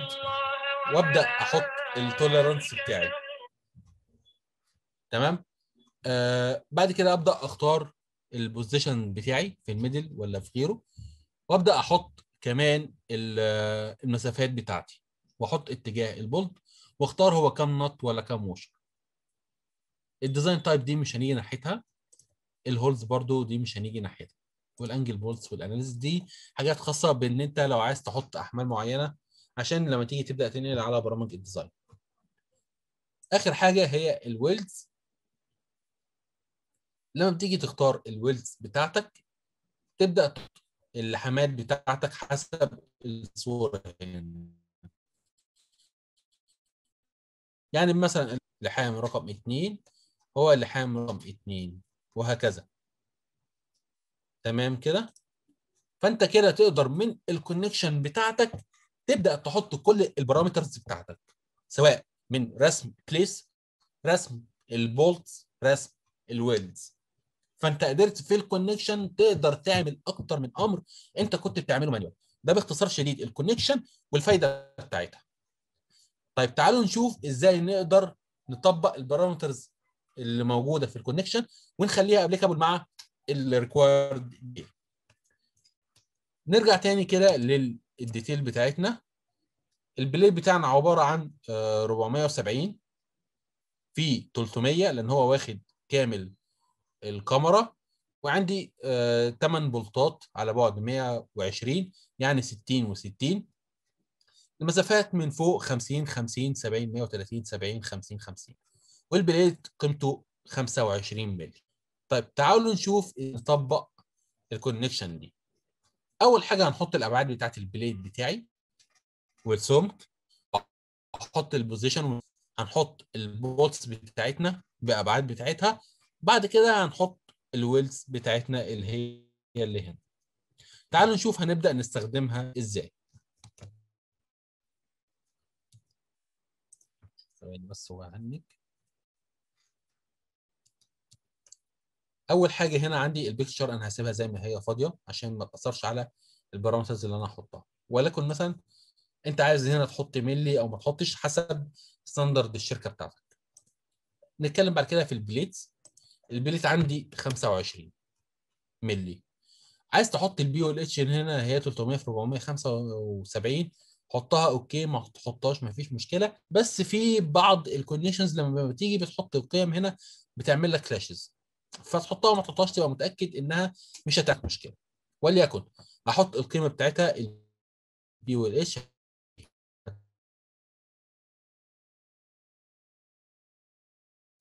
وابدا احط التوليرانس بتاعي تمام آه بعد كده ابدا اختار البوزيشن بتاعي في الميدل ولا في غيره وابدا احط كمان آه، المسافات بتاعتي واحط اتجاه البولت واختار هو كام نط ولا كام وشر الديزاين تايب دي مش هنيجي ناحيتها الهولز برضو دي مش هنيجي ناحيتها والانجل بولز والاناليز دي حاجات خاصه بان انت لو عايز تحط احمال معينه عشان لما تيجي تبدا تنقل على برامج الديزاين اخر حاجه هي الويلز لما بتيجي تختار الويلز بتاعتك تبدا اللحامات بتاعتك حسب الصوره يعني مثلا اللحام رقم 2 هو اللحام رقم 2 وهكذا تمام كده فانت كده تقدر من الكونكشن بتاعتك تبدا تحط كل البارامترز بتاعتك سواء من رسم بليس رسم البولتس رسم الويلز فانت قدرت في الكونكشن تقدر تعمل اكتر من امر انت كنت بتعمله مانيوال ده باختصار شديد الكونكشن والفايده بتاعتها طيب تعالوا نشوف ازاي نقدر نطبق البارامترز اللي موجوده في الكونكشن ونخليها ابليكابل مع الريكوايرد نرجع تاني كده لل الديتيل بتاعتنا البلاي بتاعنا عباره عن 470 آه، في 300 لان هو واخد كامل الكاميرا وعندي 8 آه، بولتات على بعد 120 يعني 60 و60 المسافات من فوق 50 50 70 130 70 50 50 والبليت قيمته 25 مللي طيب تعالوا نشوف نطبق الكونكشن دي اول حاجه هنحط الابعاد بتاعه البليد بتاعي والسمك هحط البوزيشن هنحط البولتس بتاعتنا بابعاد بتاعتها بعد كده هنحط الويلز بتاعتنا اللي هي اللي هنا تعالوا نشوف هنبدا نستخدمها ازاي ثواني بس هو عنك اول حاجه هنا عندي البيكتشر انا هسيبها زي ما هي فاضيه عشان ما تاثرش على البارامترز اللي انا هحطها ولكن مثلا انت عايز هنا تحط ملي او ما تحطش حسب ستاندرد الشركه بتاعتك نتكلم بعد كده في البليتس البليت عندي 25 ملي عايز تحط البي او الاتش هنا هي 300 في 475 حطها اوكي ما تحطهاش ما فيش مشكله بس في بعض الكونيشنز لما بتيجي بتحط القيم هنا بتعمل لك كلاشز فتحطها وما تحطهاش تبقى متاكد انها مش هتعمل مشكله وليكن هحط القيمه بتاعتها البي والاتش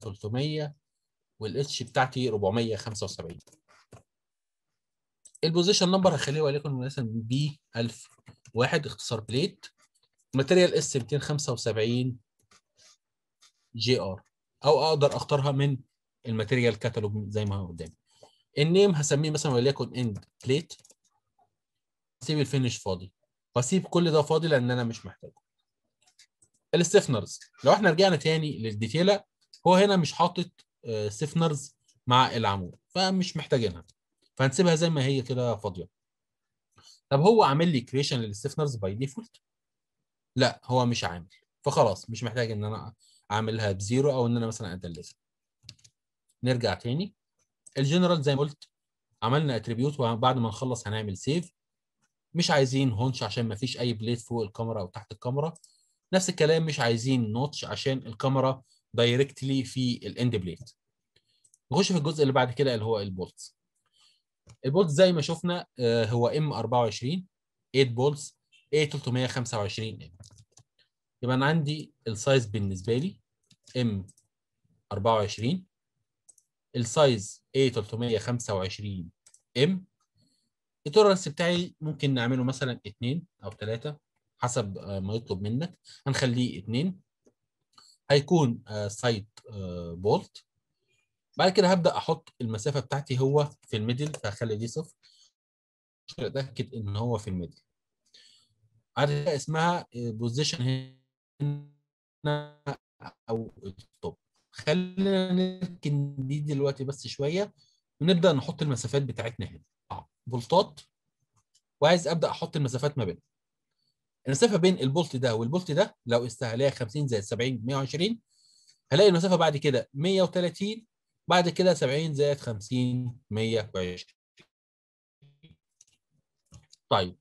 تلتمية والاتش بتاعتي 475 البوزيشن نمبر هخليه وليكن مثلا بي 1001 واحد اختصار بليت ماتيريال اس 275 جي ار او اقدر اختارها من الماتيريال كاتالوج زي ما هو قدامي النيم هسميه مثلا وليكن اند بليت هسيب الفينش فاضي واسيب كل ده فاضي لان انا مش محتاجه الستيفنرز لو احنا رجعنا تاني للديتيلا هو هنا مش حاطط ستيفنرز آه، مع العمود فمش محتاجينها فهنسيبها زي ما هي كده فاضيه طب هو عامل لي كريشن للستيفنرز باي ديفولت لا هو مش عامل فخلاص مش محتاج ان انا اعملها بزيرو او ان انا مثلا ادلسها نرجع تاني الجنرال زي ما قلت عملنا اتريبيوت وبعد ما نخلص هنعمل سيف مش عايزين هونش عشان ما فيش اي بليد فوق الكاميرا او تحت الكاميرا نفس الكلام مش عايزين نوتش عشان الكاميرا دايركتلي في الاند بليد نخش في الجزء اللي بعد كده اللي هو البولتس البولتس زي ما شفنا آه، هو ام 24 8 بولتس A 325 ام يبقى انا عندي السايز بالنسبه لي ام 24 السايز A325 m التورنس بتاعي ممكن نعمله مثلا اثنين او ثلاثة حسب آه، ما يطلب منك هنخليه اثنين هيكون سايت آه، بولت آه، بعد كده هبدا احط المسافه بتاعتي هو في الميدل فهخلي دي صفر عشان اتاكد ان هو في الميدل عاده اسمها بوزيشن هنا او التوب خلينا نركن دي دلوقتي بس شويه ونبدا نحط المسافات بتاعتنا هنا بولتات آه، وعايز ابدا احط المسافات ما بينهم المسافه بين البولت ده والبولت ده لو استهلاك 50 زائد 70 120 هلاقي المسافه بعد كده 130 بعد كده 70 زائد 50 120 طيب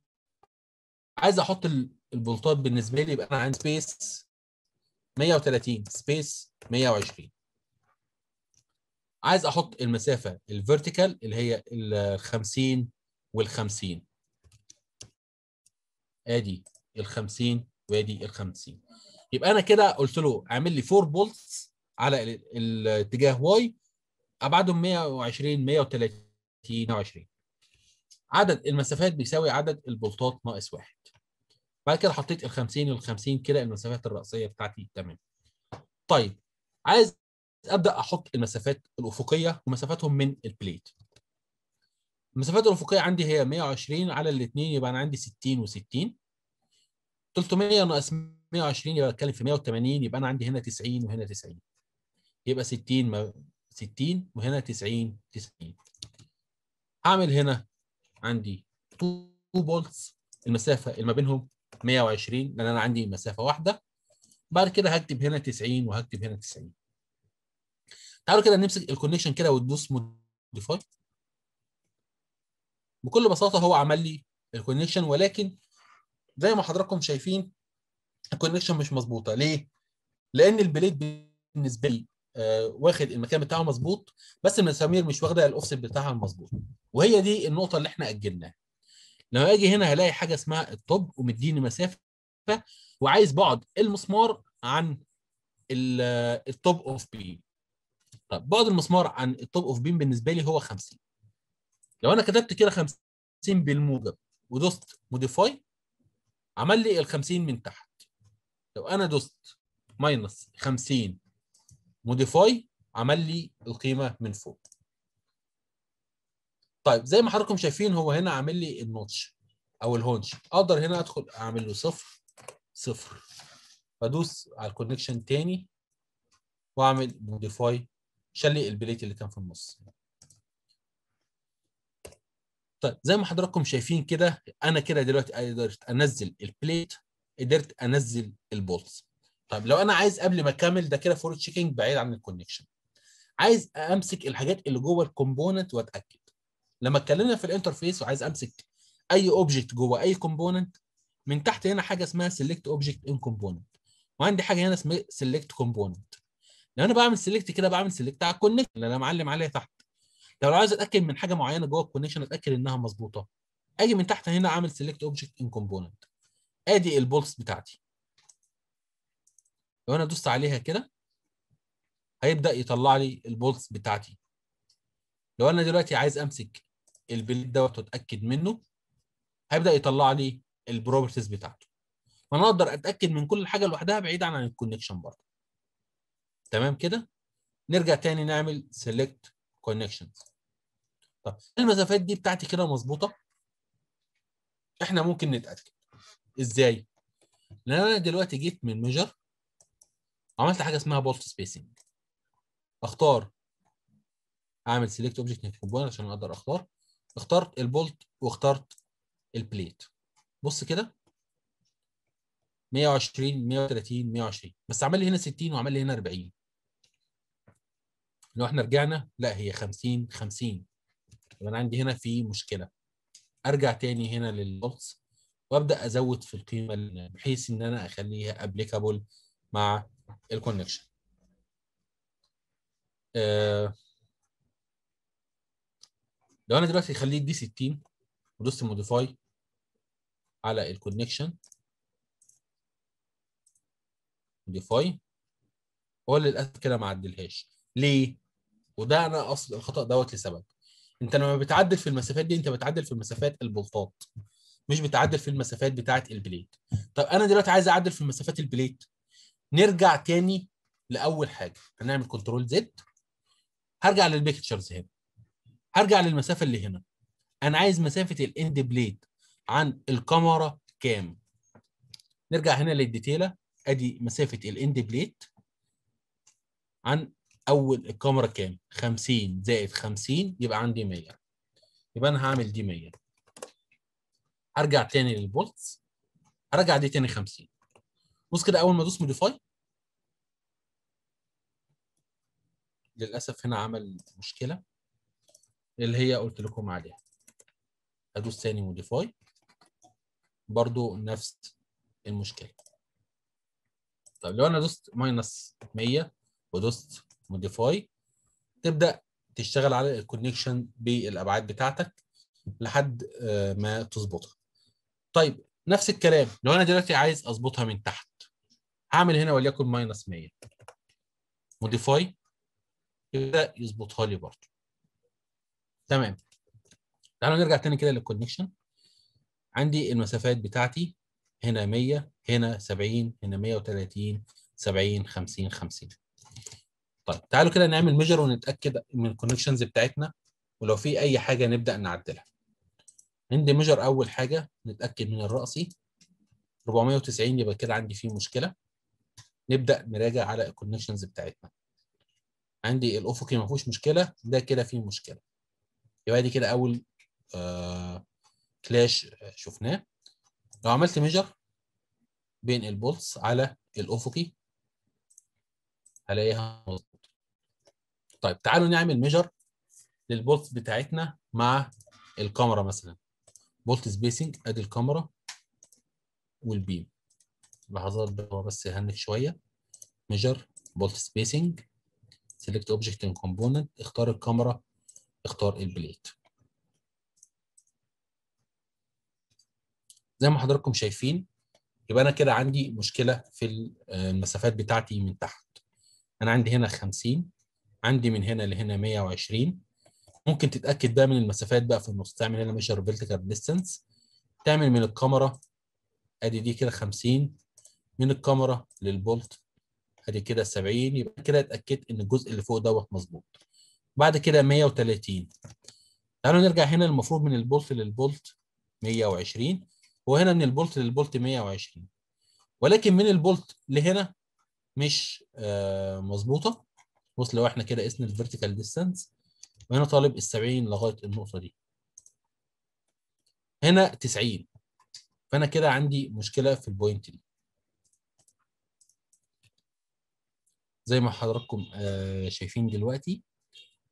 عايز احط البولتات بالنسبه لي يبقى انا عندي سبيس 130 سبيس 120 عايز احط المسافه الفيرتيكال اللي هي ال 50 وال 50 ادي ال 50 وادي ال 50 يبقى انا كده قلت له اعمل لي 4 بولتس على الاتجاه واي ابعادهم 120 130 120 عدد المسافات بيساوي عدد البولتات ناقص واحد بعد كده حطيت ال 50 وال 50 كده المسافات الرأسية بتاعتي تمام طيب عايز ابدا احط المسافات الافقيه ومسافاتهم من البليت المسافات الافقيه عندي هي 120 على الاثنين يبقى انا عندي 60 و60 300 ناقص 120 يبقى اتكلم في 180 يبقى انا عندي هنا 90 وهنا 90 يبقى 60 60 وهنا 90 90 هعمل هنا عندي 2 بولتس المسافه اللي ما بينهم 120 لان انا عندي مسافه واحده بعد كده هكتب هنا 90 وهكتب هنا 90 تعالوا كده نمسك الكونكشن كده وتدوس موديفاي بكل بساطه هو عمل لي الكونكشن ولكن زي ما حضراتكم شايفين الكونكشن مش مظبوطه ليه؟ لان البليد بالنسبه لي آه واخد المكان بتاعه مظبوط بس المسامير مش واخده الاوفست بتاعها المظبوط وهي دي النقطه اللي احنا اجلناها لو اجي هنا هلاقي حاجه اسمها الطب ومديني مسافه وعايز بعد المسمار عن التوب اوف بيم طب بعد المسمار عن التوب اوف بيم بالنسبه لي هو 50 لو انا كتبت كده 50 بالموجب ودوست موديفاي عمل لي ال 50 من تحت لو انا دوست ماينس 50 موديفاي عمل لي القيمه من فوق طيب زي ما حضراتكم شايفين هو هنا عامل لي النوتش او الهونش اقدر هنا ادخل اعمل له صفر صفر بدوس على الكونكشن تاني واعمل موديفاي شلي البليت اللي كان في النص طيب زي ما حضراتكم شايفين كده انا كده دلوقتي قدرت انزل البليت قدرت انزل البولز طيب لو انا عايز قبل ما اكمل ده كده فور تشيكنج بعيد عن الكونكشن عايز امسك الحاجات اللي جوه الكومبوننت واتاكد لما اتكلمنا في الانترفيس وعايز امسك اي اوبجكت جوه اي كومبوننت من تحت هنا حاجه اسمها سيلكت اوبجكت ان كومبوننت وعندي حاجه هنا اسمها سيلكت كومبوننت لو انا بعمل سيلكت كده بعمل سيلكت على الكونكشن اللي انا معلم عليها تحت لو عايز اتاكد من حاجه معينه جوه الكونكشن اتاكد انها مظبوطه اجي من تحت هنا اعمل سيلكت اوبجكت ان كومبوننت ادي البولس بتاعتي لو انا دوست عليها كده هيبدا يطلع لي البولس بتاعتي لو انا دلوقتي عايز امسك البليد دوت واتاكد منه هيبدا يطلع لي البروبرتيز بتاعته وانا اقدر اتاكد من كل حاجه لوحدها بعيدا عن الكونكشن برضه تمام كده نرجع تاني نعمل سيلكت كونكشن طب المسافات دي بتاعتي كده مظبوطه احنا ممكن نتاكد ازاي لان انا دلوقتي جيت من ميجر عملت حاجه اسمها بولت سبيسنج اختار اعمل سيلكت اوبجكت من كومبوننت عشان اقدر اختار اخترت البولت واخترت البليت بص كده 120 130 120 بس عمل لي هنا 60 وعمل لي هنا 40 لو احنا رجعنا لا هي 50 50 يبقى انا عندي هنا في مشكله ارجع تاني هنا للبولتس وابدا ازود في القيمه بحيث ان انا اخليها ابليكابل مع الكونكشن آه لو انا دلوقتي خليت دي 60 ودوست موديفاي على الكونكشن موديفاي هو للاسف كده ما عدلهاش ليه؟ وده انا اصل الخطا دوت لسبب انت لما بتعدل في المسافات دي انت بتعدل في مسافات البلطات مش بتعدل في المسافات بتاعه البليت طب انا دلوقتي عايز اعدل في مسافات البليت نرجع تاني لاول حاجه هنعمل كنترول زد هرجع للبيكتشرز هنا هرجع للمسافه اللي هنا انا عايز مسافه الاند بليد عن الكاميرا كام نرجع هنا للديتيله ادي مسافه الاند بليد عن اول الكاميرا كام 50 زائد 50 يبقى عندي 100 يبقى انا هعمل دي 100 ارجع تاني للبولتس ارجع دي تاني 50 بص كده اول ما ادوس موديفاي للاسف هنا عمل مشكله اللي هي قلت لكم عليها ادوس ثاني موديفاي برضو نفس المشكله طب لو انا دوست ماينس 100 ودوست موديفاي تبدا تشتغل على الكونكشن بالابعاد بتاعتك لحد آه، ما تظبطها طيب نفس الكلام لو انا دلوقتي عايز اظبطها من تحت هعمل هنا وليكن ماينس 100 موديفاي يبدا يظبطها لي برضه تمام تعالوا نرجع تاني كده للكونكشن عندي المسافات بتاعتي هنا 100 هنا 70 هنا 130 70 50 50 طيب تعالوا كده نعمل ميجر ونتاكد من الكونكشنز بتاعتنا ولو في اي حاجه نبدا نعدلها عندي ميجر اول حاجه نتاكد من الراسي 490 يبقى كده عندي فيه مشكله نبدا نراجع على الكونكشنز بتاعتنا عندي الافقي ما فيهوش مشكله ده كده فيه مشكله يبقى دي كده اول آه كلاش شفناه لو عملت ميجر بين البولتس على الافقي هلاقيها مظبوط طيب تعالوا نعمل ميجر للبولتس بتاعتنا مع الكاميرا مثلا بولت سبيسنج ادي الكاميرا والبيم لحظات بس هنك شويه ميجر بولت سبيسنج سيلكت اوبجكت اند كومبوننت اختار الكاميرا اختار البليت زي ما حضراتكم شايفين يبقى انا كده عندي مشكله في آه، المسافات بتاعتي من تحت انا عندي هنا 50 عندي من هنا لهنا 120 ممكن تتاكد بقى من المسافات بقى في النص تعمل هنا ميجر فيرتيكال ديستنس تعمل من الكاميرا ادي دي كده 50 من الكاميرا للبولت ادي كده 70 يبقى كده اتاكدت ان الجزء اللي فوق دوت مظبوط بعد كده 130 تعالوا نرجع هنا المفروض من البولت للبولت 120 وهنا من البولت للبولت 120 ولكن من البولت لهنا مش آه، مظبوطه بص لو احنا كده قسنا الفيرتيكال ديستانس وهنا طالب ال 70 لغايه النقطه دي هنا 90 فانا كده عندي مشكله في البوينت دي زي ما حضراتكم آه، شايفين دلوقتي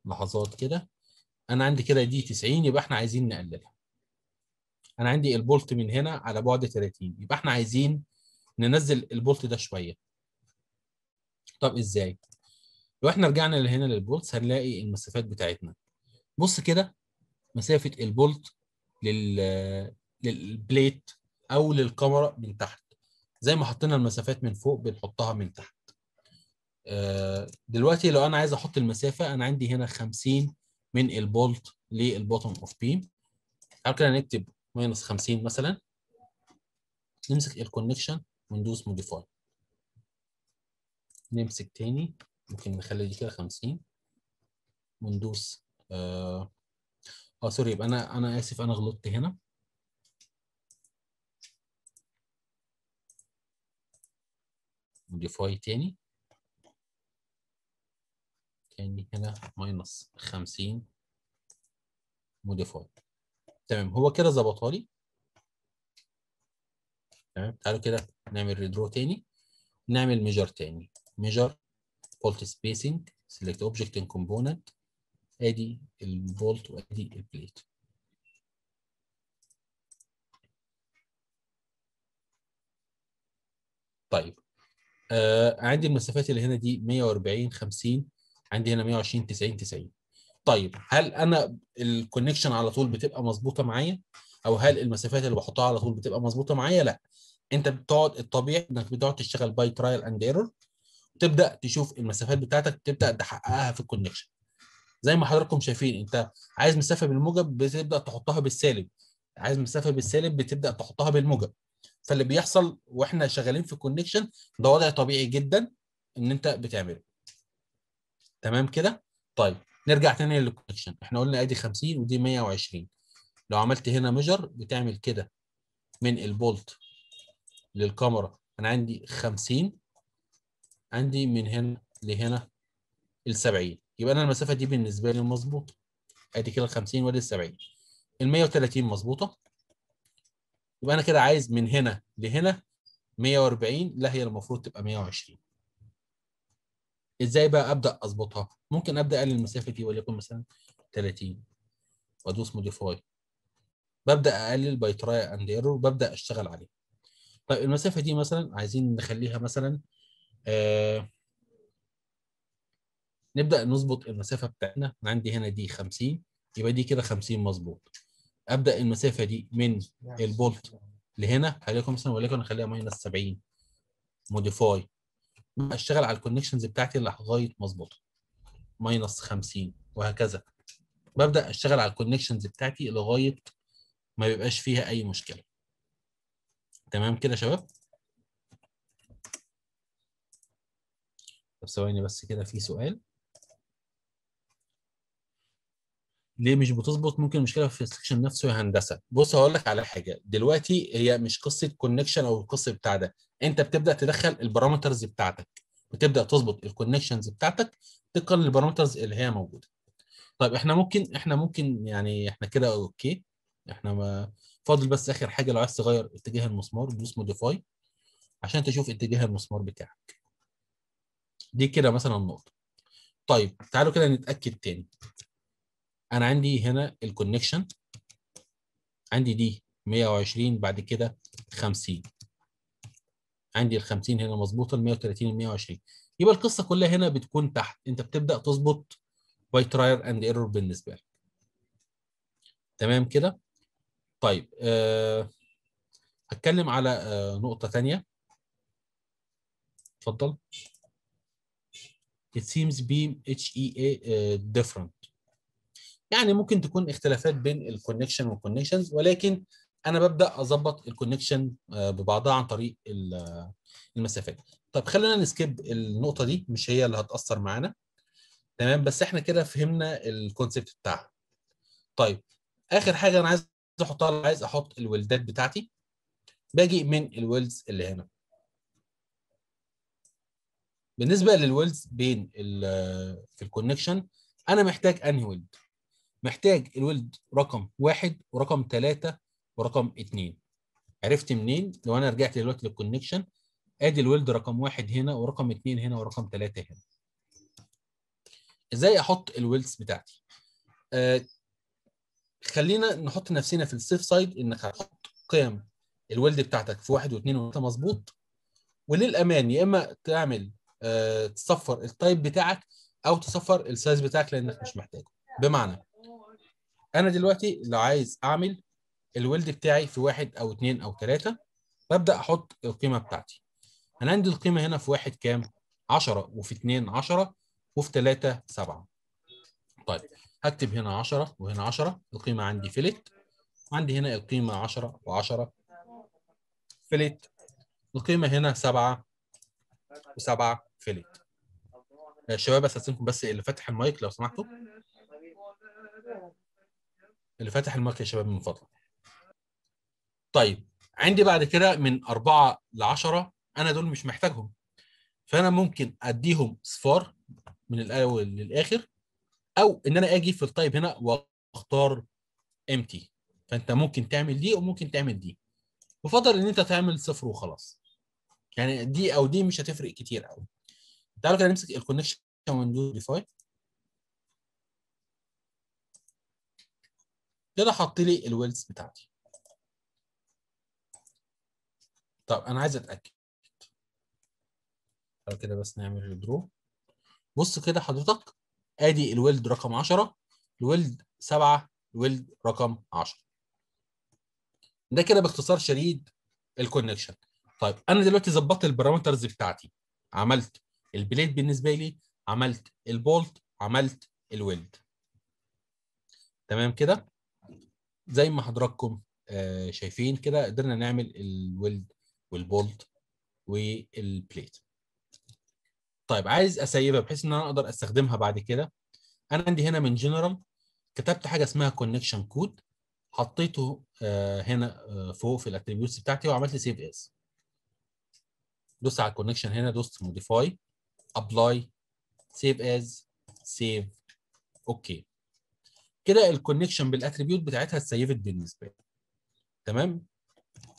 لحظات كده انا عندي كده دي 90 يبقى احنا عايزين نقللها انا عندي البولت من هنا على بعد 30 يبقى احنا عايزين ننزل البولت ده شويه طب ازاي لو احنا رجعنا لهنا للبولتس هنلاقي المسافات بتاعتنا بص كده مسافه البولت لل للبليت او للكاميرا من تحت زي ما حطينا المسافات من فوق بنحطها من تحت آه، دلوقتي لو انا عايز احط المسافه انا عندي هنا 50 من البولت للبوتوم اوف بيم كده نكتب ماينس 50 مثلا نمسك الكونكشن وندوس موديفاي نمسك تاني ممكن نخلي دي كده 50 وندوس اه, آه سوري يبقى انا انا اسف انا غلطت هنا موديفاي تاني يعني هنا ماينص 50 موديفايد تمام هو كده ظبطها لي تمام تعالوا كده نعمل ريدرو تاني نعمل ميجر تاني ميجر فولت سبيسنج سيلكت اوبجكت ان كومبوننت ادي الفولت وادي البليت طيب آه عندي المسافات اللي هنا دي 140 50 عندي هنا 120 90 90 طيب هل انا الكونكشن على طول بتبقى مظبوطه معايا او هل المسافات اللي بحطها على طول بتبقى مظبوطه معايا لا انت بتقعد الطبيعي انك بتقعد تشتغل باي ترايل اند ايرور وتبدا تشوف المسافات بتاعتك تبدا تحققها في الكونكشن زي ما حضراتكم شايفين انت عايز مسافه بالموجب بتبدا تحطها بالسالب عايز مسافه بالسالب بتبدا تحطها بالموجب فاللي بيحصل واحنا شغالين في الكونكشن ده وضع طبيعي جدا ان انت بتعمله تمام كده طيب نرجع تاني للكونكشن احنا قلنا ادي 50 ودي 120 لو عملت هنا ميجر بتعمل كده من البولت للكاميرا انا عندي 50 عندي من هنا لهنا ال 70 يبقى انا المسافه دي بالنسبه لي مظبوطه ادي كده ال 50 وادي ال 70 ال 130 مظبوطه يبقى انا كده عايز من هنا لهنا 140 لا هي المفروض تبقى 120 ازاي بقى ابدا اظبطها ممكن ابدا اقلل المسافه دي وليكن مثلا 30 وادوس موديفاي ببدا اقلل باي تراي اند ايرور ببدا اشتغل عليه طيب المسافه دي مثلا عايزين نخليها مثلا آه نبدا نظبط المسافه بتاعتنا انا عندي هنا دي 50 يبقى دي كده 50 مظبوط ابدا المسافه دي من البولت لهنا هلاقيكم مثلا وليكن نخليها ماينس 70 موديفاي اشتغل على الكونكشنز بتاعتي لغايه ما اظبطها ماينس 50 وهكذا ببدا اشتغل على الكونكشنز بتاعتي لغايه ما يبقاش فيها اي مشكله تمام كده يا شباب طب ثواني بس كده في سؤال ليه مش بتظبط ممكن المشكله في السكشن نفسه يا هندسه بص هقول لك على حاجه دلوقتي هي مش قصه كونكشن او القصه بتاع ده انت بتبدا تدخل البارامترز بتاعتك وتبدا تظبط الكونكشنز بتاعتك طبقا للبارامترز اللي هي موجوده طيب احنا ممكن احنا ممكن يعني احنا كده اوكي احنا ما فاضل بس اخر حاجه لو عايز تغير اتجاه المسمار دوس موديفاي عشان تشوف اتجاه المسمار بتاعك دي كده مثلا النقطه طيب تعالوا كده نتاكد تاني انا عندي هنا الكونكشن عندي دي 120 بعد كده 50 عندي ال 50 هنا مظبوطه ال 130 ال 120 يبقى القصه كلها هنا بتكون تحت انت بتبدا تظبط باي تراير اند ايرور بالنسبه لك تمام كده طيب أه هتكلم على أه نقطه ثانيه اتفضل it seems beam HEA uh, آه، different يعني ممكن تكون اختلافات بين الكونكشن والكونكشنز ولكن انا ببدا اظبط الكونكشن آه، ببعضها عن طريق آه، المسافات طب خلينا نسكيب النقطه دي مش هي اللي هتاثر معانا تمام بس احنا كده فهمنا الكونسيبت بتاعها طيب اخر حاجه انا عايز احطها عايز احط الولدات بتاعتي باجي من الويلز اللي هنا بالنسبه للويلز بين آه، في الكونكشن انا محتاج انهي ولد محتاج الولد رقم واحد ورقم ثلاثة ورقم اثنين عرفت منين؟ لو انا رجعت دلوقتي للكونكشن ادي الولد رقم واحد هنا ورقم اثنين هنا ورقم ثلاثة هنا. ازاي احط الولدز بتاعتي؟ آه خلينا نحط نفسنا في السيف سايد انك هتحط قيم الولد بتاعتك في واحد واثنين وثلاثة مظبوط وللأمان يا إما تعمل آه تصفر التايب بتاعك أو تصفر السايز بتاعك لأنك مش محتاجه بمعنى انا دلوقتي لو عايز اعمل الولد بتاعي في واحد او اتنين او تلاتة ببدا احط القيمه بتاعتي انا عندي القيمه هنا في واحد كام 10 وفي اتنين 10 وفي تلاتة 7 طيب هكتب هنا 10 وهنا 10 القيمه عندي فلت عندي هنا القيمه 10 و10 فلت القيمه هنا 7 و7 فلت يا آه، شباب استاذنكم بس اللي فاتح المايك لو سمحتوا اللي فتح الماركت يا شباب من فضلك طيب عندي بعد كده من أربعة لعشرة أنا دول مش محتاجهم فأنا ممكن أديهم صفار من الأول للآخر أو إن أنا أجي في التايب هنا وأختار امتي فأنت ممكن تعمل دي وممكن تعمل دي وفضل إن أنت تعمل صفر وخلاص يعني دي أو دي مش هتفرق كتير قوي تعالوا كده نمسك الكونكشن ويندوز ديفايت ده انا حط لي الويلز بتاعتي طب انا عايز اتاكد لو كده بس نعمل درو بص كده حضرتك ادي الويلد رقم 10 الويلد 7 الويلد رقم 10 ده كده باختصار شديد الكونكشن طيب انا دلوقتي ظبطت البارامترز بتاعتي عملت البليد بالنسبه لي عملت البولت عملت الويلد تمام كده زي ما حضراتكم آه، شايفين كده قدرنا نعمل الولد والبولت والبليت طيب عايز اسيبها بحيث ان انا اقدر استخدمها بعد كده انا عندي هنا من جنرال كتبت حاجه اسمها كونكشن كود حطيته آه، هنا آه، فوق في الاتريبيوتس بتاعتي وعملت لي سيف اس دوست على الكونكشن هنا دوست موديفاي ابلاي سيف از سيف اوكي كده الكونكشن بالاتريبيوت بتاعتها اتسيفت بالنسبه لي تمام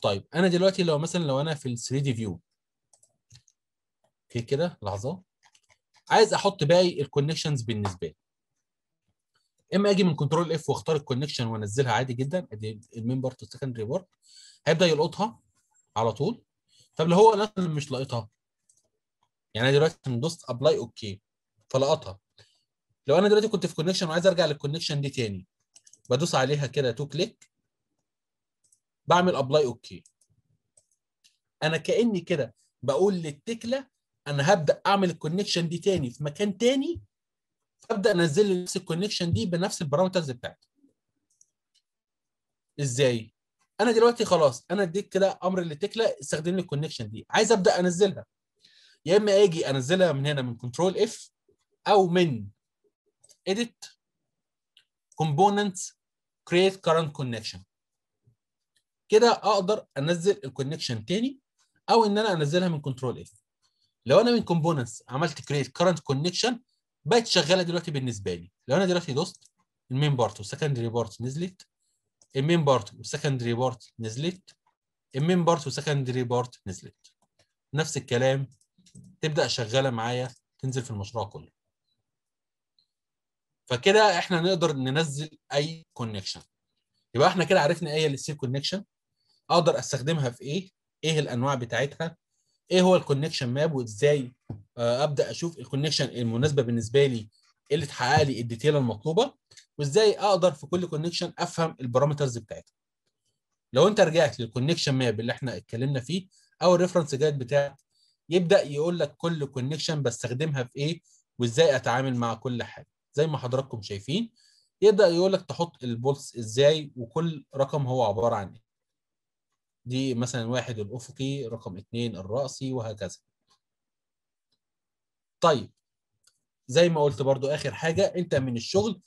طيب انا دلوقتي لو مثلا لو انا في ال 3 دي فيو اوكي كده لحظه عايز احط باقي الكونكشنز بالنسبه لي اما اجي من كنترول اف واختار الكونكشن وانزلها عادي جدا ادي المين بارت والسكندري بارت هيبدا يلقطها على طول طب لو هو مش لاقطها يعني انا دلوقتي دوست ابلاي اوكي فلقطها لو انا دلوقتي كنت في كونكشن وعايز ارجع للكونكشن دي تاني بدوس عليها كده تو كليك بعمل ابلاي اوكي انا كاني كده بقول للتكله انا هبدا اعمل الكونكشن دي تاني في مكان تاني فابدا انزل لي نفس الكونكشن دي بنفس البارامترز بتاعتي ازاي انا دلوقتي خلاص انا اديت كده امر للتكله استخدم لي الكونكشن دي عايز ابدا انزلها يا اما اجي انزلها من هنا من كنترول اف او من edit components create current connection كده اقدر انزل الكونكشن تاني او ان انا انزلها من كنترول اف لو انا من كومبوننتس عملت كريت كرنت كونكشن بقت شغاله دلوقتي بالنسبه لي لو انا دلوقتي دوست المين بارت والسكندري بارت نزلت المين بارت والسكندري بارت نزلت المين بارت والسكندري بارت نزلت نفس الكلام تبدا شغاله معايا تنزل في المشروع كله فكده احنا نقدر ننزل اي كونكشن يبقى احنا كده عرفنا ايه السي كونكشن اقدر استخدمها في ايه ايه الانواع بتاعتها ايه هو الكونكشن ماب وازاي آه، ابدا اشوف الكونكشن المناسبه بالنسبه لي اللي تحقق لي الديتيل المطلوبه وازاي اقدر في كل كونكشن افهم البارامترز بتاعتها لو انت رجعت للكونكشن ماب اللي احنا اتكلمنا فيه او الريفرنس جايد بتاعك يبدا يقول لك كل كونكشن بستخدمها في ايه وازاي اتعامل مع كل حاجه زي ما حضراتكم شايفين يبدا يقول لك تحط البولس ازاي وكل رقم هو عباره عن ايه دي مثلا واحد الافقي رقم اثنين الراسي وهكذا طيب زي ما قلت برضو اخر حاجه انت من الشغل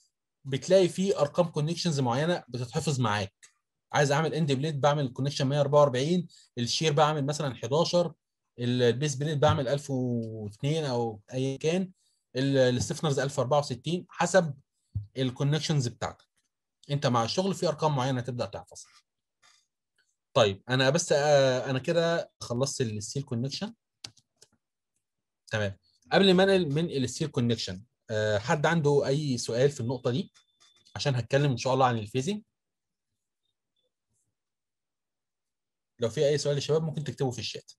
بتلاقي فيه ارقام كونكشنز معينه بتتحفظ معاك عايز اعمل اند بليد بعمل كونكشن 144 الشير بعمل مثلا 11 البيس بليد بعمل 1002 او ايا كان الستيفنرز 1064 حسب الكونكشنز بتاعتك انت مع الشغل في ارقام معينه تبدا تحفظها طيب انا بس آه، انا كده خلصت الستيل كونكشن تمام قبل ما انقل من الستيل كونكشن آه، حد عنده اي سؤال في النقطه دي عشان هتكلم ان شاء الله عن الفيزنج لو في اي سؤال للشباب ممكن تكتبه في الشات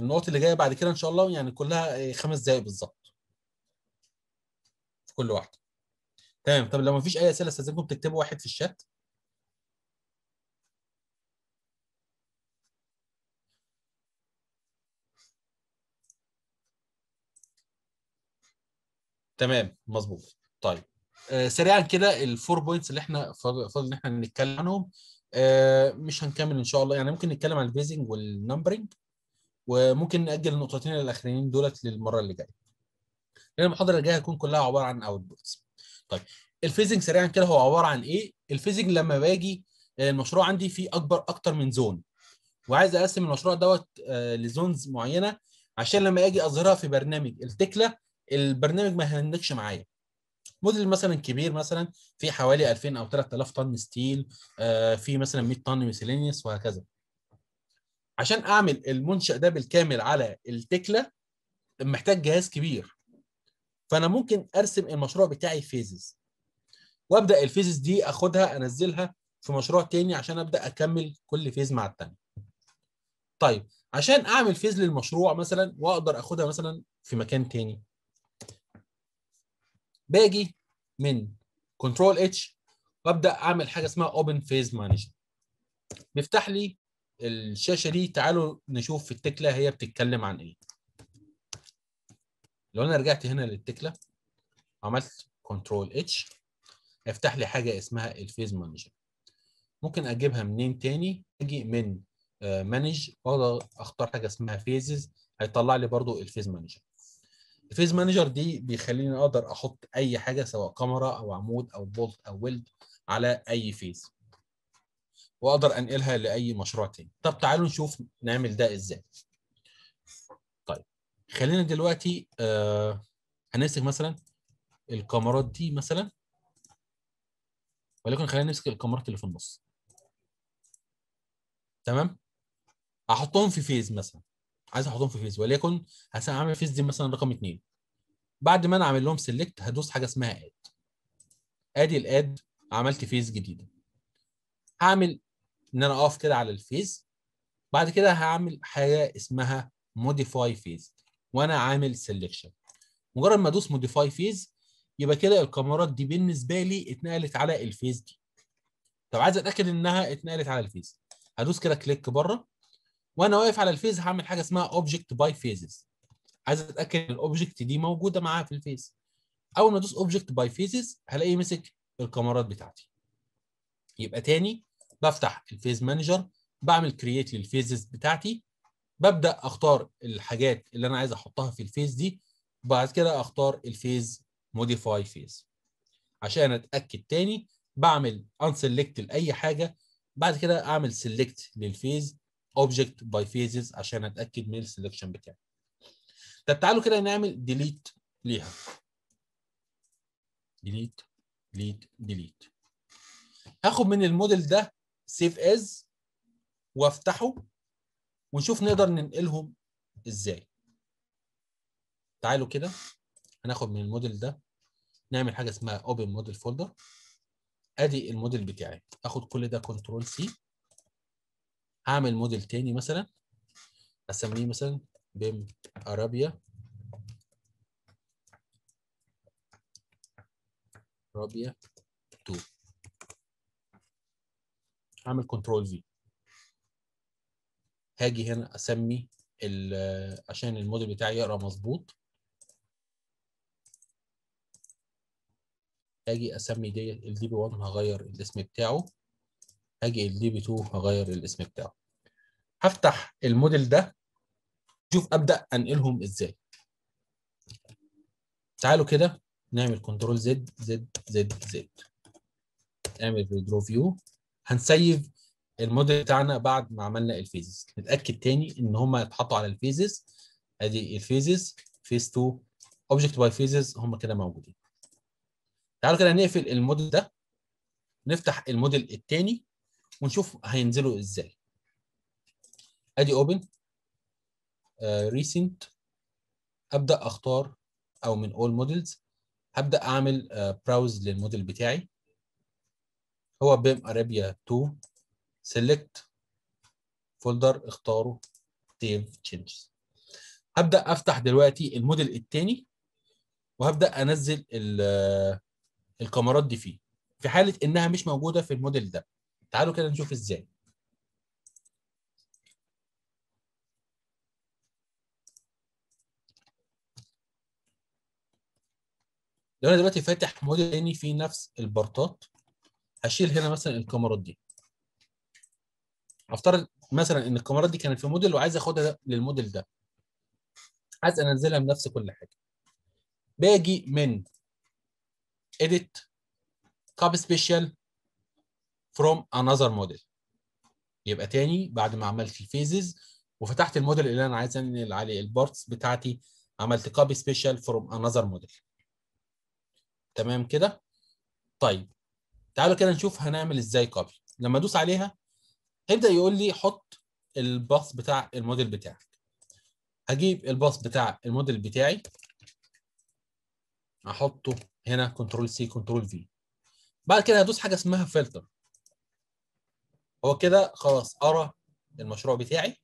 النقط اللي جايه بعد كده ان شاء الله يعني كلها آه، خمس دقائق بالظبط في كل واحده تمام طب لو مفيش اي اسئله استاذنكم تكتبوا واحد في الشات تمام مظبوط طيب آه سريعا كده الفور بوينتس اللي احنا فاضل ان احنا نتكلم عنهم آه مش هنكمل ان شاء الله يعني ممكن نتكلم عن البيزنج والنمبرنج وممكن ناجل النقطتين الاخرين دولت للمره اللي جايه لان المحاضره اللي جايه هتكون كلها عباره عن اوتبوتس طيب الفيزنج سريعا كده هو عباره عن ايه الفيزنج لما باجي آه، المشروع عندي فيه اكبر اكتر من زون وعايز اقسم المشروع دوت آه، لزونز معينه عشان لما اجي اظهرها في برنامج التكله البرنامج ما يهنكش معايا موديل مثلا كبير مثلا فيه حوالي 2000 او 3000 طن ستيل آه، في مثلا 100 طن ميسلينيوس وهكذا عشان اعمل المنشا ده بالكامل على التكله محتاج جهاز كبير فانا ممكن ارسم المشروع بتاعي فيزز وابدا الفيزز دي اخدها انزلها في مشروع تاني عشان ابدا اكمل كل فيز مع التاني طيب عشان اعمل فيز للمشروع مثلا واقدر اخدها مثلا في مكان تاني باجي من كنترول اتش وابدا اعمل حاجه اسمها اوبن فيز مانجر بيفتح لي الشاشه دي تعالوا نشوف في التكله هي بتتكلم عن ايه لو انا رجعت هنا للتكله عملت كنترول اتش افتح لي حاجه اسمها الفيز مانجر ممكن اجيبها منين تاني اجي من مانج آه، اقدر اختار حاجه اسمها فيزز هيطلع لي برضو الفيز مانجر الفيز مانجر دي بيخليني اقدر احط اي حاجه سواء كاميرا او عمود او بولت او ويلد على اي فيز واقدر انقلها لاي مشروع تاني طب تعالوا نشوف نعمل ده ازاي طيب خلينا دلوقتي آه هنمسك مثلا الكاميرات دي مثلا ولكن خلينا نمسك الكاميرات اللي في النص تمام احطهم في فيز مثلا عايز احطهم في فيز وليكن هعمل فيز دي مثلا رقم اتنين بعد ما انا عامل لهم سيلكت هدوس حاجه اسمها اد ادي الاد عملت فيز جديده هعمل ان انا اقف كده على الفيز بعد كده هعمل حاجه اسمها موديفاي فيز وانا عامل سيلكشن مجرد ما ادوس موديفاي فيز يبقى كده الكاميرات دي بالنسبه لي اتنقلت على الفيز دي طب عايز اتاكد انها اتنقلت على الفيز هدوس كده كليك بره وانا واقف على الفيز هعمل حاجه اسمها اوبجكت باي فيزز عايز اتاكد الاوبجكت دي موجوده معاها في الفيز اول ما ادوس اوبجكت باي فيزز هلاقيه مسك الكاميرات بتاعتي يبقى تاني بفتح الفيز مانجر بعمل كرييت للفيزز بتاعتي ببدا اختار الحاجات اللي انا عايز احطها في الفيز دي وبعد كده اختار الفيز موديفاي فيز عشان اتاكد تاني بعمل انسلكت لاي حاجه بعد كده اعمل سيلكت للفيز اوبجكت باي فيزز عشان اتاكد من السلكشن بتاعي طب تعالوا كده نعمل ديليت ليها ديليت ديليت ديليت هاخد من الموديل ده سيف از وافتحه ونشوف نقدر ننقلهم ازاي تعالوا كده هناخد من الموديل ده نعمل حاجه اسمها اوبن موديل فولدر ادي الموديل بتاعي اخد كل ده كنترول سي هعمل موديل تاني مثلا اسميه مثلا بيم ارابيا ارابيا 2 هعمل كنترول في هاجي هنا اسمي عشان الموديل بتاعي يقرا مظبوط هاجي اسمي ديت الدي بي 1 هغير الاسم بتاعه هاجي الدي بي 2 هغير الاسم بتاعه هفتح الموديل ده شوف ابدا انقلهم ازاي تعالوا كده نعمل كنترول زد زد زد زد نعمل ريدرو فيو هنسيف الموديل بتاعنا بعد ما عملنا الفيزز نتاكد تاني ان هم اتحطوا على الفيزز ادي الفيزز فيز 2 اوبجكت باي فيزز هم كده موجودين تعالوا كده نقفل الموديل ده نفتح الموديل التاني ونشوف هينزلوا ازاي ادي اوبن آه، ريسنت ابدا اختار او من اول موديلز هبدا اعمل براوز آه، للموديل بتاعي هو بيم ارابيا 2 سيلكت فولدر اختاره سيف تشينجز هبدا افتح دلوقتي الموديل الثاني وهبدا انزل الكاميرات دي فيه في حاله انها مش موجوده في الموديل ده تعالوا كده نشوف ازاي لو انا دلوقتي فاتح موديل تاني فيه نفس البارتات هشيل هنا مثلا الكاميرات دي افترض مثلا ان الكاميرات دي كانت في موديل وعايز اخدها للموديل ده عايز انزلها بنفس كل حاجه باجي من edit copy special from another model يبقى تاني بعد ما عملت الفيزز وفتحت الموديل اللي انا عايز انقل عليه البارتس بتاعتي عملت copy special from another model تمام كده طيب تعالوا كده نشوف هنعمل ازاي كوبي لما ادوس عليها هيبدا يقول لي حط الباص بتاع الموديل بتاعك هجيب الباص بتاع الموديل بتاعي احطه هنا كنترول سي كنترول في بعد كده هدوس حاجه اسمها فلتر هو كده خلاص ارى المشروع بتاعي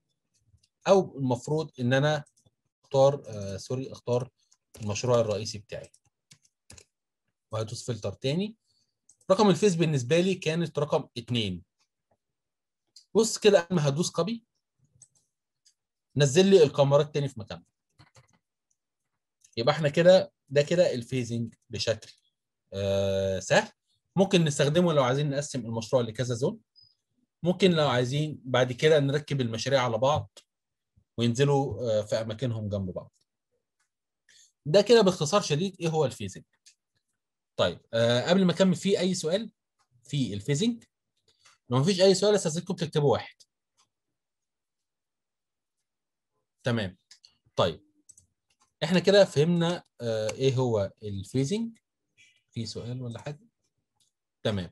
او المفروض ان انا اختار آه سوري اختار المشروع الرئيسي بتاعي وهدوس فلتر تاني رقم الفيس بالنسبه لي كانت رقم اتنين. بص كده اما هدوس كوبي نزل لي الكاميرات تاني في مكانها يبقى احنا كده ده كده الفيزنج بشكل آه سهل ممكن نستخدمه لو عايزين نقسم المشروع لكذا زون ممكن لو عايزين بعد كده نركب المشاريع على بعض وينزلوا آه، في اماكنهم جنب بعض ده كده باختصار شديد ايه هو الفيزنج طيب آه قبل ما اكمل في اي سؤال في الفيزنج لو مفيش اي سؤال استاذنكم تكتبوا واحد تمام طيب احنا كده فهمنا آه ايه هو الفيزنج في سؤال ولا حاجه تمام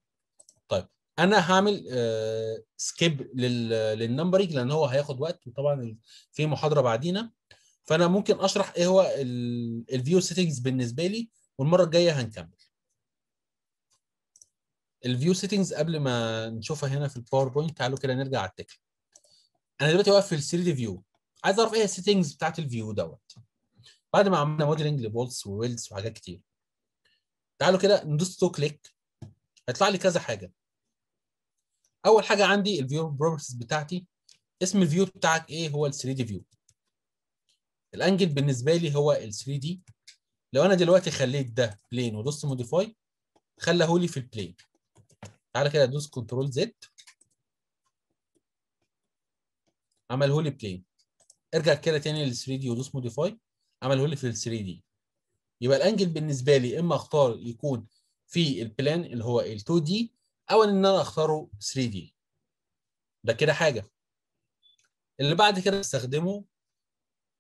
طيب انا هعمل آه سكيب للنمبرنج لان هو هياخد وقت وطبعا في محاضره بعدينا فانا ممكن اشرح ايه هو الفيو سيتنجز بالنسبه لي والمره الجايه هنكمل الفيو سيتنجز قبل ما نشوفها هنا في الباوربوينت تعالوا كده نرجع على التكل انا دلوقتي واقف في ال 3 دي فيو عايز اعرف ايه السيتنجز بتاعت الفيو دوت بعد ما عملنا موديلنج لبولس وويلز وحاجات كتير تعالوا كده ندوس تو كليك هيطلع لي كذا حاجه اول حاجه عندي الفيو بروبرتيز بتاعتي اسم الفيو بتاعك ايه هو ال 3 دي فيو الانجل بالنسبه لي هو ال 3 دي لو انا دلوقتي خليت ده بلين ودوست موديفاي خلاه لي في البلين تعالى كده ادوس كنترول زد عمله لي بلاي ارجع كده تاني لل 3 دي ودوس موديفاي عمله لي في ال 3 دي يبقى الانجل بالنسبه لي اما اختار يكون في البلان اللي هو ال 2 دي او ان انا اختاره 3 دي ده كده حاجه اللي بعد كده استخدمه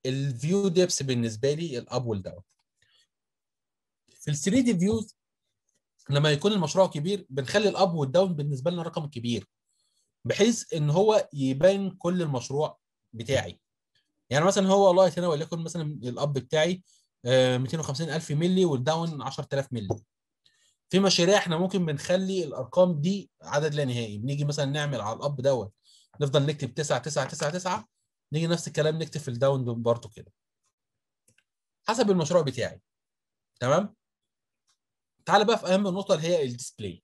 الفيو ديبس بالنسبه لي الاب والداون في ال 3 دي فيوز لما يكون المشروع كبير بنخلي الاب والداون بالنسبه لنا رقم كبير بحيث ان هو يبان كل المشروع بتاعي يعني مثلا هو والله هنا وليكن مثلا الاب بتاعي 250000 آه، مللي والداون 10000 مللي في مشاريع احنا ممكن بنخلي الارقام دي عدد لا نهائي بنيجي مثلا نعمل على الاب دوت نفضل نكتب 9 9 9 9 نيجي نفس الكلام نكتب في الداون برضه كده حسب المشروع بتاعي تمام تعال بقى في اهم النقطه اللي هي الديسبلاي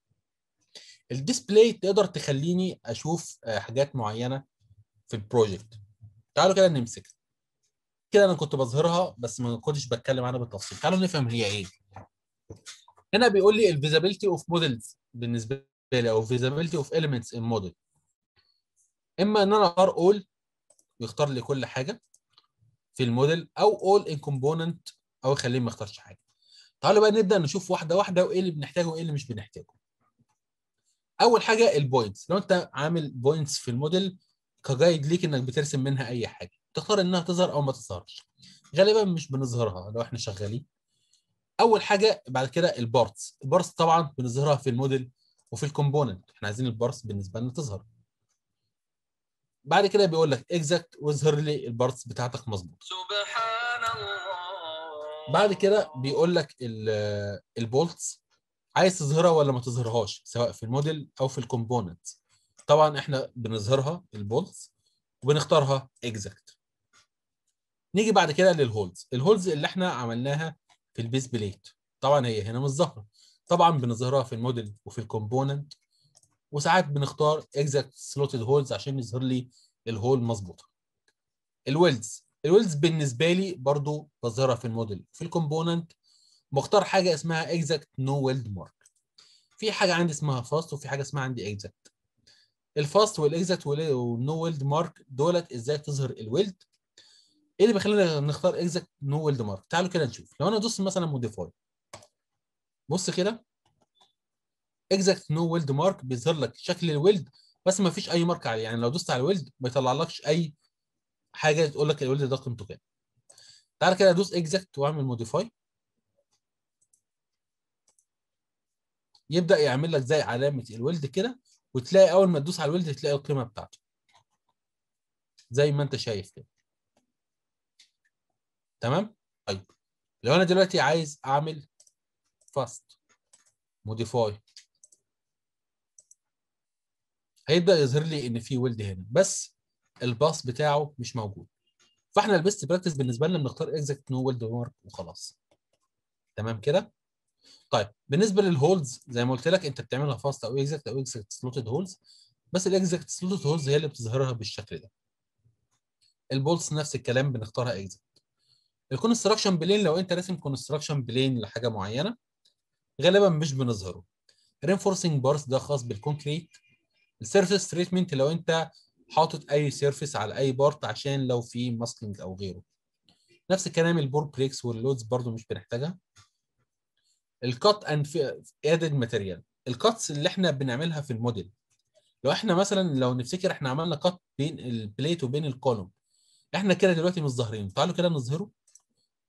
الديسبلاي تقدر تخليني اشوف آه، حاجات معينه في البروجكت تعالوا كده نمسك كده انا كنت بظهرها بس ما كنتش بتكلم عنها بالتفصيل تعالوا نفهم هي ايه هنا بيقول لي الفيزابيلتي اوف مودلز بالنسبه لي او فيزابيلتي اوف اليمنتس ان موديل اما ان انا ار اول ويختار لي كل حاجه في الموديل او اول ان كومبوننت او يخليه ما يختارش حاجه تعالوا بقى نبدا نشوف واحده واحده وايه اللي بنحتاجه وايه اللي مش بنحتاجه اول حاجه البوينتس لو انت عامل بوينتس في الموديل كجايد ليك انك بترسم منها اي حاجه تختار انها تظهر او ما تظهرش غالبا مش بنظهرها لو احنا شغالين اول حاجه بعد كده البارتس البارتس طبعا بنظهرها في الموديل وفي الكومبوننت احنا عايزين البارتس بالنسبه لنا تظهر بعد كده بيقول لك اكزاكت واظهر لي البارتس بتاعتك مظبوط سبحان بعد كده بيقول لك البولتس عايز تظهرها ولا ما تظهرهاش سواء في الموديل او في الكومبوننت طبعا احنا بنظهرها البولتس وبنختارها اكزاكت نيجي بعد كده للهولز الهولز اللي احنا عملناها في البيس بليت طبعا هي هنا مش ظاهره طبعا بنظهرها في الموديل وفي الكومبوننت وساعات بنختار اكزاكت سلوتد هولز عشان يظهر لي الهول مظبوطه الويلز الويلز بالنسبه لي برضو بظهرها في الموديل في الكومبوننت مختار حاجه اسمها اكزاكت نو ويلد مارك في حاجه عندي اسمها فاست وفي حاجه اسمها عندي اكزاكت الفاست والاكزاكت والنو ويلد مارك دولت ازاي تظهر الويلد ايه اللي بيخلينا نختار اكزاكت نو ويلد مارك تعالوا كده نشوف لو انا ادوس مثلا موديفاي بص كده اكزاكت نو ويلد مارك بيظهر لك شكل الويلد بس ما فيش اي مارك عليه يعني لو دوست على الويلد ما يطلعلكش اي حاجه تقول لك الولد ده قيمته كام تعال كده ادوس اكزاكت واعمل موديفاي يبدا يعمل لك زي علامه الولد كده وتلاقي اول ما تدوس على الولد تلاقي القيمه بتاعته زي ما انت شايف كده تمام طيب لو انا دلوقتي عايز اعمل فاست موديفاي هيبدا يظهر لي ان في ولد هنا بس الباص بتاعه مش موجود فاحنا البيست براكتس بالنسبه لنا بنختار اكزيت نو ويلد مارك وخلاص تمام كده طيب بالنسبه للهولدز زي ما قلت لك انت بتعملها فاست او اكزيت او اكزيت سلوتد هولز بس الاكزيت سلوتد هولز هي اللي بتظهرها بالشكل ده البولس نفس الكلام بنختارها اكزيت الكونستراكشن بلين لو انت راسم كونستراكشن بلين لحاجه معينه غالبا مش بنظهره رينفورسينج بارس ده خاص بالكونكريت السيرفيس تريتمنت لو انت حاطط اي سيرفيس على اي بارت عشان لو في ماسكينج او غيره نفس الكلام البور بريكس واللودز برضو مش بنحتاجها الكات اند ادد ماتيريال الكاتس اللي احنا بنعملها في الموديل لو احنا مثلا لو نفتكر احنا عملنا كات بين البليت وبين الكولوم احنا كده دلوقتي مش ظاهرين تعالوا كده نظهره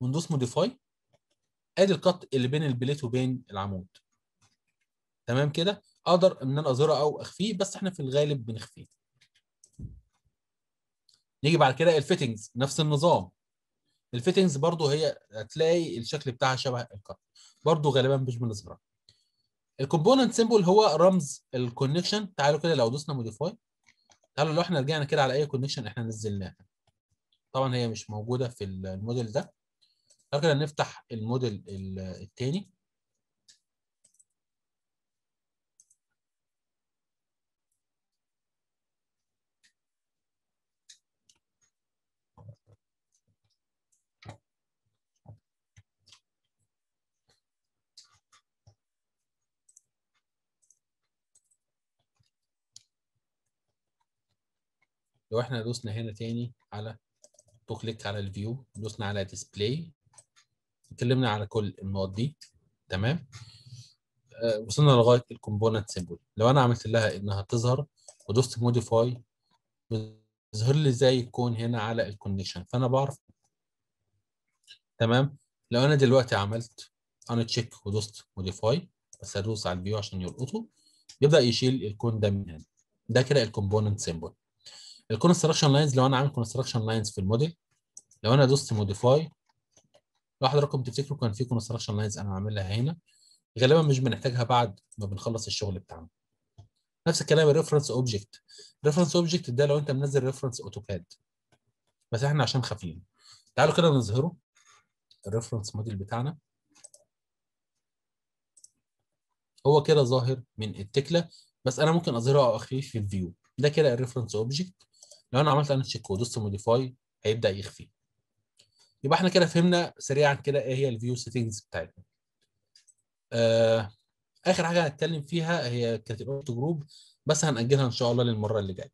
وندوس موديفاي ادي الكات اللي بين البليت وبين العمود تمام كده اقدر ان انا اظهره او اخفيه بس احنا في الغالب بنخفيه نيجي بعد كده الفيتنجز نفس النظام الفيتنجز برضو هي هتلاقي الشكل بتاعها شبه الكارت برضو غالبا مش بنصبر الكومبوننت سيمبل هو رمز الكونكشن تعالوا كده لو دوسنا موديفاي تعالوا لو احنا رجعنا كده على اي كونكشن احنا نزلناها طبعا هي مش موجوده في الموديل ده تعالوا كده نفتح الموديل الثاني لو احنا دوسنا هنا تاني على تو كليك على الفيو دوسنا على ديسبلاي اتكلمنا على كل النقط دي تمام أه وصلنا لغايه الكومبوننت سيمبل لو انا عملت لها انها تظهر ودوست موديفاي بيظهر لي ازاي الكون هنا على الكونكشن فانا بعرف تمام لو انا دلوقتي عملت انا تشيك ودوست موديفاي بس هدوس على الفيو عشان يلقطه يبدا يشيل الكون ده من هنا ده كده الكومبوننت سيمبل الكونستراكشن لاينز لو انا عامل كونستراكشن لاينز في الموديل لو انا دوست موديفاي لو حضراتكم تفتكروا كان في كونستراكشن لاينز انا عاملها هنا غالبا مش بنحتاجها بعد ما بنخلص الشغل بتاعنا نفس الكلام الريفرنس اوبجكت الريفرنس اوبجكت ده لو انت منزل ريفرنس اوتوكاد بس احنا عشان خافين تعالوا كده نظهره الريفرنس موديل بتاعنا هو كده ظاهر من التكله بس انا ممكن اظهره او اخفيه في الفيو ده كده الريفرنس اوبجكت لو انا عملت انا تشيك ودوست موديفاي هيبدا يخفي يبقى احنا كده فهمنا سريعا كده ايه هي الفيو سيتنجز بتاعتنا آه اخر حاجه هنتكلم فيها هي كانت الاوتو جروب بس هنأجلها ان شاء الله للمره اللي جايه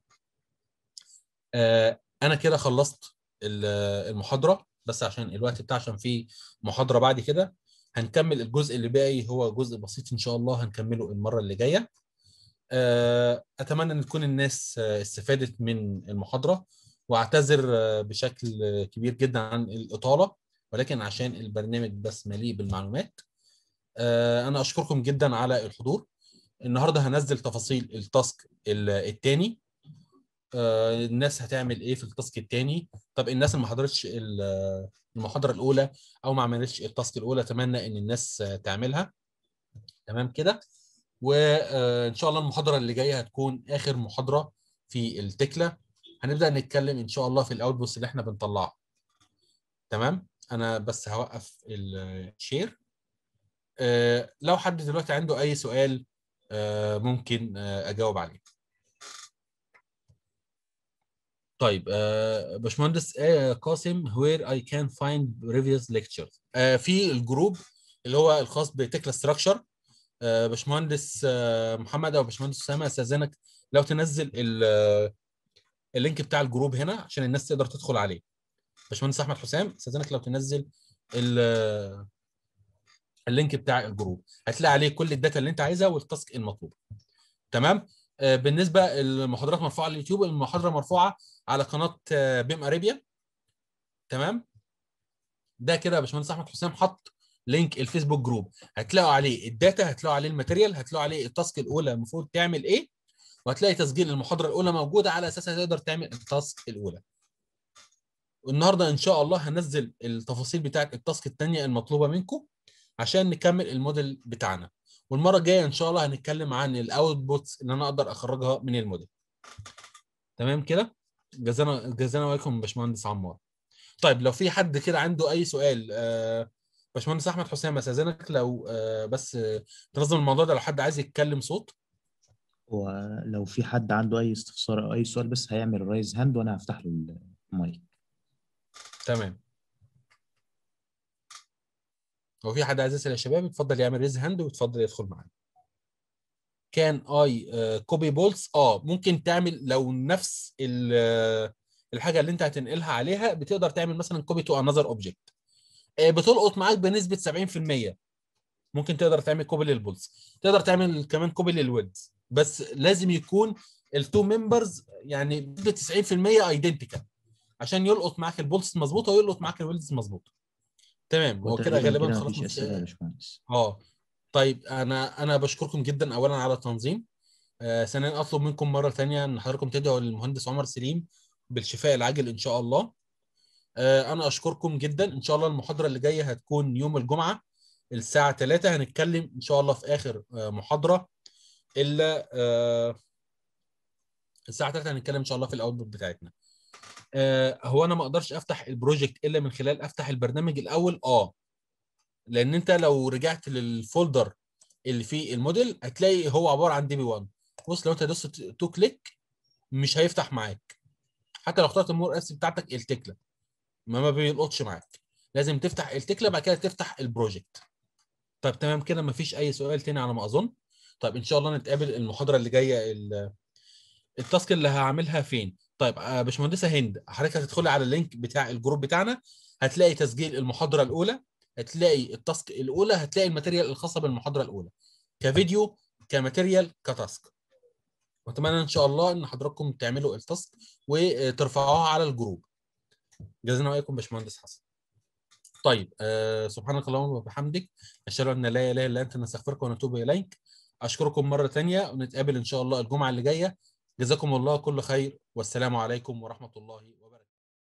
آه انا كده خلصت المحاضره بس عشان الوقت بتاع عشان في محاضره بعد كده هنكمل الجزء اللي باقي هو جزء بسيط ان شاء الله هنكمله المره اللي جايه آه، اتمنى ان تكون الناس آه، استفادت من المحاضره واعتذر آه، بشكل كبير جدا عن الاطاله ولكن عشان البرنامج بس مليء بالمعلومات انا اشكركم جدا على الحضور النهارده هنزل تفاصيل التاسك الثاني الناس هتعمل ايه في التاسك الثاني طب الناس اللي ما حضرتش المحاضره الاولى او ما عملتش التاسك الاولى اتمنى ان الناس تعملها تمام كده وان شاء الله المحاضره اللي جايه هتكون اخر محاضره في التكله هنبدا نتكلم ان شاء الله في الاوتبوتس اللي احنا بنطلعه تمام انا بس هوقف الشير أه لو حد دلوقتي عنده اي سؤال أه ممكن أه اجاوب عليه طيب آه، باشمهندس آه، قاسم where I can find previous lectures آه، في الجروب اللي هو الخاص بتكلا ستراكشر آه، باشمهندس آه، محمد او باشمهندس اسامه استاذنك لو تنزل آه، اللينك بتاع الجروب هنا عشان الناس تقدر تدخل عليه باشمهندس احمد حسام استاذنك لو تنزل اللينك بتاع الجروب هتلاقي عليه كل الداتا اللي انت عايزها والتاسك المطلوب تمام بالنسبه المحاضرات مرفوعه على اليوتيوب المحاضره مرفوعه على قناه بيم اريبيا تمام ده كده يا باشمهندس احمد حسام حط لينك الفيسبوك جروب هتلاقوا عليه الداتا هتلاقوا عليه الماتيريال هتلاقوا عليه التاسك الاولى المفروض تعمل ايه وهتلاقي تسجيل المحاضره الاولى موجوده على اساسها تقدر تعمل التاسك الاولى النهارده ان شاء الله هنزل التفاصيل بتاعه التاسك الثانيه المطلوبه منكم عشان نكمل الموديل بتاعنا والمره الجايه ان شاء الله هنتكلم عن الاوتبوتس اللي انا اقدر اخرجها من الموديل تمام كده جزانا جزانا عليكم باشمهندس عمار طيب لو في حد كده عنده اي سؤال آه باشمهندس احمد حسام اذنك لو آه، بس آه، تنظم الموضوع ده لو حد عايز يتكلم صوت ولو في حد عنده اي استفسار او اي سؤال بس هيعمل رايز هاند وانا هفتح له المايك تمام لو في حد عايز يسال يا شباب اتفضل يعمل ريز هاند واتفضل يدخل معانا كان اي كوبي بولز اه ممكن تعمل لو نفس آه، الحاجه اللي انت هتنقلها عليها بتقدر تعمل مثلا كوبي تو انذر اوبجكت آه، بتلقط معاك بنسبه 70% ممكن تقدر تعمل كوبي للبولز تقدر تعمل كمان كوبي للودز بس لازم يكون التو ممبرز يعني بنسبه 90% ايدنتيكال عشان يلقط معاك البولز مظبوطه ويلقط معاك الويلز مظبوطه تمام هو كده إيه غالبا خلاص اه طيب انا انا بشكركم جدا اولا على التنظيم آه ثانيا اطلب منكم مره ثانيه ان حضراتكم تدعوا للمهندس عمر سليم بالشفاء العاجل ان شاء الله آه، انا اشكركم جدا ان شاء الله المحاضره اللي جايه هتكون يوم الجمعه الساعه 3 هنتكلم ان شاء الله في اخر آه، محاضره الا آه، الساعه 3 هنتكلم ان شاء الله في الاوتبوت بتاعتنا هو انا ما اقدرش افتح البروجكت الا من خلال افتح البرنامج الاول اه لان انت لو رجعت للفولدر اللي فيه الموديل هتلاقي هو عباره عن دي بي 1 بص لو انت دوست تو كليك مش هيفتح معاك حتى لو اخترت المور اس بتاعتك التكله ما ما بيلقطش معاك لازم تفتح التكله بعد كده تفتح البروجكت طيب تمام كده ما فيش اي سؤال تاني على ما اظن طيب ان شاء الله نتقابل المحاضره اللي جايه التاسك اللي هعملها فين طيب آه، باشمهندسه هند حضرتك هتدخلي على اللينك بتاع الجروب بتاعنا هتلاقي تسجيل المحاضره الاولى هتلاقي التاسك الاولى هتلاقي الماتيريال الخاصه بالمحاضره الاولى كفيديو كماتيريال كتاسك واتمنى ان شاء الله ان حضراتكم تعملوا التاسك وترفعوها على الجروب الله واياكم باشمهندس حسن طيب آه سبحانك اللهم وبحمدك اشهد ان لا اله الا انت نستغفرك ونتوب اليك اشكركم مره ثانيه ونتقابل ان شاء الله الجمعه اللي جايه جزاكم الله كل خير والسلام عليكم ورحمه الله